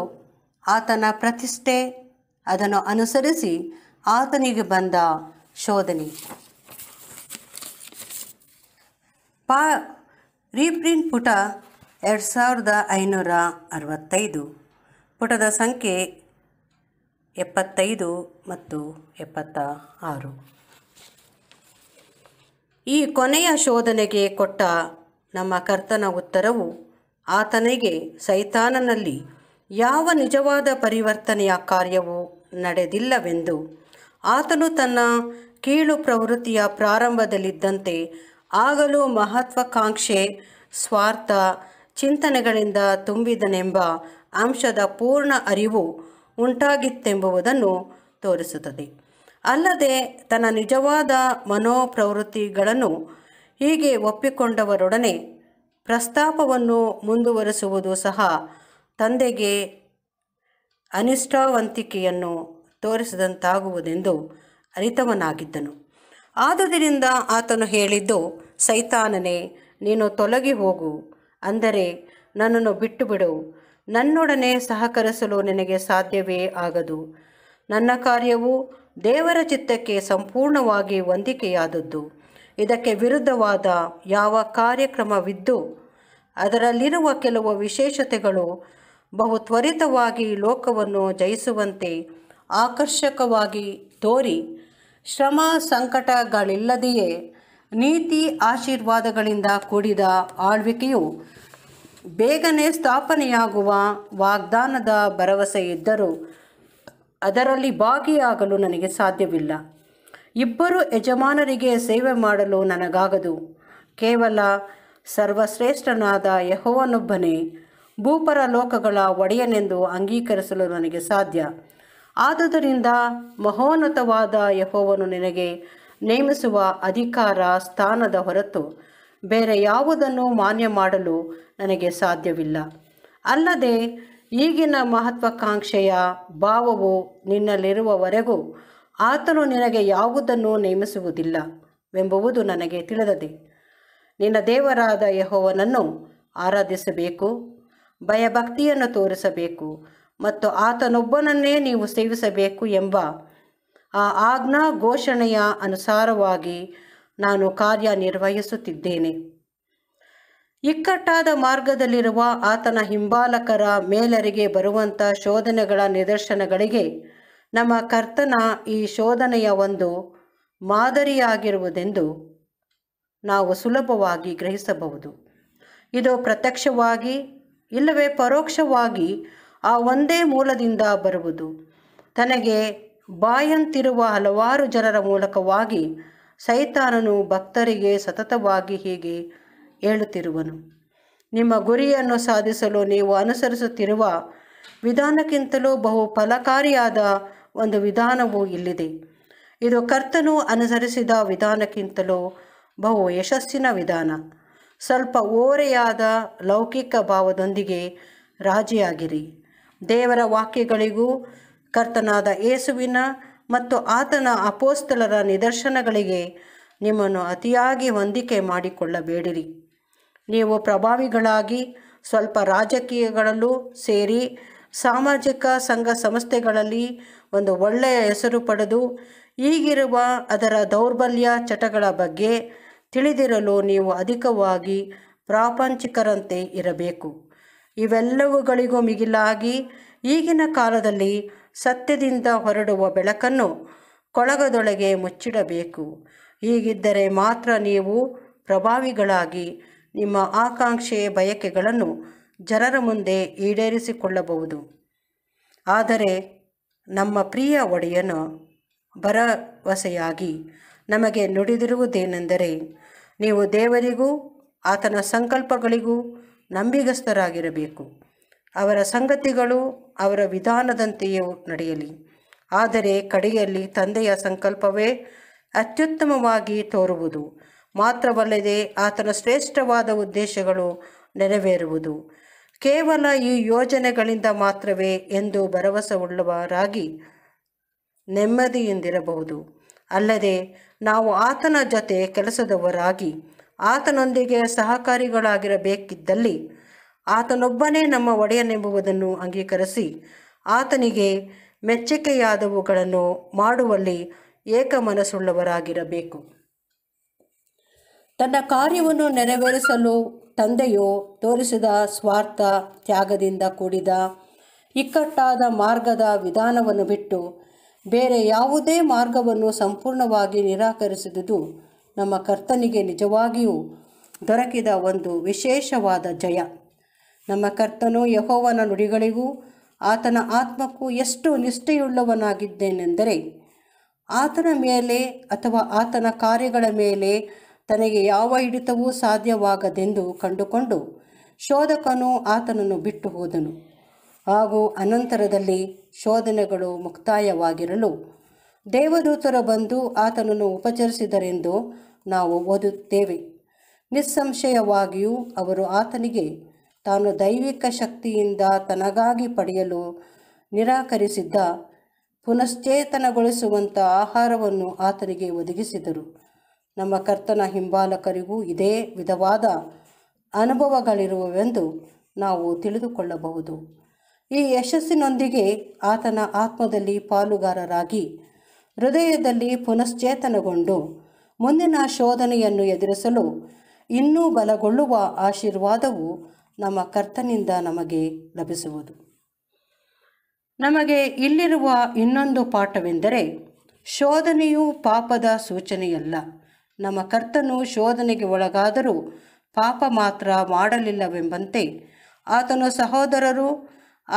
ಆತನ ಪ್ರತಿಷ್ಠೆ ಅದನ್ನು ಅನುಸರಿಸಿ ಆತನಿಗೆ ಬಂದ ಶೋಧನೆ ಪಾ ರೀಪ್ರಿಂಟ್ ಪುಟ ಎರಡು ಸಾವಿರದ ಐನೂರ ಅರವತ್ತೈದು ಪುಟದ ಸಂಖ್ಯೆ ಎಪ್ಪತ್ತೈದು ಮತ್ತು ಎಪ್ಪತ್ತ ಆರು ಈ ಕೊನೆಯ ಶೋಧನೆಗೆ ಕೊಟ್ಟ ನಮ್ಮ ಕರ್ತನ ಉತ್ತರವು ಆತನಿಗೆ ಸೈತಾನನಲ್ಲಿ ಯಾವ ನಿಜವಾದ ಪರಿವರ್ತನೆಯ ಕಾರ್ಯವು ನಡೆದಿಲ್ಲವೆಂದು ಆತನು ತನ್ನ ಕೀಳು ಪ್ರವೃತ್ತಿಯ ಪ್ರಾರಂಭದಲ್ಲಿದ್ದಂತೆ ಆಗಲೂ ಮಹತ್ವಾಕಾಂಕ್ಷೆ ಸ್ವಾರ್ಥ ಚಿಂತನೆಗಳಿಂದ ತುಂಬಿದನೆಂಬ ಅಂಶದ ಪೂರ್ಣ ಅರಿವು ಉಂಟಾಗಿತ್ತೆಂಬುವುದನ್ನು ತೋರಿಸುತ್ತದೆ ಅಲ್ಲದೆ ತನ್ನ ನಿಜವಾದ ಮನೋಪ್ರವೃತ್ತಿಗಳನ್ನು ಹೀಗೆ ಒಪ್ಪಿಕೊಂಡವರೊಡನೆ ಪ್ರಸ್ತಾಪವನ್ನು ಮುಂದುವರಿಸುವುದು ಸಹ ತಂದೆಗೆ ಅನಿಷ್ಟಾವಂತಿಕೆಯನ್ನು ತೋರಿಸಿದಂತಾಗುವುದೆಂದು ಅರಿತವನಾಗಿದ್ದನು ಆದುದರಿಂದ ಆತನು ಹೇಳಿದ್ದು ಸೈತಾನನೇ ನೀನು ತೊಲಗಿ ಹೋಗು ಅಂದರೆ ನನ್ನನ್ನು ಬಿಟ್ಟು ಬಿಡು ನನ್ನೊಡನೆ ಸಹಕರಿಸಲು ನಿನಗೆ ಸಾಧ್ಯವೇ ಆಗದು ನನ್ನ ಕಾರ್ಯವು ದೇವರ ಚಿತ್ತಕ್ಕೆ ಸಂಪೂರ್ಣವಾಗಿ ಹೊಂದಿಕೆಯಾದದ್ದು ಇದಕ್ಕೆ ವಿರುದ್ಧವಾದ ಯಾವ ಕಾರ್ಯಕ್ರಮವಿದ್ದು ಅದರಲ್ಲಿರುವ ಕೆಲವು ವಿಶೇಷತೆಗಳು ಬಹು ತ್ವರಿತವಾಗಿ ಲೋಕವನ್ನು ಜಯಿಸುವಂತೆ ಆಕರ್ಷಕವಾಗಿ ತೋರಿ ಶ್ರಮ ಸಂಕಟಗಳಿಲ್ಲದೆಯೇ ನೀತಿ ಆಶೀರ್ವಾದಗಳಿಂದ ಕೂಡಿದ ಆಳ್ವಿಕೆಯು ಬೇಗನೆ ಸ್ಥಾಪನೆಯಾಗುವ ವಾಗ್ದಾನದ ಭರವಸೆ ಇದ್ದರೂ ಅದರಲ್ಲಿ ಭಾಗಿಯಾಗಲು ನನಗೆ ಸಾಧ್ಯವಿಲ್ಲ ಇಬ್ಬರು ಯಜಮಾನರಿಗೆ ಸೇವೆ ಮಾಡಲು ನನಗಾಗದು ಕೇವಲ ಸರ್ವಶ್ರೇಷ್ಠನಾದ ಯಹೋವನೊಬ್ಬನೇ ಭೂಪರ ಲೋಕಗಳ ಒಡೆಯನೆಂದು ಅಂಗೀಕರಿಸಲು ನನಗೆ ಸಾಧ್ಯ ಆದುದರಿಂದ ಮಹೋನ್ನತವಾದ ಯಹೋವನು ನಿನಗೆ ನೇಮಿಸುವ ಅಧಿಕಾರ ಸ್ಥಾನದ ಹೊರತು ಬೇರೆ ಯಾವುದನ್ನು ಮಾನ್ಯ ಮಾಡಲು ನನಗೆ ಸಾಧ್ಯವಿಲ್ಲ ಅಲ್ಲದೆ ಈಗಿನ ಮಹತ್ವಾಕಾಂಕ್ಷೆಯ ಭಾವವು ನಿನ್ನಲ್ಲಿರುವವರೆಗೂ ಆತನು ನಿನಗೆ ಯಾವುದನ್ನು ನೇಮಿಸುವುದಿಲ್ಲ ಎಂಬುವುದು ನನಗೆ ತಿಳಿದದೆ ನಿನ್ನ ದೇವರಾದ ಯಹೋವನನ್ನು ಆರಾಧಿಸಬೇಕು ಭಯಭಕ್ತಿಯನ್ನು ತೋರಿಸಬೇಕು ಮತ್ತು ಆತನೊಬ್ಬನನ್ನೇ ನೀವು ಸೇವಿಸಬೇಕು ಎಂಬ ಆ ಆಜ್ಞಾ ಘೋಷಣೆಯ ಅನುಸಾರವಾಗಿ ನಾನು ಕಾರ್ಯನಿರ್ವಹಿಸುತ್ತಿದ್ದೇನೆ ಇಕ್ಕಟ್ಟಾದ ಮಾರ್ಗದಲ್ಲಿರುವ ಆತನ ಹಿಂಬಾಲಕರ ಮೇಲರಿಗೆ ಬರುವಂಥ ಶೋಧನೆಗಳ ನಿದರ್ಶನಗಳಿಗೆ ನಮ್ಮ ಕರ್ತನ ಈ ಶೋಧನೆಯ ಒಂದು ಮಾದರಿಯಾಗಿರುವುದೆಂದು ನಾವು ಸುಲಭವಾಗಿ ಗ್ರಹಿಸಬಹುದು ಇದು ಪ್ರತ್ಯಕ್ಷವಾಗಿ ಇಲ್ಲವೇ ಪರೋಕ್ಷವಾಗಿ ಆ ಒಂದೇ ಮೂಲದಿಂದ ಬರುವುದು ತನಗೆ ಬಾಯಂತಿರುವ ಹಲವಾರು ಜನರ ಮೂಲಕವಾಗಿ ಸೈತಾನನು ಭಕ್ತರಿಗೆ ಸತತವಾಗಿ ಹೀಗೆ ಹೇಳುತ್ತಿರುವನು ನಿಮ್ಮ ಗುರಿಯನ್ನು ಸಾಧಿಸಲು ನೀವು ಅನುಸರಿಸುತ್ತಿರುವ ವಿಧಾನಕ್ಕಿಂತಲೂ ಬಹು ಫಲಕಾರಿಯಾದ ಒಂದು ವಿಧಾನವು ಇಲ್ಲಿದೆ ಇದು ಕರ್ತನು ಅನುಸರಿಸಿದ ವಿಧಾನಕ್ಕಿಂತಲೂ ಬಹು ಯಶಸ್ಸಿನ ವಿಧಾನ ಸ್ವಲ್ಪ ಓರೆಯಾದ ಲೌಕಿಕ ಭಾವದೊಂದಿಗೆ ರಾಜಿಯಾಗಿರಿ ದೇವರ ವಾಕ್ಯಗಳಿಗೂ ಕರ್ತನಾದ ಏಸುವಿನ ಮತ್ತು ಆತನ ಅಪೋಸ್ತಲರ ನಿದರ್ಶನಗಳಿಗೆ ನಿಮ್ಮನ್ನು ಅತಿಯಾಗಿ ಹೊಂದಿಕೆ ಮಾಡಿಕೊಳ್ಳಬೇಡಿರಿ ನೀವು ಪ್ರಭಾವಿಗಳಾಗಿ ಸ್ವಲ್ಪ ರಾಜಕೀಯಗಳಲ್ಲೂ ಸೇರಿ ಸಾಮಾಜಿಕ ಸಂಘ ಸಂಸ್ಥೆಗಳಲ್ಲಿ ಒಂದು ಒಳ್ಳೆಯ ಹೆಸರು ಪಡೆದು ಈಗಿರುವ ಅದರ ದೌರ್ಬಲ್ಯ ಚಟಗಳ ಬಗ್ಗೆ ತಿಳಿದಿರಲು ನೀವು ಅಧಿಕವಾಗಿ ಪ್ರಾಪಂಚಿಕರಂತೆ ಇರಬೇಕು ಇವೆಲ್ಲವುಗಳಿಗೂ ಮಿಗಿಲಾಗಿ ಈಗಿನ ಕಾಲದಲ್ಲಿ ಸತ್ಯದಿಂದ ಹೊರಡುವ ಬೆಳಕನ್ನು ಕೊಳಗದೊಳಗೆ ಮುಚ್ಚಿಡಬೇಕು ಹೀಗಿದ್ದರೆ ಮಾತ್ರ ನೀವು ಪ್ರಭಾವಿಗಳಾಗಿ ನಿಮ್ಮ ಆಕಾಂಕ್ಷೆಯ ಬಯಕೆಗಳನ್ನು ಜನರ ಮುಂದೆ ಈಡೇರಿಸಿಕೊಳ್ಳಬಹುದು ಆದರೆ ನಮ್ಮ ಪ್ರಿಯ ಒಡೆಯನ ಭರವಸೆಯಾಗಿ ನಮಗೆ ನುಡಿದಿರುವುದೇನೆಂದರೆ ನೀವು ದೇವರಿಗೂ ಆತನ ಸಂಕಲ್ಪಗಳಿಗೂ ನಂಬಿಗಸ್ತರಾಗಿರಬೇಕು ಅವರ ಸಂಗತಿಗಳು ಅವರ ವಿಧಾನದಂತೆಯೂ ನಡೆಯಲಿ ಆದರೆ ಕಡೆಯಲ್ಲಿ ತಂದೆಯ ಸಂಕಲ್ಪವೇ ಅತ್ಯುತ್ತಮವಾಗಿ ತೋರುವುದು ಮಾತ್ರವಲ್ಲದೆ ಆತನ ಶ್ರೇಷ್ಠವಾದ ಉದ್ದೇಶಗಳು ನೆರವೇರುವುದು ಕೇವಲ ಈ ಯೋಜನೆಗಳಿಂದ ಮಾತ್ರವೇ ಎಂದು ಭರವಸೆವುಳ್ಳವರಾಗಿ ನೆಮ್ಮದಿಯಿಂದಿರಬಹುದು ಅಲ್ಲದೆ ನಾವು ಆತನ ಜೊತೆ ಕೆಲಸದವರಾಗಿ ಆತನೊಂದಿಗೆ ಸಹಕಾರಿಗಳಾಗಿರಬೇಕಿದ್ದಲ್ಲಿ ಆತನೊಬ್ಬನೇ ನಮ್ಮ ಒಡೆಯನೆಂಬುವುದನ್ನು ಅಂಗೀಕರಿಸಿ ಆತನಿಗೆ ಮೆಚ್ಚುಗೆಯಾದವುಗಳನ್ನು ಮಾಡುವಲ್ಲಿ ಏಕಮನಸ್ಸುಳ್ಳವರಾಗಿರಬೇಕು ತನ್ನ ಕಾರ್ಯವನ್ನು ನೆರವೇರಿಸಲು ತಂದೆಯು ತೋರಿಸಿದ ಸ್ವಾರ್ಥ ತ್ಯಾಗದಿಂದ ಕೂಡಿದ ಇಕ್ಕಟ್ಟಾದ ಮಾರ್ಗದ ವಿಧಾನವನ್ನು ಬಿಟ್ಟು ಬೇರೆ ಯಾವುದೇ ಮಾರ್ಗವನ್ನು ಸಂಪೂರ್ಣವಾಗಿ ನಿರಾಕರಿಸಿದುದು ನಮ್ಮ ಕರ್ತನಿಗೆ ನಿಜವಾಗಿಯೂ ದೊರಕಿದ ಒಂದು ವಿಶೇಷವಾದ ಜಯ ನಮ್ಮ ಕರ್ತನು ಯಹೋವನ ನುಡಿಗಳಿಗೂ ಆತನ ಆತ್ಮಕ್ಕೂ ಎಷ್ಟು ನಿಷ್ಠೆಯುಳ್ಳವನಾಗಿದ್ದೇನೆಂದರೆ ಆತನ ಮೇಲೆ ಅಥವಾ ಆತನ ಕಾರ್ಯಗಳ ಮೇಲೆ ತನಗೆ ಯಾವ ಹಿಡಿತವೂ ಸಾಧ್ಯವಾಗದೆಂದು ಕಂಡುಕೊಂಡು ಶೋಧಕನು ಆತನನ್ನು ಬಿಟ್ಟು ಹೋದನು ಹಾಗೂ ಅನಂತರದಲ್ಲಿ ಶೋಧನೆಗಳು ಮುಕ್ತಾಯವಾಗಿರಲು ದೇವದೂತರು ಬಂದು ಆತನನ್ನು ಉಪಚರಿಸಿದರೆಂದು ನಾವು ಓದುತ್ತೇವೆ ನಿಸ್ಸಂಶಯವಾಗಿಯೂ ಅವರು ಆತನಿಗೆ ತಾನು ದೈವಿಕ ಶಕ್ತಿಯಿಂದ ತನಗಾಗಿ ಪಡೆಯಲು ನಿರಾಕರಿಸಿದ್ದ ಪುನಶ್ಚೇತನಗೊಳಿಸುವಂಥ ಆಹಾರವನ್ನು ಆತನಿಗೆ ಒದಗಿಸಿದರು ನಮ್ಮ ಕರ್ತನ ಹಿಂಬಾಲಕರಿಗೂ ಇದೇ ವಿಧವಾದ ಅನುಭವಗಳಿರುವವೆಂದು ನಾವು ತಿಳಿದುಕೊಳ್ಳಬಹುದು ಈ ಯಶಸ್ಸಿನೊಂದಿಗೆ ಆತನ ಆತ್ಮದಲ್ಲಿ ಪಾಲುಗಾರರಾಗಿ ಹೃದಯದಲ್ಲಿ ಪುನಶ್ಚೇತನಗೊಂಡು ಮುಂದಿನ ಶೋಧನೆಯನ್ನು ಎದುರಿಸಲು ಇನ್ನೂ ಬಲಗೊಳ್ಳುವ ಆಶೀರ್ವಾದವು ನಮ್ಮ ಕರ್ತನಿಂದ ನಮಗೆ ಲಭಿಸುವುದು ನಮಗೆ ಇಲ್ಲಿರುವ ಇನ್ನೊಂದು ಪಾಠವೆಂದರೆ ಶೋಧನೆಯು ಪಾಪದ ಸೂಚನೆಯಲ್ಲ ನಮ್ಮ ಕರ್ತನು ಶೋಧನೆಗೆ ಒಳಗಾದರೂ ಪಾಪ ಮಾತ್ರ ಮಾಡಲಿಲ್ಲವೆಂಬಂತೆ ಆತನ ಸಹೋದರರು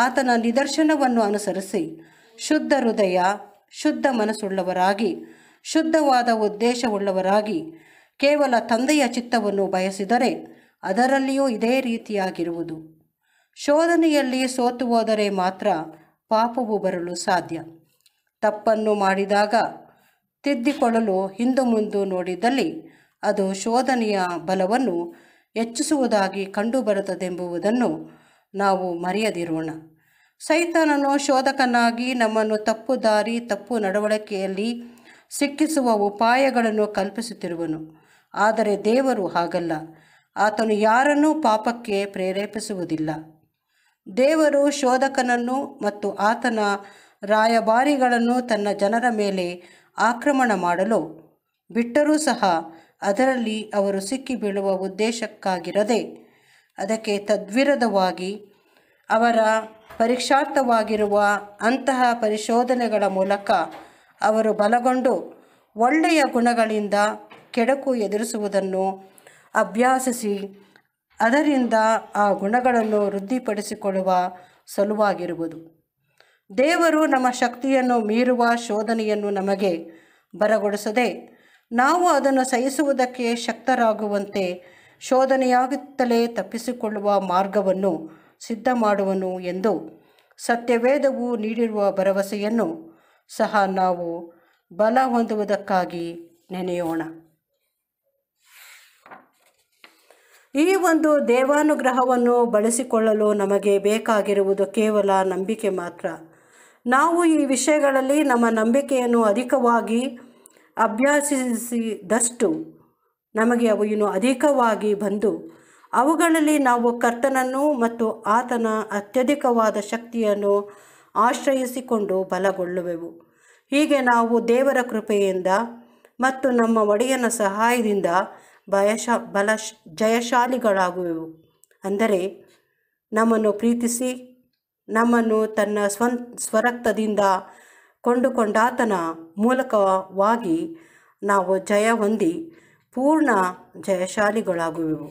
ಆತನ ನಿದರ್ಶನವನ್ನು ಅನುಸರಿಸಿ ಶುದ್ಧ ಹೃದಯ ಶುದ್ಧ ಮನಸ್ಸುಳ್ಳವರಾಗಿ ಶುದ್ಧವಾದ ಉದ್ದೇಶವುಳ್ಳವರಾಗಿ ಕೇವಲ ತಂದೆಯ ಚಿತ್ತವನ್ನು ಬಯಸಿದರೆ ಅದರಲ್ಲಿಯೂ ಇದೇ ರೀತಿಯಾಗಿರುವುದು ಶೋಧನೆಯಲ್ಲಿ ಸೋತು ಹೋದರೆ ಮಾತ್ರ ಪಾಪವು ಬರಲು ಸಾಧ್ಯ ತಪ್ಪನ್ನು ಮಾಡಿದಾಗ ತಿದ್ದಿಕೊಳ್ಳಲು ಹಿಂದು ಮುಂದು ನೋಡಿದಲ್ಲಿ ಅದು ಶೋಧನೆಯ ಬಲವನ್ನು ಹೆಚ್ಚಿಸುವುದಾಗಿ ಕಂಡುಬರುತ್ತದೆಂಬುದನ್ನು ನಾವು ಮರೆಯದಿರೋಣ ಸೈತಾನನು ಶೋಧಕನಾಗಿ ನಮ್ಮನ್ನು ತಪ್ಪು ದಾರಿ ತಪ್ಪು ನಡವಳಿಕೆಯಲ್ಲಿ ಸಿಕ್ಕಿಸುವ ಉಪಾಯಗಳನ್ನು ಕಲ್ಪಿಸುತ್ತಿರುವನು ಆದರೆ ದೇವರು ಹಾಗಲ್ಲ ಆತನು ಯಾರನ್ನೂ ಪಾಪಕ್ಕೆ ಪ್ರೇರೇಪಿಸುವುದಿಲ್ಲ ದೇವರು ಶೋಧಕನನ್ನು ಮತ್ತು ಆತನ ರಾಯಭಾರಿಗಳನ್ನು ತನ್ನ ಜನರ ಮೇಲೆ ಆಕ್ರಮಣ ಮಾಡಲು ಬಿಟ್ಟರೂ ಸಹ ಅದರಲ್ಲಿ ಅವರು ಸಿಕ್ಕಿಬೀಳುವ ಉದ್ದೇಶಕ್ಕಾಗಿರದೆ ಅದಕ್ಕೆ ತದ್ವಿರದವಾಗಿ ಅವರ ಪರೀಕ್ಷಾರ್ಥವಾಗಿರುವ ಅಂತಹ ಪರಿಶೋಧನೆಗಳ ಮೂಲಕ ಅವರು ಬಲಗೊಂಡು ಒಳ್ಳೆಯ ಗುಣಗಳಿಂದ ಕೆಡಕು ಎದುರಿಸುವುದನ್ನು ಅಭ್ಯಾಸಿಸಿ ಅದರಿಂದ ಆ ಗುಣಗಳನ್ನು ವೃದ್ಧಿಪಡಿಸಿಕೊಳ್ಳುವ ಸಲುವಾಗಿರುವುದು ದೇವರು ನಮ್ಮ ಶಕ್ತಿಯನ್ನು ಮೀರುವ ಶೋಧನೆಯನ್ನು ನಮಗೆ ಬರಗೊಡಿಸದೆ ನಾವು ಅದನ್ನು ಸಹಿಸುವುದಕ್ಕೆ ಶಕ್ತರಾಗುವಂತೆ ಶೋಧನೆಯಾಗುತ್ತಲೇ ತಪ್ಪಿಸಿಕೊಳ್ಳುವ ಮಾರ್ಗವನ್ನು ಸಿದ್ಧ ಮಾಡುವನು ಎಂದು ಸತ್ಯವೇದವು ನೀಡಿರುವ ಭರವಸೆಯನ್ನು ಸಹ ನಾವು ಬಲ ಹೊಂದುವುದಕ್ಕಾಗಿ ನೆನೆಯೋಣ ಈ ಒಂದು ದೇವಾನುಗ್ರಹವನ್ನು ಬಳಸಿಕೊಳ್ಳಲು ನಮಗೆ ಬೇಕಾಗಿರುವುದು ಕೇವಲ ನಂಬಿಕೆ ಮಾತ್ರ ನಾವು ಈ ವಿಷಯಗಳಲ್ಲಿ ನಮ್ಮ ನಂಬಿಕೆಯನ್ನು ಅಧಿಕವಾಗಿ ಅಭ್ಯಾಸಿಸಿದಷ್ಟು ನಮಗೆ ಅವು ಇನ್ನು ಅಧಿಕವಾಗಿ ಬಂದು ಅವುಗಳಲ್ಲಿ ನಾವು ಕರ್ತನನ್ನು ಮತ್ತು ಆತನ ಅತ್ಯಧಿಕವಾದ ಶಕ್ತಿಯನ್ನು ಆಶ್ರಯಿಸಿಕೊಂಡು ಬಲಗೊಳ್ಳುವೆವು ಹೀಗೆ ನಾವು ದೇವರ ಕೃಪೆಯಿಂದ ಮತ್ತು ನಮ್ಮ ಒಡೆಯನ ಸಹಾಯದಿಂದ ಬಯಶ ಬಲ ಜಯಶಾಲಿಗಳಾಗುವೆವು ಅಂದರೆ ನಮ್ಮನ್ನು ಪ್ರೀತಿಸಿ ನಮ್ಮನ್ನು ತನ್ನ ಸ್ವನ್ ಸ್ವರಕ್ತದಿಂದ ಕೊಂಡುಕೊಂಡಾತನ ಮೂಲಕವಾಗಿ ನಾವು ಜಯ ಹೊಂದಿ ಪೂರ್ಣ ಜಯಶಾಲಿಗಳಾಗುವೆವು